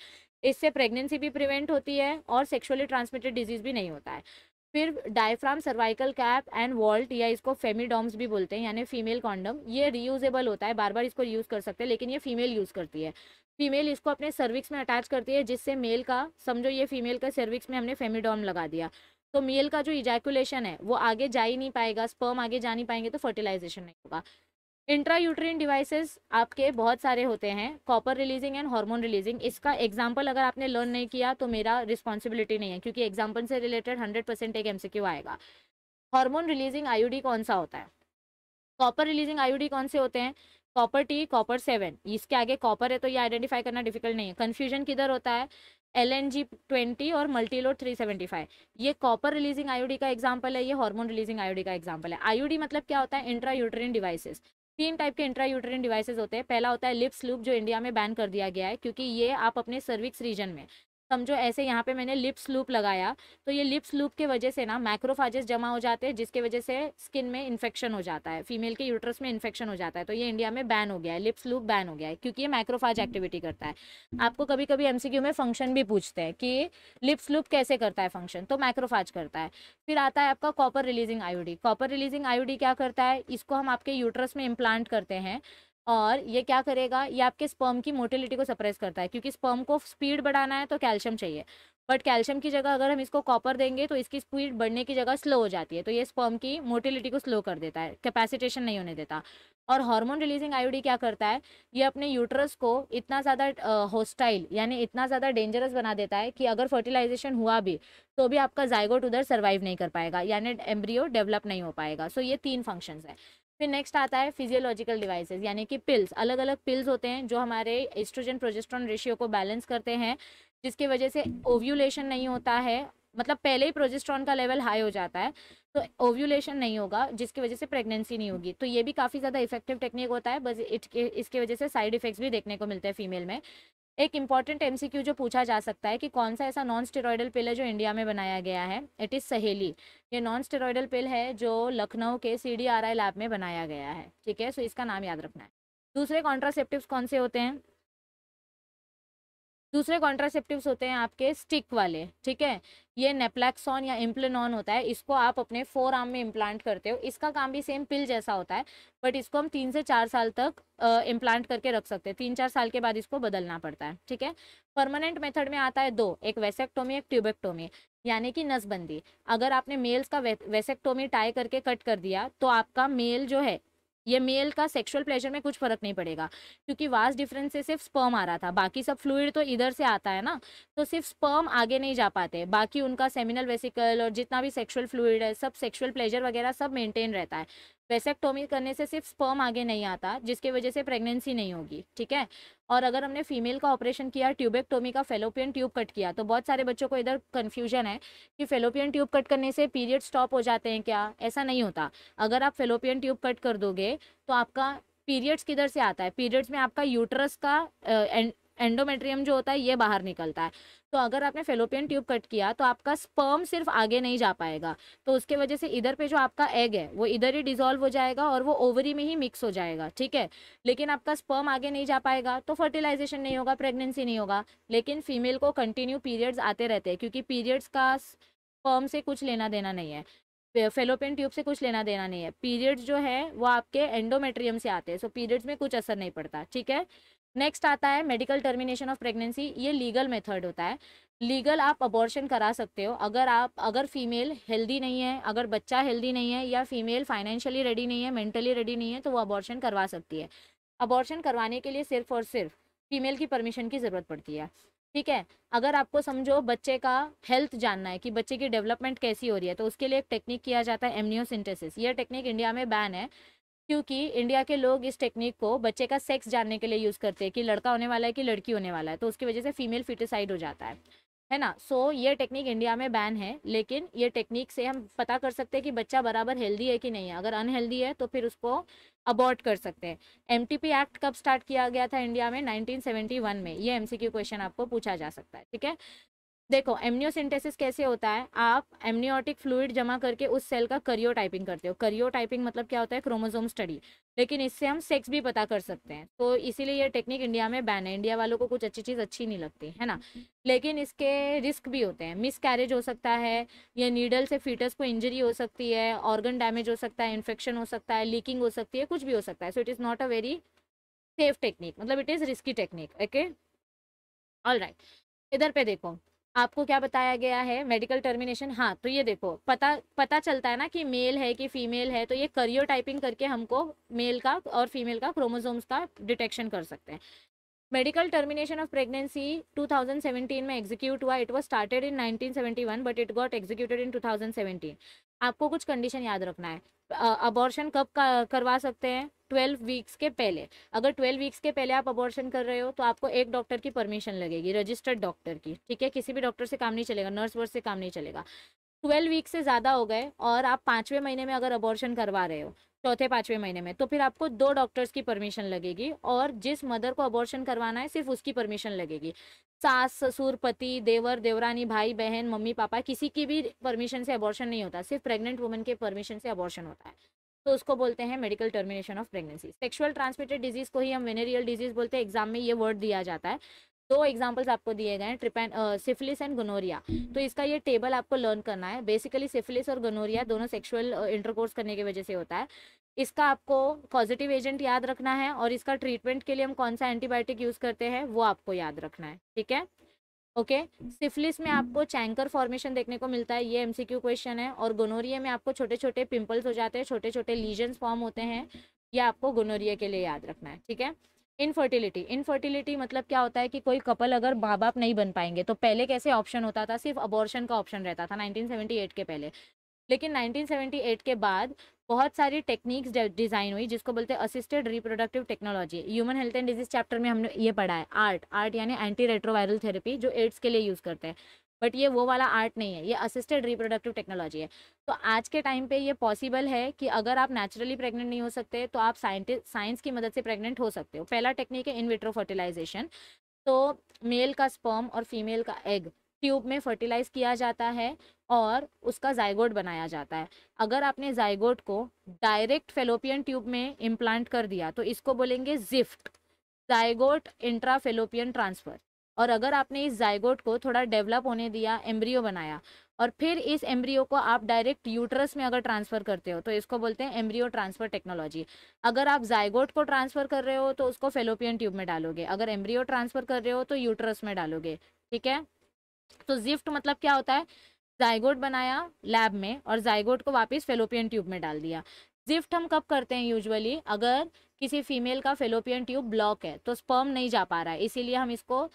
इससे प्रेगनेंसी भी प्रिवेंट होती है और सेक्सुअली ट्रांसमिटेड डिजीज़ भी नहीं होता है फिर diaphragm cervical cap and vault या इसको फेमिडॉम्स भी बोलते हैं यानी फीमेल कॉन्डम ये रीयूजेबल होता है बार बार इसको यूज़ कर सकते हैं लेकिन ये फीमेल यूज़ करती है फीमेल इसको अपने सर्विक्स में अटैच करती है जिससे मेल का समझो ये फीमेल का सर्विक्स में हमने फेमिडॉम लगा दिया तो मेल का जो इजैकुलेशन है वो आगे जा ही नहीं पाएगा स्पर्म आगे जा नहीं पाएंगे तो फर्टिलाइजेशन नहीं होगा इंट्रायूट्रीन डिवाइसेस आपके बहुत सारे होते हैं copper releasing and hormone releasing इसका एग्जांपल अगर आपने लर्न नहीं किया तो मेरा रिस्पॉन्सिबिलिटी नहीं है क्योंकि एग्जांपल से रिलेटेड हंड्रेड परसेंट एक एमसीक्यू आएगा हार्मोन रिलीजिंग आईयूडी कौन सा होता है कॉपर रिलीजिंग आईयूडी कौन से होते हैं कॉपर टी कॉपर सेवन इसके आगे कॉपर है तो ये आइडेंटिफाई करना डिफिकल्ट नहीं है कन्फ्यूजन किधर होता है एल एन जी ट्वेंटी और मल्टीलोड थ्री सेवेंटी फाइव ये कॉपर रिलीजिंग आयोडी का एग्जांपल है ये हार्मोन रिलीजिंग आईओडी का एग्जाम्पल है आयोडी मतलब क्या होता है इंट्रा यूट्रीन डिवाइसेस तीन टाइप के इंट्रा यूटरिन डिवाइसेज होते हैं पहला होता है लिप्स लूप जो इंडिया में बैन कर दिया गया है क्योंकि ये आप अपने सर्विक्स रीजन में समझो ऐसे यहाँ पे मैंने लिप्स लूप लगाया तो ये लिप्स लूप के वजह से ना माइक्रोफाजेस जमा हो जाते हैं जिसके वजह से स्किन में इन्फेक्शन हो जाता है फीमेल के यूट्रस में इन्फेक्शन हो जाता है तो ये इंडिया में बैन हो गया है लिप्स लूप बैन हो गया है क्योंकि ये माइक्रोफाज हम्म। एक्टिविटी करता है आपको कभी कभी एम में फंक्शन भी पूछते हैं कि लिप्स लूप कैसे करता है फंक्शन तो माइक्रोफाज करता है फिर आता है आपका copper releasing IUD copper releasing IUD क्या करता है इसको हम आपके यूट्रस में इम्प्लांट करते हैं और ये क्या करेगा ये आपके स्पर्म की मोटिलिटी को सप्रेस करता है क्योंकि स्पर्म को स्पीड बढ़ाना है तो कैल्शियम चाहिए बट कैल्शियम की जगह अगर हम इसको कॉपर देंगे तो इसकी स्पीड बढ़ने की जगह स्लो हो जाती है तो ये स्पर्म की मोटिलिटी को स्लो कर देता है कैपेसिटेशन नहीं होने देता और हार्मोन रिलीजिंग आयोडी क्या करता है ये अपने यूट्रस को इतना ज़्यादा होस्टाइल यानी इतना ज़्यादा डेंजरस बना देता है कि अगर फर्टिलाइजेशन हुआ भी तो भी आपका जायगोट उधर सर्वाइव नहीं कर पाएगा यानी एम्ब्रियो डेवलप नहीं हो पाएगा सो so, ये तीन फंक्शंस है फिर नेक्स्ट आता है फिजियोलॉजिकल डिवाइसेस यानी कि पिल्स अलग अलग पिल्स होते हैं जो हमारे एस्ट्रोजन प्रोजेस्ट्रॉन रेशियो को बैलेंस करते हैं जिसकी वजह से ओव्यूलेशन नहीं होता है मतलब पहले ही प्रोजेस्ट्रॉन का लेवल हाई हो जाता है तो ओव्यूलेशन नहीं होगा जिसकी वजह से प्रेगनेंसी नहीं होगी तो ये भी काफ़ी ज़्यादा इफेक्टिव टेक्निक होता है बस इसके वजह से साइड इफेक्ट्स भी देखने को मिलते हैं फीमेल में एक इम्पॉर्टेंट एमसीक्यू जो पूछा जा सकता है कि कौन सा ऐसा नॉन स्टेरॉयडल पिल है जो इंडिया में बनाया गया है इट इज़ सहेली ये नॉन स्टेरॉयडल पिल है जो लखनऊ के सी लैब में बनाया गया है ठीक है सो इसका नाम याद रखना है दूसरे कॉन्ट्रासेप्टिव कौन से होते हैं दूसरे कॉन्ट्रासेप्टिव होते हैं आपके स्टिक वाले ठीक है ये नेप्लेक्सॉन या इम्प्लेनॉन होता है इसको आप अपने फोर आर्म में इम्प्लांट करते हो इसका काम भी सेम पिल जैसा होता है बट इसको हम तीन से चार साल तक इम्प्लांट करके रख सकते हैं तीन चार साल के बाद इसको बदलना पड़ता है ठीक है परमानेंट मेथड में आता है दो एक वेसेक्टोमी एक ट्यूबेक्टोमी यानी कि नसबंदी अगर आपने मेल्स का वेसेक्टोमी टाई करके कट कर दिया तो आपका मेल जो है ये मेल का सेक्सुअल प्लेजर में कुछ फर्क नहीं पड़ेगा क्योंकि वास डिफरेंस से सिर्फ स्पर्म आ रहा था बाकी सब फ्लूड तो इधर से आता है ना तो सिर्फ स्पर्म आगे नहीं जा पाते बाकी उनका सेमिनल वेसिकल और जितना भी सेक्सुअल फ्लूड है सब सेक्सुअल प्लेजर वगैरह सब मेंटेन रहता है वेसेक्टोमी करने से सिर्फ स्पर्म आगे नहीं आता जिसकी वजह से प्रेगनेंसी नहीं होगी ठीक है और अगर हमने फीमेल का ऑपरेशन किया ट्यूबेक्टोमी का फेलोपियन ट्यूब कट किया तो बहुत सारे बच्चों को इधर कन्फ्यूजन है कि फेलोपियन ट्यूब कट करने से पीरियड स्टॉप हो जाते हैं क्या ऐसा नहीं होता अगर आप फेलोपियन ट्यूब कट कर दोगे तो आपका पीरियड्स किधर से आता है पीरियड्स में आपका यूट्रस का एंडोमेट्रियम जो होता है ये बाहर निकलता है तो अगर आपने फेलोपियन ट्यूब कट किया तो आपका स्पर्म सिर्फ आगे नहीं जा पाएगा तो उसके वजह से इधर पे जो आपका एग है वो इधर ही डिजोल्व हो जाएगा और वो ओवरी में ही मिक्स हो जाएगा ठीक है लेकिन आपका स्पर्म आगे नहीं जा पाएगा तो फर्टिलाइजेशन नहीं होगा प्रेगनेंसी नहीं होगा लेकिन फीमेल को कंटिन्यू पीरियड्स आते रहते हैं क्योंकि पीरियड्स का स्पर्म से कुछ लेना देना नहीं है फेलोपियन ट्यूब से कुछ लेना देना नहीं है पीरियड्स जो है वो आपके एंडोमेट्रियम से आते हैं सो पीरियड्स में कुछ असर नहीं पड़ता ठीक है नेक्स्ट आता है मेडिकल टर्मिनेशन ऑफ प्रेगनेंसी ये लीगल मेथड होता है लीगल आप अबॉर्शन करा सकते हो अगर आप अगर फीमेल हेल्दी नहीं है अगर बच्चा हेल्दी नहीं है या फीमेल फाइनेंशियली रेडी नहीं है मेंटली रेडी नहीं है तो वो अबॉर्शन करवा सकती है अबॉर्शन करवाने के लिए सिर्फ और सिर्फ फीमेल की परमिशन की ज़रूरत पड़ती है ठीक है अगर आपको समझो बच्चे का हेल्थ जानना है कि बच्चे की डेवलपमेंट कैसी हो रही है तो उसके लिए एक टेक्निक किया जाता है एमनियोसिंटेसिस ये टेक्निक इंडिया में बैन है क्योंकि इंडिया के लोग इस टेक्निक को बच्चे का सेक्स जानने के लिए यूज़ करते हैं कि लड़का होने वाला है कि लड़की होने वाला है तो उसकी वजह से फीमेल फिटिसाइड हो जाता है है ना सो so, ये टेक्निक इंडिया में बैन है लेकिन ये टेक्निक से हम पता कर सकते हैं कि बच्चा बराबर हेल्दी है कि नहीं है अगर अनहेल्दी है तो फिर उसको अबॉर्ट कर सकते हैं एम एक्ट कब स्टार्ट किया गया था इंडिया में 1971 में ये एम क्वेश्चन आपको पूछा जा सकता है ठीक है देखो एमनियोसिंटेसिस कैसे होता है आप एमनियोटिक फ्लूड जमा करके उस सेल का करियो टाइपिंग करते हो करियो टाइपिंग मतलब क्या होता है क्रोमोजोम स्टडी लेकिन इससे हम सेक्स भी पता कर सकते हैं तो इसीलिए ये टेक्निक इंडिया में बैन है इंडिया वालों को कुछ अच्छी चीज़ अच्छी नहीं लगती है ना लेकिन इसके रिस्क भी होते हैं मिस कैरेज हो सकता है या नीडल से फीटस को इंजरी हो सकती है ऑर्गन डैमेज हो सकता है इन्फेक्शन हो सकता है लीकिंग हो सकती है कुछ भी हो सकता है so it is not a very safe technique मतलब it is risky technique okay all right इधर पे देखो आपको क्या बताया गया है मेडिकल टर्मिनेशन हाँ तो ये देखो पता पता चलता है ना कि मेल है कि फीमेल है तो ये करियो टाइपिंग करके हमको मेल का और फीमेल का क्रोमोजोम्स का डिटेक्शन कर सकते हैं मेडिकल टर्मिनेशन ऑफ प्रेगनेंसी 2017 में एग्जीक्यूट हुआ it was started in 1971 but it got executed in 2017 आपको कुछ कंडीशन याद रखना है अबॉर्शन कब करवा सकते हैं ट्वेल्व वीक्स के पहले अगर ट्वेल्व वीक्स के पहले आप अबॉर्शन कर रहे हो तो आपको एक डॉक्टर की परमिशन लगेगी रजिस्टर्ड डॉक्टर की ठीक है किसी भी डॉक्टर से काम नहीं चलेगा नर्स वर्स से काम नहीं चलेगा ट्वेल्व वीक्स से ज़्यादा हो गए और आप पाँचवें महीने में अगर अबॉर्शन करवा रहे हो चौथे पाँचवें महीने में तो फिर आपको दो डॉक्टर्स की परमिशन लगेगी और जिस मदर को अबॉर्शन करवाना है सिर्फ उसकी परमिशन लगेगी सास ससुर पति देवर देवरानी भाई बहन मम्मी पापा किसी की भी परमिशन से अबॉर्शन नहीं होता सिर्फ प्रेग्नेंट वुमेन के परमिशन से अबॉर्शन होता है तो उसको बोलते हैं medical termination of pregnancy sexual transmitted disease को ही हम वेनेरियल डिजीज बोलते हैं एग्जाम में ये वर्ड दिया जाता है दो एग्जाम्पल्स आपको दिए गए हैं trip and syphilis and gonorrhoea तो इसका ये टेबल आपको लर्न करना है बेसिकली सिफिलिस और गनोरिया दोनों सेक्सुअल इंटरकोर्स करने की वजह से होता है इसका आपको पॉजिटिव एजेंट याद रखना है और इसका ट्रीटमेंट के लिए हम कौन सा एंटीबायोटिक यूज़ करते हैं वो आपको याद रखना है ठीक है ओके okay? सिफिलिस में आपको चैंकर फॉर्मेशन देखने को मिलता है ये एमसीक्यू क्वेश्चन है और गोनोरिया में आपको छोटे छोटे पिंपल्स हो जाते हैं छोटे छोटे लीजन्स फॉर्म होते हैं ये आपको गोनोरिया के लिए याद रखना है ठीक है इनफर्टिलिटी इनफर्टिलिटी मतलब क्या होता है कि कोई कपल अगर माँ बाप नहीं बन पाएंगे तो पहले कैसे ऑप्शन होता था सिर्फ अबॉर्शन का ऑप्शन रहता था 1978 के पहले लेकिन 1978 के बाद बहुत सारी टेक्निक्स डिज़ाइन हुई जिसको बोलते हैं assisted reproductive technology human health and disease chapter में हमने ये पढ़ा है आर्ट आर्ट यानी एंटी रेट्रोवायरल थेरेपी जो एड्स के लिए यूज़ करते हैं बट ये वो वाला आर्ट नहीं है ये असिस्टेड रिप्रोडक्टिव टेक्नोलॉजी है तो आज के टाइम पे ये पॉसिबल है कि अगर आप नेचुरली प्रेग्नेंट नहीं हो सकते तो आप साइंटिस्ट साइंस की मदद से प्रेग्नेंट हो सकते हो पहला टेक्निक है इनविट्रो फर्टिलाइजेशन तो मेल का स्पर्म और फीमेल का एग ट्यूब में फर्टिलाइज किया जाता है और उसका जायगोड बनाया जाता है अगर आपने जायगोड को डायरेक्ट फेलोपियन ट्यूब में इम्प्लांट कर दिया तो इसको बोलेंगे ZIFT zygote intra fallopian transfer और अगर आपने इस जायगोट को थोड़ा डेवलप होने दिया एम्ब्रियो बनाया और फिर इस एम्ब्रियो को आप डायरेक्ट यूट्रस में अगर ट्रांसफ़र करते हो तो इसको बोलते हैं एम्ब्रियो ट्रांसफ़र टेक्नोलॉजी अगर आप जायगोट को ट्रांसफ़र कर रहे हो तो उसको फेलोपियन ट्यूब में डालोगे अगर एम्ब्रियो ट्रांसफ़र कर रहे हो तो यूट्रस में डालोगे ठीक है तो जिफ्ट मतलब क्या होता है जायगोट बनाया लैब में और जायगोट को वापिस फेलोपियन ट्यूब में डाल दिया जिफ्ट हम कब करते हैं यूजुअली अगर किसी फीमेल का फेलोपियन ट्यूब ब्लॉक है तो स्पर्म नहीं जा पा रहा है इसीलिए हम इसको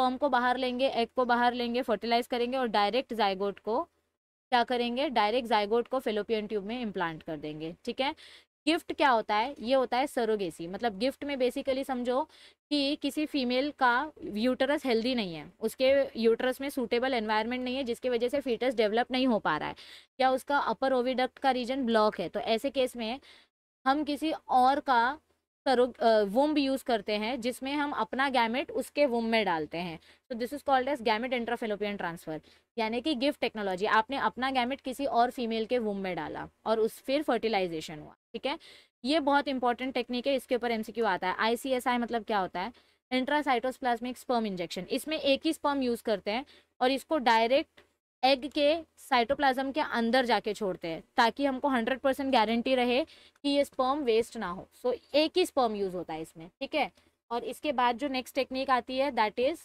स्पर्म को बाहर लेंगे एग को बाहर लेंगे फर्टिलाइज करेंगे और डायरेक्ट जायगोट को क्या करेंगे डायरेक्ट जायगोट को फेलोपियन ट्यूब में इम्प्लांट कर देंगे ठीक है गिफ्ट क्या होता है ये होता है सरोगेसी मतलब गिफ्ट में बेसिकली समझो कि किसी फीमेल का यूटरस हेल्दी नहीं है उसके यूटरस में सूटेबल एनवायरनमेंट नहीं है जिसकी वजह से फीटस डेवलप नहीं हो पा रहा है या उसका अपर ओविडक्ट का रीजन ब्लॉक है तो ऐसे केस में हम किसी और का करो वुम्ब यूज़ करते हैं जिसमें हम अपना गैमेट उसके वुम्ब में डालते हैं तो this is called as gamete intrafallopian transfer यानी कि गिफ्ट टेक्नोलॉजी आपने अपना गैमेट किसी और फीमेल के वुम्ब में डाला और उस फिर फर्टिलाइजेशन हुआ ठीक है ये बहुत इंपॉर्टेंट टेक्निक है इसके ऊपर एम आता है आई मतलब क्या होता है इंट्रासाइटोस प्लाज्मिक स्पर्म इंजेक्शन इसमें एक ही स्पर्म यूज़ करते हैं और इसको डायरेक्ट एग के साइटोप्लाज्म के अंदर जाके छोड़ते हैं ताकि हमको हंड्रेड परसेंट गारंटी रहे कि ये स्पर्म वेस्ट ना हो सो so, एक ही स्पर्म यूज़ होता है इसमें ठीक है और इसके बाद जो नेक्स्ट टेक्निक आती है that is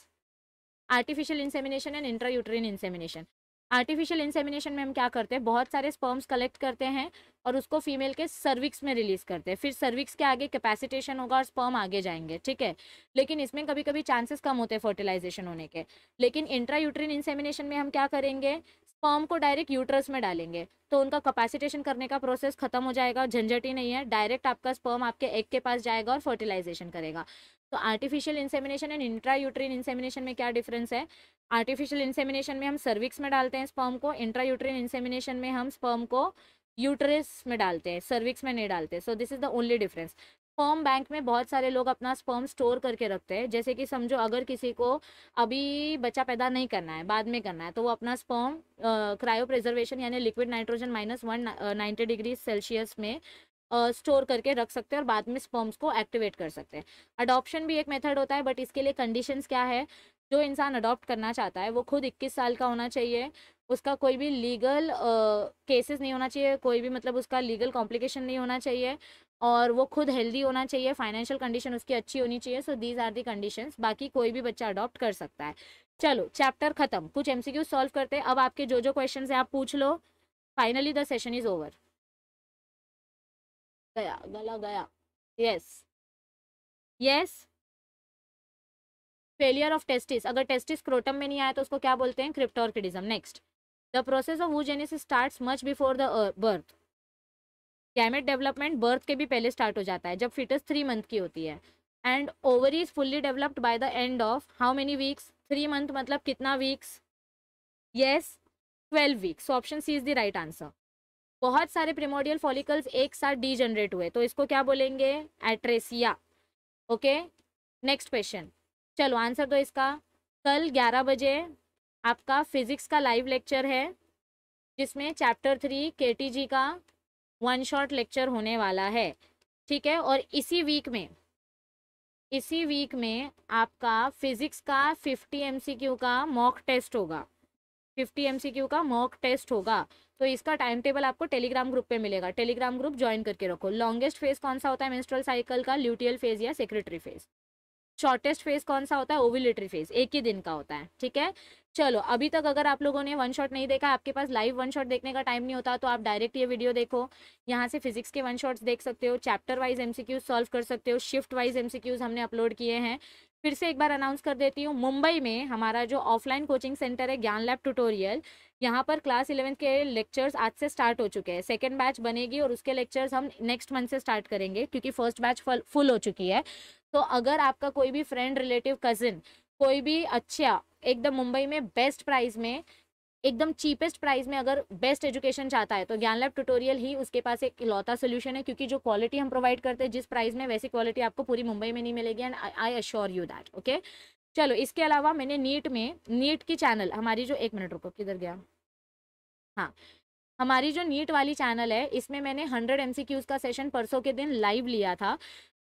artificial insemination and intra uterine insemination artificial insemination में हम क्या करते हैं बहुत सारे स्पर्म्स कलेक्ट करते हैं और उसको फीमेल के सर्विक्स में रिलीज करते हैं फिर सर्विक्स के आगे कैपेसिटेशन होगा और स्पर्म आगे जाएंगे ठीक है लेकिन इसमें कभी कभी चांसेस कम होते हैं फर्टिलाइजेशन होने के लेकिन इंट्रा यूट्रीन इंसेमिनेशन में हम क्या करेंगे स्पर्म को डायरेक्ट यूट्रस में डालेंगे तो उनका कैपेसिटेशन करने का प्रोसेस खत्म हो जाएगा झंझट ही नहीं है डायरेक्ट आपका स्पर्म आपके एग के पास जाएगा और फर्टिलाइजेशन करेगा तो artificial insemination and intra uterine insemination में क्या डिफरेंस है आर्टिफिशियल इंसेमिनेशन में हम सर्विक्स में डालते हैं स्पर्म को इंट्रा यूट्रीन इंसेमिनेशन में हम स्पर्म को यूटरस में डालते हैं सर्विक्स में नहीं डालते so this is the only difference sperm bank में बहुत सारे लोग अपना स्पर्म स्टोर करके रखते हैं जैसे कि समझो अगर किसी को अभी बच्चा पैदा नहीं करना है बाद में करना है तो वो अपना स्पर्म क्रायो प्रिजर्वेशन यानी liquid nitrogen minus one ninety degree Celsius में स्टोर uh, करके रख सकते हैं और बाद में स्पर्म्स को एक्टिवेट कर सकते हैं अडॉप्शन भी एक मेथड होता है बट इसके लिए कंडीशंस क्या है जो इंसान अडॉप्ट करना चाहता है वो खुद इक्कीस साल का होना चाहिए उसका कोई भी लीगल केसेस uh, नहीं होना चाहिए कोई भी मतलब उसका लीगल कॉम्प्लिकेशन नहीं होना चाहिए और वो खुद हेल्दी होना चाहिए फाइनेंशियल कंडीशन उसकी अच्छी होनी चाहिए so these are the condition बाकी कोई भी बच्चा अडॉप्ट कर सकता है चलो चैप्टर खत्म कुछ एम सी सॉल्व करते हैं अब आपके जो जो क्वेश्चन है आप पूछ लो finally the session is over गया गला गया yes yes failure of testis अगर टेस्टिस क्रोटम में नहीं आया तो उसको क्या बोलते हैं cryptorchidism next the process of oogenesis start much before the birth gamete development birth के भी पहले स्टार्ट हो जाता है जब फिटस थ्री मंथ की होती है and over is fully developed by the end of how many weeks three month मतलब कितना weeks yes twelve weeks option C is the right answer बहुत सारे प्रिमोडियल फॉलिकल्स एक साथ डी जनरेट हुए तो इसको क्या बोलेंगे एट्रेसिया ओके नेक्स्ट क्वेश्चन चलो आंसर दो इसका कल ग्यारह बजे आपका फिजिक्स का लाइव लेक्चर है जिसमें चैप्टर थ्री के का वन शॉट लेक्चर होने वाला है ठीक है और इसी वीक में इसी वीक में आपका फिजिक्स का 50 एमसीक्यू का मॉक टेस्ट होगा 50 एमसीक्यू का मॉक टेस्ट होगा तो इसका टाइम टेबल आपको टेलीग्राम ग्रुप पे मिलेगा टेलीग्राम ग्रुप ज्वाइन करके रखो लॉन्गेस्ट फेज कौन सा होता है मेंस्ट्रुअल साइकिल का ल्यूटियल फेज या सेक्रेटरी फेज शॉर्टेस्ट फेज कौन सा होता है ओविलेटरी फेज एक ही दिन का होता है ठीक है चलो अभी तक अगर आप लोगों ने वन शॉट नहीं देखा आपके पास लाइव वन शॉट देखने का टाइम नहीं होता तो आप डायरेक्ट ये वीडियो देखो यहाँ से फिजिक्स के वन शॉट्स देख सकते हो चैप्टर वाइज एमसीक्यूज सॉल्व कर सकते हो शिफ्ट वाइज एमसीक्यूज हमने अपलोड किए हैं फिर से एक बार अनाउंस कर देती हूँ मुंबई में हमारा जो ऑफलाइन कोचिंग सेंटर है ज्ञान लैब ट्यूटोरियल यहाँ पर क्लास इलेवेंथ के लेक्चर्स आज से स्टार्ट हो चुके हैं सेकेंड बैच बनेगी और उसके लेक्चर्स हम नेक्स्ट मंथ से स्टार्ट करेंगे क्योंकि फर्स्ट बैच फुल हो चुकी है तो अगर आपका कोई भी फ्रेंड रिलेटिव कजिन कोई भी अच्छा एकदम मुंबई में बेस्ट प्राइस में एकदम चीपेस्ट प्राइस में अगर बेस्ट एजुकेशन चाहता है तो ज्ञान लैब ट्यूटोरियल ही उसके पास एक लौता सोल्यूशन है क्योंकि जो क्वालिटी हम प्रोवाइड करते हैं जिस प्राइस में वैसी क्वालिटी आपको पूरी मुंबई में नहीं मिलेगी and I assure you that okay चलो इसके अलावा मैंने नीट में नीट की चैनल हमारी जो एक मिनट रुको किधर गया हाँ हमारी जो नीट वाली चैनल है इसमें मैंने हंड्रेड एम का सेशन परसों के दिन लाइव लिया था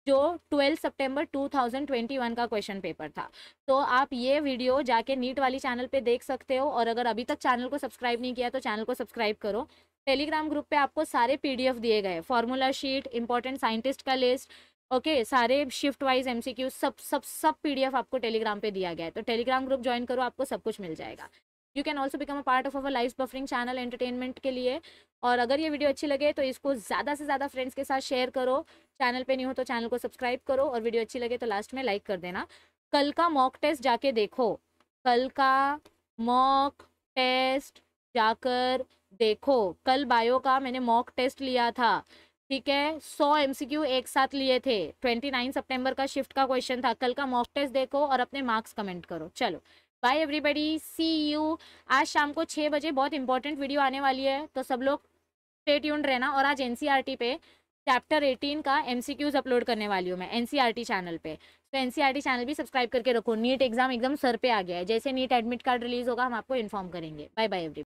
जो 12 सितंबर 2021 का क्वेश्चन पेपर था तो आप ये वीडियो जाके नीट वाली चैनल पे देख सकते हो और अगर अभी तक चैनल को सब्सक्राइब नहीं किया तो चैनल को सब्सक्राइब करो टेलीग्राम ग्रुप पे आपको सारे पीडीएफ दिए गए फॉर्मूला शीट इंपॉर्टेंट साइंटिस्ट का लिस्ट ओके okay, सारे शिफ्ट वाइज एम सब सब सब पीडीएफ आपको टेलीग्राम पे दिया गया है तो टेलीग्राम ग्रुप ज्वाइन करो आपको सब कुछ मिल जाएगा you can also become a part of our life buffering channel entertainment के लिए और अगर ये वीडियो अच्छी लगे तो इसको ज़्यादा से ज़्यादा फ्रेंड्स के साथ शेयर करो चैनल पे नहीं हो तो चैनल को सब्सक्राइब करो और वीडियो अच्छी लगे तो लास्ट में लाइक कर देना कल का मॉक टेस्ट जाके देखो कल का मॉक टेस्ट जाकर देखो कल बायो का मैंने मॉक टेस्ट लिया था ठीक है सौ एमसीक्यू एक साथ लिए थे ट्वेंटी नाइन सेप्टेम्बर का शिफ्ट का क्वेश्चन था कल का मॉक टेस्ट देखो और अपने मार्क्स कमेंट करो चलो बाय एवरीबडी सी यू आज शाम को छः बजे बहुत इंपॉर्टेंट वीडियो आने वाली है तो सब लोग स्टेट यून रहना और आज एन e पे चैप्टर 18 का एमसीक्यूज अपलोड करने वाली हूँ मैं एनसीईआरटी चैनल e पे तो एनसीईआरटी चैनल e भी सब्सक्राइब करके रखो नीट एग्जाम e एकदम सर पे आ गया है जैसे नीट एडमिट कार्ड रिलीज होगा हम आपको इन्फॉर्म करेंगे बाय बाय एवरी